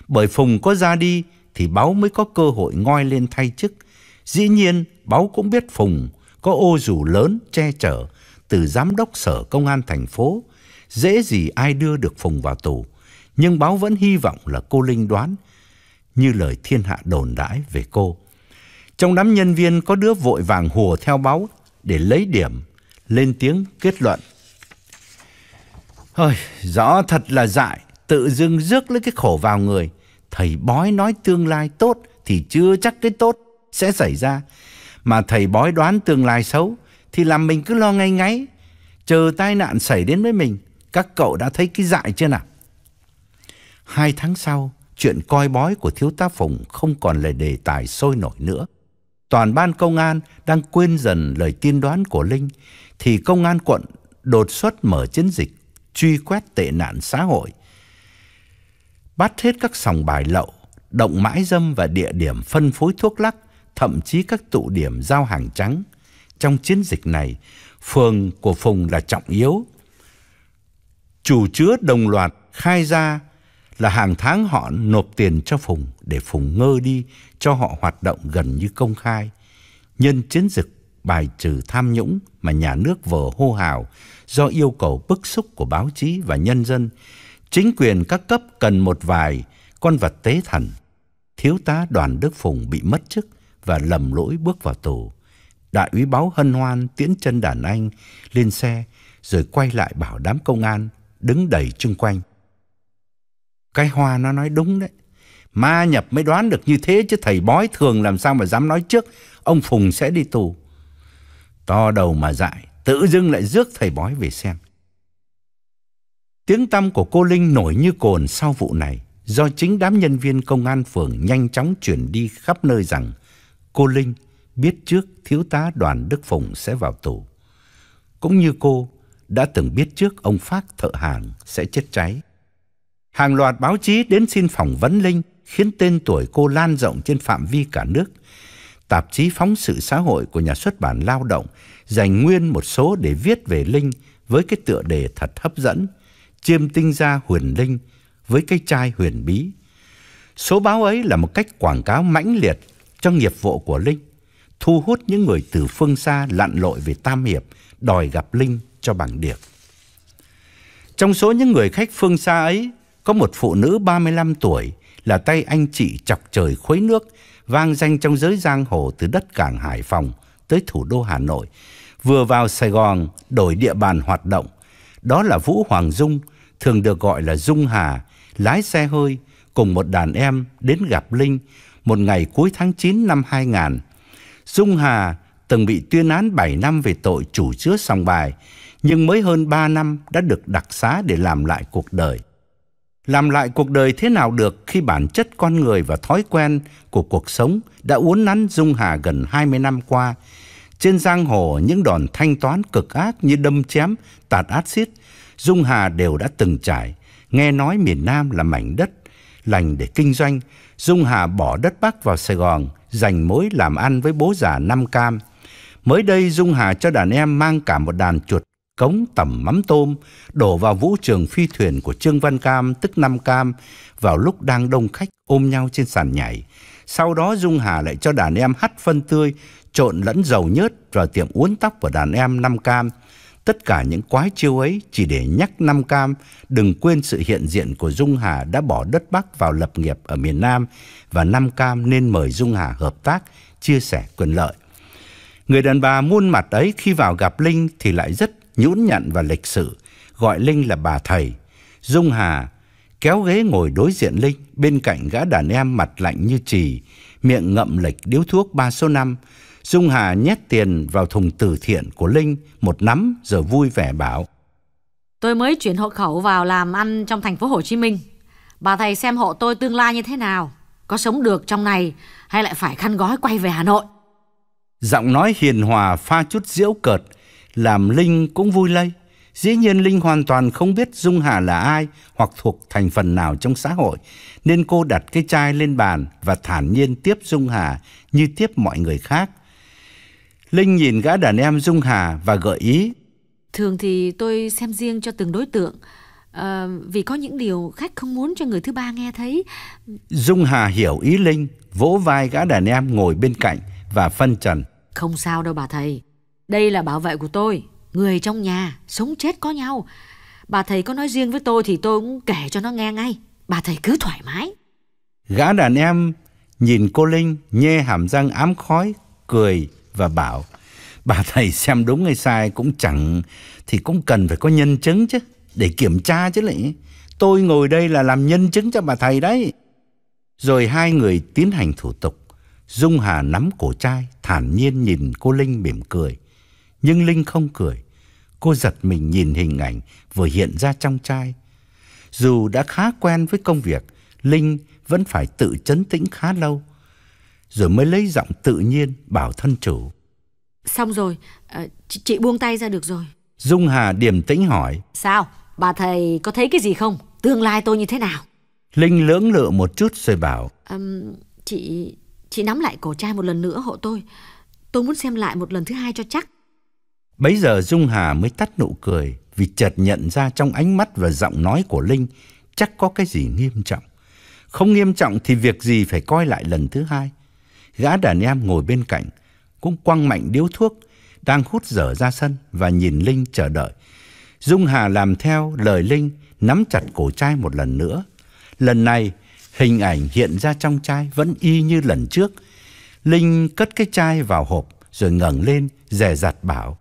bởi phùng có ra đi thì báo mới có cơ hội ngoi lên thay chức dĩ nhiên báo cũng biết phùng có ô dù lớn che chở từ giám đốc sở công an thành phố dễ gì ai đưa được phùng vào tù nhưng báo vẫn hy vọng là cô Linh đoán, như lời thiên hạ đồn đãi về cô. Trong đám nhân viên có đứa vội vàng hùa theo báo để lấy điểm, lên tiếng kết luận. Ôi, rõ thật là dại, tự dưng rước lấy cái khổ vào người. Thầy bói nói tương lai tốt thì chưa chắc cái tốt sẽ xảy ra. Mà thầy bói đoán tương lai xấu thì làm mình cứ lo ngay ngáy. Chờ tai nạn xảy đến với mình, các cậu đã thấy cái dại chưa nào? Hai tháng sau, chuyện coi bói của thiếu tá Phùng không còn là đề tài sôi nổi nữa. Toàn ban công an đang quên dần lời tiên đoán của Linh, thì công an quận đột xuất mở chiến dịch truy quét tệ nạn xã hội. Bắt hết các sòng bài lậu, động mãi dâm và địa điểm phân phối thuốc lắc, thậm chí các tụ điểm giao hàng trắng. Trong chiến dịch này, phường của Phùng là trọng yếu. Chủ chứa đồng loạt khai ra là hàng tháng họ nộp tiền cho Phùng để Phùng ngơ đi cho họ hoạt động gần như công khai. Nhân chiến dịch bài trừ tham nhũng mà nhà nước vừa hô hào do yêu cầu bức xúc của báo chí và nhân dân, chính quyền các cấp cần một vài con vật tế thần. Thiếu tá Đoàn Đức Phùng bị mất chức và lầm lỗi bước vào tù. Đại úy báo hân hoan tiễn chân đàn anh lên xe rồi quay lại bảo đám công an đứng đầy chung quanh. Cái hoa nó nói đúng đấy. Ma nhập mới đoán được như thế chứ thầy bói thường làm sao mà dám nói trước ông Phùng sẽ đi tù. To đầu mà dại, tự dưng lại rước thầy bói về xem. Tiếng tăm của cô Linh nổi như cồn sau vụ này do chính đám nhân viên công an phường nhanh chóng chuyển đi khắp nơi rằng cô Linh biết trước thiếu tá đoàn Đức Phùng sẽ vào tù. Cũng như cô đã từng biết trước ông Phác thợ hàng sẽ chết cháy. Hàng loạt báo chí đến xin phỏng vấn Linh khiến tên tuổi cô lan rộng trên phạm vi cả nước. Tạp chí phóng sự xã hội của nhà xuất bản Lao động dành nguyên một số để viết về Linh với cái tựa đề thật hấp dẫn, chiêm tinh gia huyền Linh với cái chai huyền bí. Số báo ấy là một cách quảng cáo mãnh liệt cho nghiệp vụ của Linh, thu hút những người từ phương xa lặn lội về Tam Hiệp đòi gặp Linh cho bằng được. Trong số những người khách phương xa ấy có một phụ nữ 35 tuổi là tay anh chị chọc trời khuấy nước, vang danh trong giới giang hồ từ đất cảng Hải Phòng tới thủ đô Hà Nội. Vừa vào Sài Gòn, đổi địa bàn hoạt động. Đó là Vũ Hoàng Dung, thường được gọi là Dung Hà, lái xe hơi cùng một đàn em đến gặp Linh một ngày cuối tháng 9 năm 2000. Dung Hà từng bị tuyên án 7 năm về tội chủ chứa sòng bài, nhưng mới hơn 3 năm đã được đặc xá để làm lại cuộc đời làm lại cuộc đời thế nào được khi bản chất con người và thói quen của cuộc sống đã uốn nắn dung hà gần 20 năm qua. Trên giang hồ những đòn thanh toán cực ác như đâm chém, tạt axit, dung hà đều đã từng trải. Nghe nói miền Nam là mảnh đất lành để kinh doanh, dung hà bỏ đất Bắc vào Sài Gòn, dành mối làm ăn với bố già Nam Cam. Mới đây Dung Hà cho đàn em mang cả một đàn chuột cống tầm mắm tôm đổ vào vũ trường phi thuyền của Trương Văn Cam tức Năm Cam vào lúc đang đông khách ôm nhau trên sàn nhảy. Sau đó Dung Hà lại cho đàn em hắt phân tươi trộn lẫn dầu nhớt vào tiệm uốn tóc của đàn em Năm Cam. Tất cả những quái chiêu ấy chỉ để nhắc Năm Cam đừng quên sự hiện diện của Dung Hà đã bỏ đất Bắc vào lập nghiệp ở miền Nam và Năm Cam nên mời Dung Hà hợp tác, chia sẻ quyền lợi. Người đàn bà muôn mặt ấy khi vào gặp Linh thì lại rất nhún nhặn và lịch sự, gọi Linh là bà thầy. Dung Hà kéo ghế ngồi đối diện Linh, bên cạnh gã đàn em mặt lạnh như chì, miệng ngậm lệch điếu thuốc ba số năm. Dung Hà nhét tiền vào thùng từ thiện của Linh một nắm rồi vui vẻ bảo. Tôi mới chuyển hộ khẩu vào làm ăn trong thành phố Hồ Chí Minh. Bà thầy xem hộ tôi tương lai như thế nào, có sống được trong này hay lại phải khăn gói quay về Hà Nội. Giọng nói hiền hòa pha chút diễu cợt làm Linh cũng vui lây. Dĩ nhiên Linh hoàn toàn không biết Dung Hà là ai hoặc thuộc thành phần nào trong xã hội, nên cô đặt cái chai lên bàn và thản nhiên tiếp Dung Hà như tiếp mọi người khác. Linh nhìn gã đàn em Dung Hà và gợi ý. Thường thì tôi xem riêng cho từng đối tượng, à, vì có những điều khách không muốn cho người thứ ba nghe thấy. Dung Hà hiểu ý Linh, vỗ vai gã đàn em ngồi bên cạnh và phân trần. Không sao đâu bà thầy, đây là bảo vệ của tôi, người trong nhà, sống chết có nhau. Bà thầy có nói riêng với tôi thì tôi cũng kể cho nó nghe ngay. Bà thầy cứ thoải mái. Gã đàn em nhìn cô Linh nhê hàm răng ám khói, cười và bảo bà thầy xem đúng hay sai cũng chẳng thì cũng cần phải có nhân chứng chứ để kiểm tra chứ lại tôi ngồi đây là làm nhân chứng cho bà thầy đấy rồi hai người tiến hành thủ tục dung hà nắm cổ trai thản nhiên nhìn cô linh mỉm cười nhưng Linh không cười. Cô giật mình nhìn hình ảnh vừa hiện ra trong chai. Dù đã khá quen với công việc, Linh vẫn phải tự chấn tĩnh khá lâu. Rồi mới lấy giọng tự nhiên bảo thân chủ. Xong rồi, à, chị, chị buông tay ra được rồi. Dung Hà điềm tĩnh hỏi. Sao, bà thầy có thấy cái gì không? Tương lai tôi như thế nào? Linh lưỡng lự một chút rồi bảo. À, chị, chị nắm lại cổ chai một lần nữa hộ tôi. Tôi muốn xem lại một lần thứ hai cho chắc. Bấy giờ Dung Hà mới tắt nụ cười vì chợt nhận ra trong ánh mắt và giọng nói của Linh chắc có cái gì nghiêm trọng. Không nghiêm trọng thì việc gì phải coi lại lần thứ hai. Gã đàn em ngồi bên cạnh, cũng quăng mạnh điếu thuốc, đang hút dở ra sân và nhìn Linh chờ đợi. Dung Hà làm theo lời Linh, nắm chặt cổ chai một lần nữa. Lần này, hình ảnh hiện ra trong chai vẫn y như lần trước. Linh cất cái chai vào hộp rồi ngẩng lên dè dặt bảo: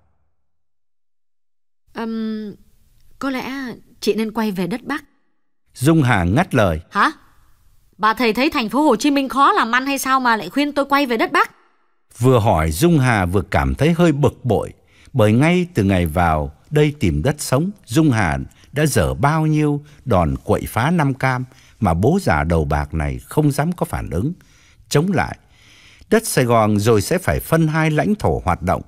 um, có lẽ chị nên quay về đất Bắc. Dung Hà ngắt lời. Hả? Bà thầy thấy thành phố Hồ Chí Minh khó làm ăn hay sao mà lại khuyên tôi quay về đất Bắc? Vừa hỏi Dung Hà vừa cảm thấy hơi bực bội, bởi ngay từ ngày vào đây tìm đất sống, Dung Hà đã dở bao nhiêu đòn quậy phá năm Cam mà bố già đầu bạc này không dám có phản ứng. Chống lại, đất Sài Gòn rồi sẽ phải phân hai lãnh thổ hoạt động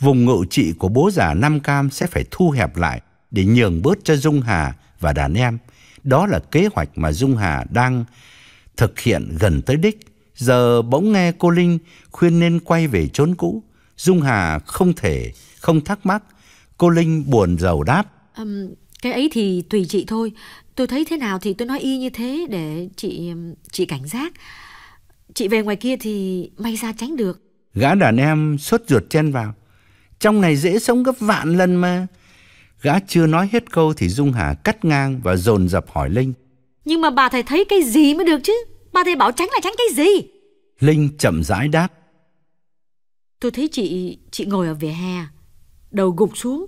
vùng ngự trị của bố già Nam Cam sẽ phải thu hẹp lại để nhường bớt cho Dung Hà và đàn em. Đó là kế hoạch mà Dung Hà đang thực hiện gần tới đích. Giờ bỗng nghe cô Linh khuyên nên quay về chốn cũ. Dung Hà không thể, không thắc mắc. Cô Linh buồn rầu đáp. Um, cái ấy thì tùy chị thôi. Tôi thấy thế nào thì tôi nói y như thế để chị chị cảnh giác. Chị về ngoài kia thì may ra tránh được. Gã đàn em sốt ruột chen vào. Trong này dễ sống gấp vạn lần mà. Gã chưa nói hết câu thì Dung Hà cắt ngang và dồn dập hỏi Linh. Nhưng mà bà thầy thấy cái gì mới được chứ? Bà thầy bảo tránh là tránh cái gì? Linh chậm rãi đáp. Tôi thấy chị chị ngồi ở vỉa hè, đầu gục xuống.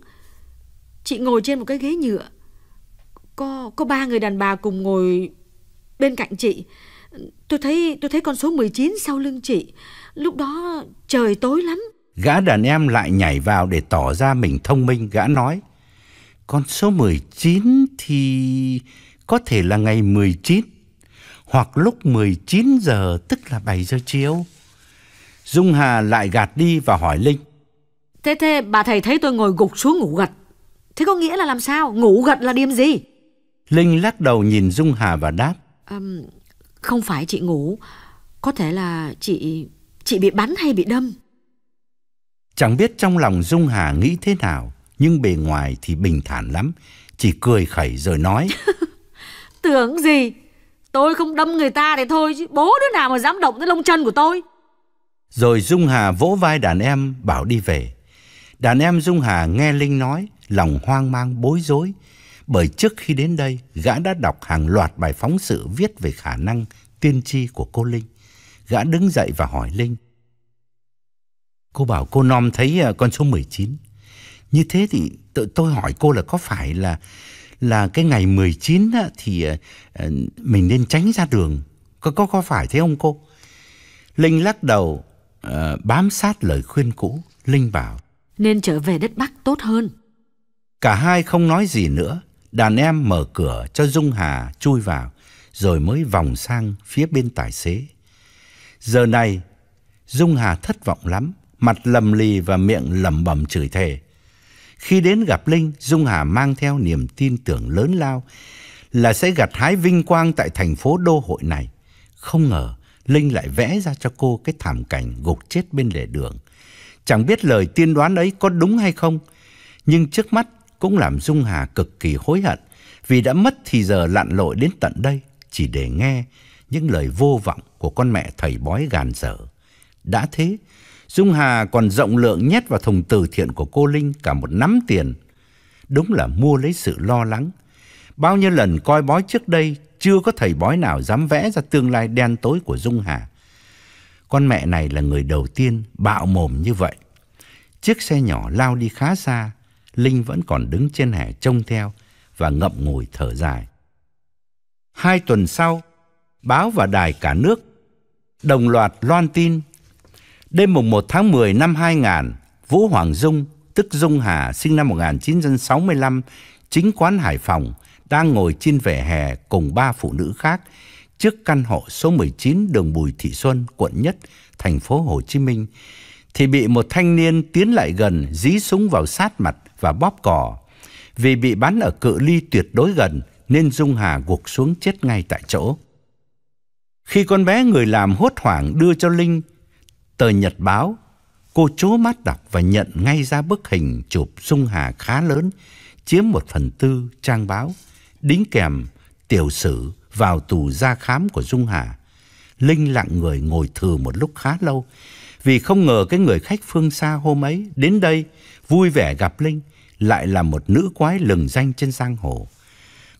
Chị ngồi trên một cái ghế nhựa. Có có ba người đàn bà cùng ngồi bên cạnh chị. Tôi thấy tôi thấy con số 19 sau lưng chị. Lúc đó trời tối lắm. Gã đàn em lại nhảy vào để tỏ ra mình thông minh, gã nói. Con số 19 thì có thể là ngày 19 hoặc lúc 19 giờ tức là 7 giờ chiều. Dung Hà lại gạt đi và hỏi Linh. Thế thế bà thầy thấy tôi ngồi gục xuống ngủ gật. Thế có nghĩa là làm sao? Ngủ gật là điềm gì? Linh lắc đầu nhìn Dung Hà và đáp. À, không phải chị ngủ, có thể là chị chị bị bắn hay bị đâm. Chẳng biết trong lòng Dung Hà nghĩ thế nào, nhưng bề ngoài thì bình thản lắm, chỉ cười khẩy rồi nói. Tưởng gì, tôi không đâm người ta thì thôi chứ, bố đứa nào mà dám động tới lông chân của tôi. Rồi Dung Hà vỗ vai đàn em bảo đi về. Đàn em Dung Hà nghe Linh nói, lòng hoang mang bối rối. Bởi trước khi đến đây, gã đã đọc hàng loạt bài phóng sự viết về khả năng tiên tri của cô Linh. Gã đứng dậy và hỏi Linh. Cô bảo cô nom thấy à, con số 19. Như thế thì tự tôi hỏi cô là có phải là là cái ngày 19 á, thì à, à, mình nên tránh ra đường. Có có có phải thế không cô? Linh lắc đầu bám sát lời khuyên cũ, Linh bảo nên trở về đất Bắc tốt hơn. Cả hai không nói gì nữa, đàn em mở cửa cho Dung Hà chui vào rồi mới vòng sang phía bên tài xế. Giờ này Dung Hà thất vọng lắm, mặt lầm lì và miệng lẩm bẩm chửi thề. Khi đến gặp Linh, Dung Hà mang theo niềm tin tưởng lớn lao là sẽ gặt hái vinh quang tại thành phố đô hội này. Không ngờ, Linh lại vẽ ra cho cô cái thảm cảnh gục chết bên lề đường. Chẳng biết lời tiên đoán ấy có đúng hay không, nhưng trước mắt cũng làm Dung Hà cực kỳ hối hận vì đã mất thì giờ lặn lội đến tận đây chỉ để nghe những lời vô vọng của con mẹ thầy bói gàn dở. Đã thế, Dung Hà còn rộng lượng nhét vào thùng từ thiện của cô Linh cả một nắm tiền. Đúng là mua lấy sự lo lắng. Bao nhiêu lần coi bói trước đây, chưa có thầy bói nào dám vẽ ra tương lai đen tối của Dung Hà. Con mẹ này là người đầu tiên bạo mồm như vậy. Chiếc xe nhỏ lao đi khá xa, Linh vẫn còn đứng trên hè trông theo và ngậm ngùi thở dài. Hai tuần sau, báo và đài cả nước đồng loạt loan tin Đêm mùng 1 tháng 10 năm 2000, Vũ Hoàng Dung, tức Dung Hà, sinh năm 1965, chính quán Hải Phòng, đang ngồi trên vẻ hè cùng ba phụ nữ khác trước căn hộ số 19 đường Bùi Thị Xuân, quận Nhất, thành phố Hồ Chí Minh, thì bị một thanh niên tiến lại gần dí súng vào sát mặt và bóp cò. Vì bị bắn ở cự ly tuyệt đối gần nên Dung Hà gục xuống chết ngay tại chỗ. Khi con bé người làm hốt hoảng đưa cho Linh Tờ Nhật Báo, cô chố mắt đọc và nhận ngay ra bức hình chụp Dung Hà khá lớn, chiếm một phần tư trang báo, đính kèm tiểu sử vào tù ra khám của Dung Hà. Linh lặng người ngồi thừ một lúc khá lâu, vì không ngờ cái người khách phương xa hôm ấy đến đây vui vẻ gặp Linh lại là một nữ quái lừng danh trên giang hồ.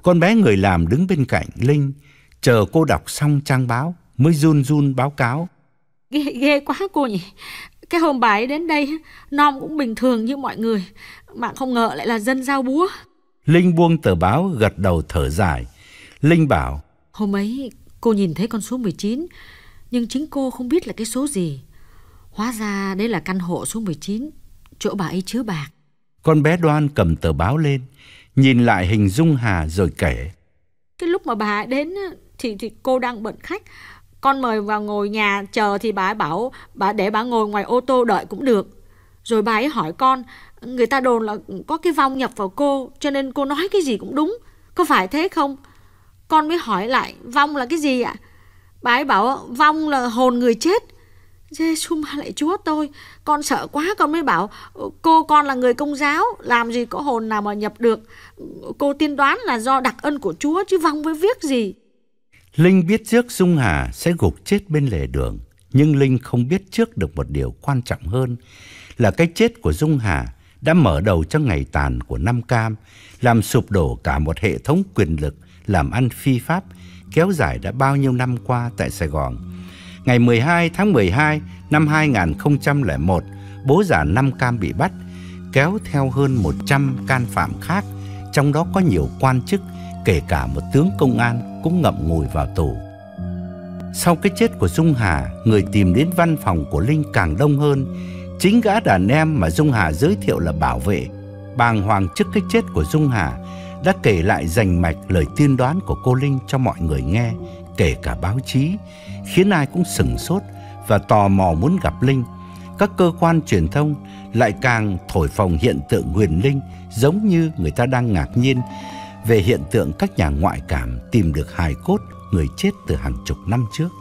Con bé người làm đứng bên cạnh Linh, chờ cô đọc xong trang báo mới run run báo cáo ghê, ghê quá cô nhỉ cái hôm bà ấy đến đây nom cũng bình thường như mọi người mà không ngờ lại là dân giao búa linh buông tờ báo gật đầu thở dài linh bảo hôm ấy cô nhìn thấy con số 19 nhưng chính cô không biết là cái số gì hóa ra đây là căn hộ số 19 chỗ bà ấy chứa bạc con bé đoan cầm tờ báo lên nhìn lại hình dung hà rồi kể cái lúc mà bà ấy đến thì thì cô đang bận khách con mời vào ngồi nhà chờ thì bà ấy bảo bà để bà ngồi ngoài ô tô đợi cũng được. Rồi bà ấy hỏi con, người ta đồn là có cái vong nhập vào cô cho nên cô nói cái gì cũng đúng. Có phải thế không? Con mới hỏi lại vong là cái gì ạ? Bà ấy bảo vong là hồn người chết. Giê-xu ma lại chúa tôi Con sợ quá con mới bảo Cô con là người công giáo Làm gì có hồn nào mà nhập được Cô tiên đoán là do đặc ân của chúa Chứ vong với viết gì Linh biết trước Dung Hà sẽ gục chết bên lề đường, nhưng Linh không biết trước được một điều quan trọng hơn là cái chết của Dung Hà đã mở đầu cho ngày tàn của Nam Cam, làm sụp đổ cả một hệ thống quyền lực làm ăn phi pháp kéo dài đã bao nhiêu năm qua tại Sài Gòn. Ngày 12 tháng 12 năm 2001, bố già Nam Cam bị bắt, kéo theo hơn 100 can phạm khác, trong đó có nhiều quan chức kể cả một tướng công an cũng ngậm ngùi vào tù. Sau cái chết của Dung Hà, người tìm đến văn phòng của Linh càng đông hơn. Chính gã đàn em mà Dung Hà giới thiệu là bảo vệ, bàng hoàng trước cái chết của Dung Hà, đã kể lại rành mạch lời tiên đoán của cô Linh cho mọi người nghe, kể cả báo chí, khiến ai cũng sừng sốt và tò mò muốn gặp Linh. Các cơ quan truyền thông lại càng thổi phồng hiện tượng huyền Linh giống như người ta đang ngạc nhiên về hiện tượng các nhà ngoại cảm tìm được hài cốt người chết từ hàng chục năm trước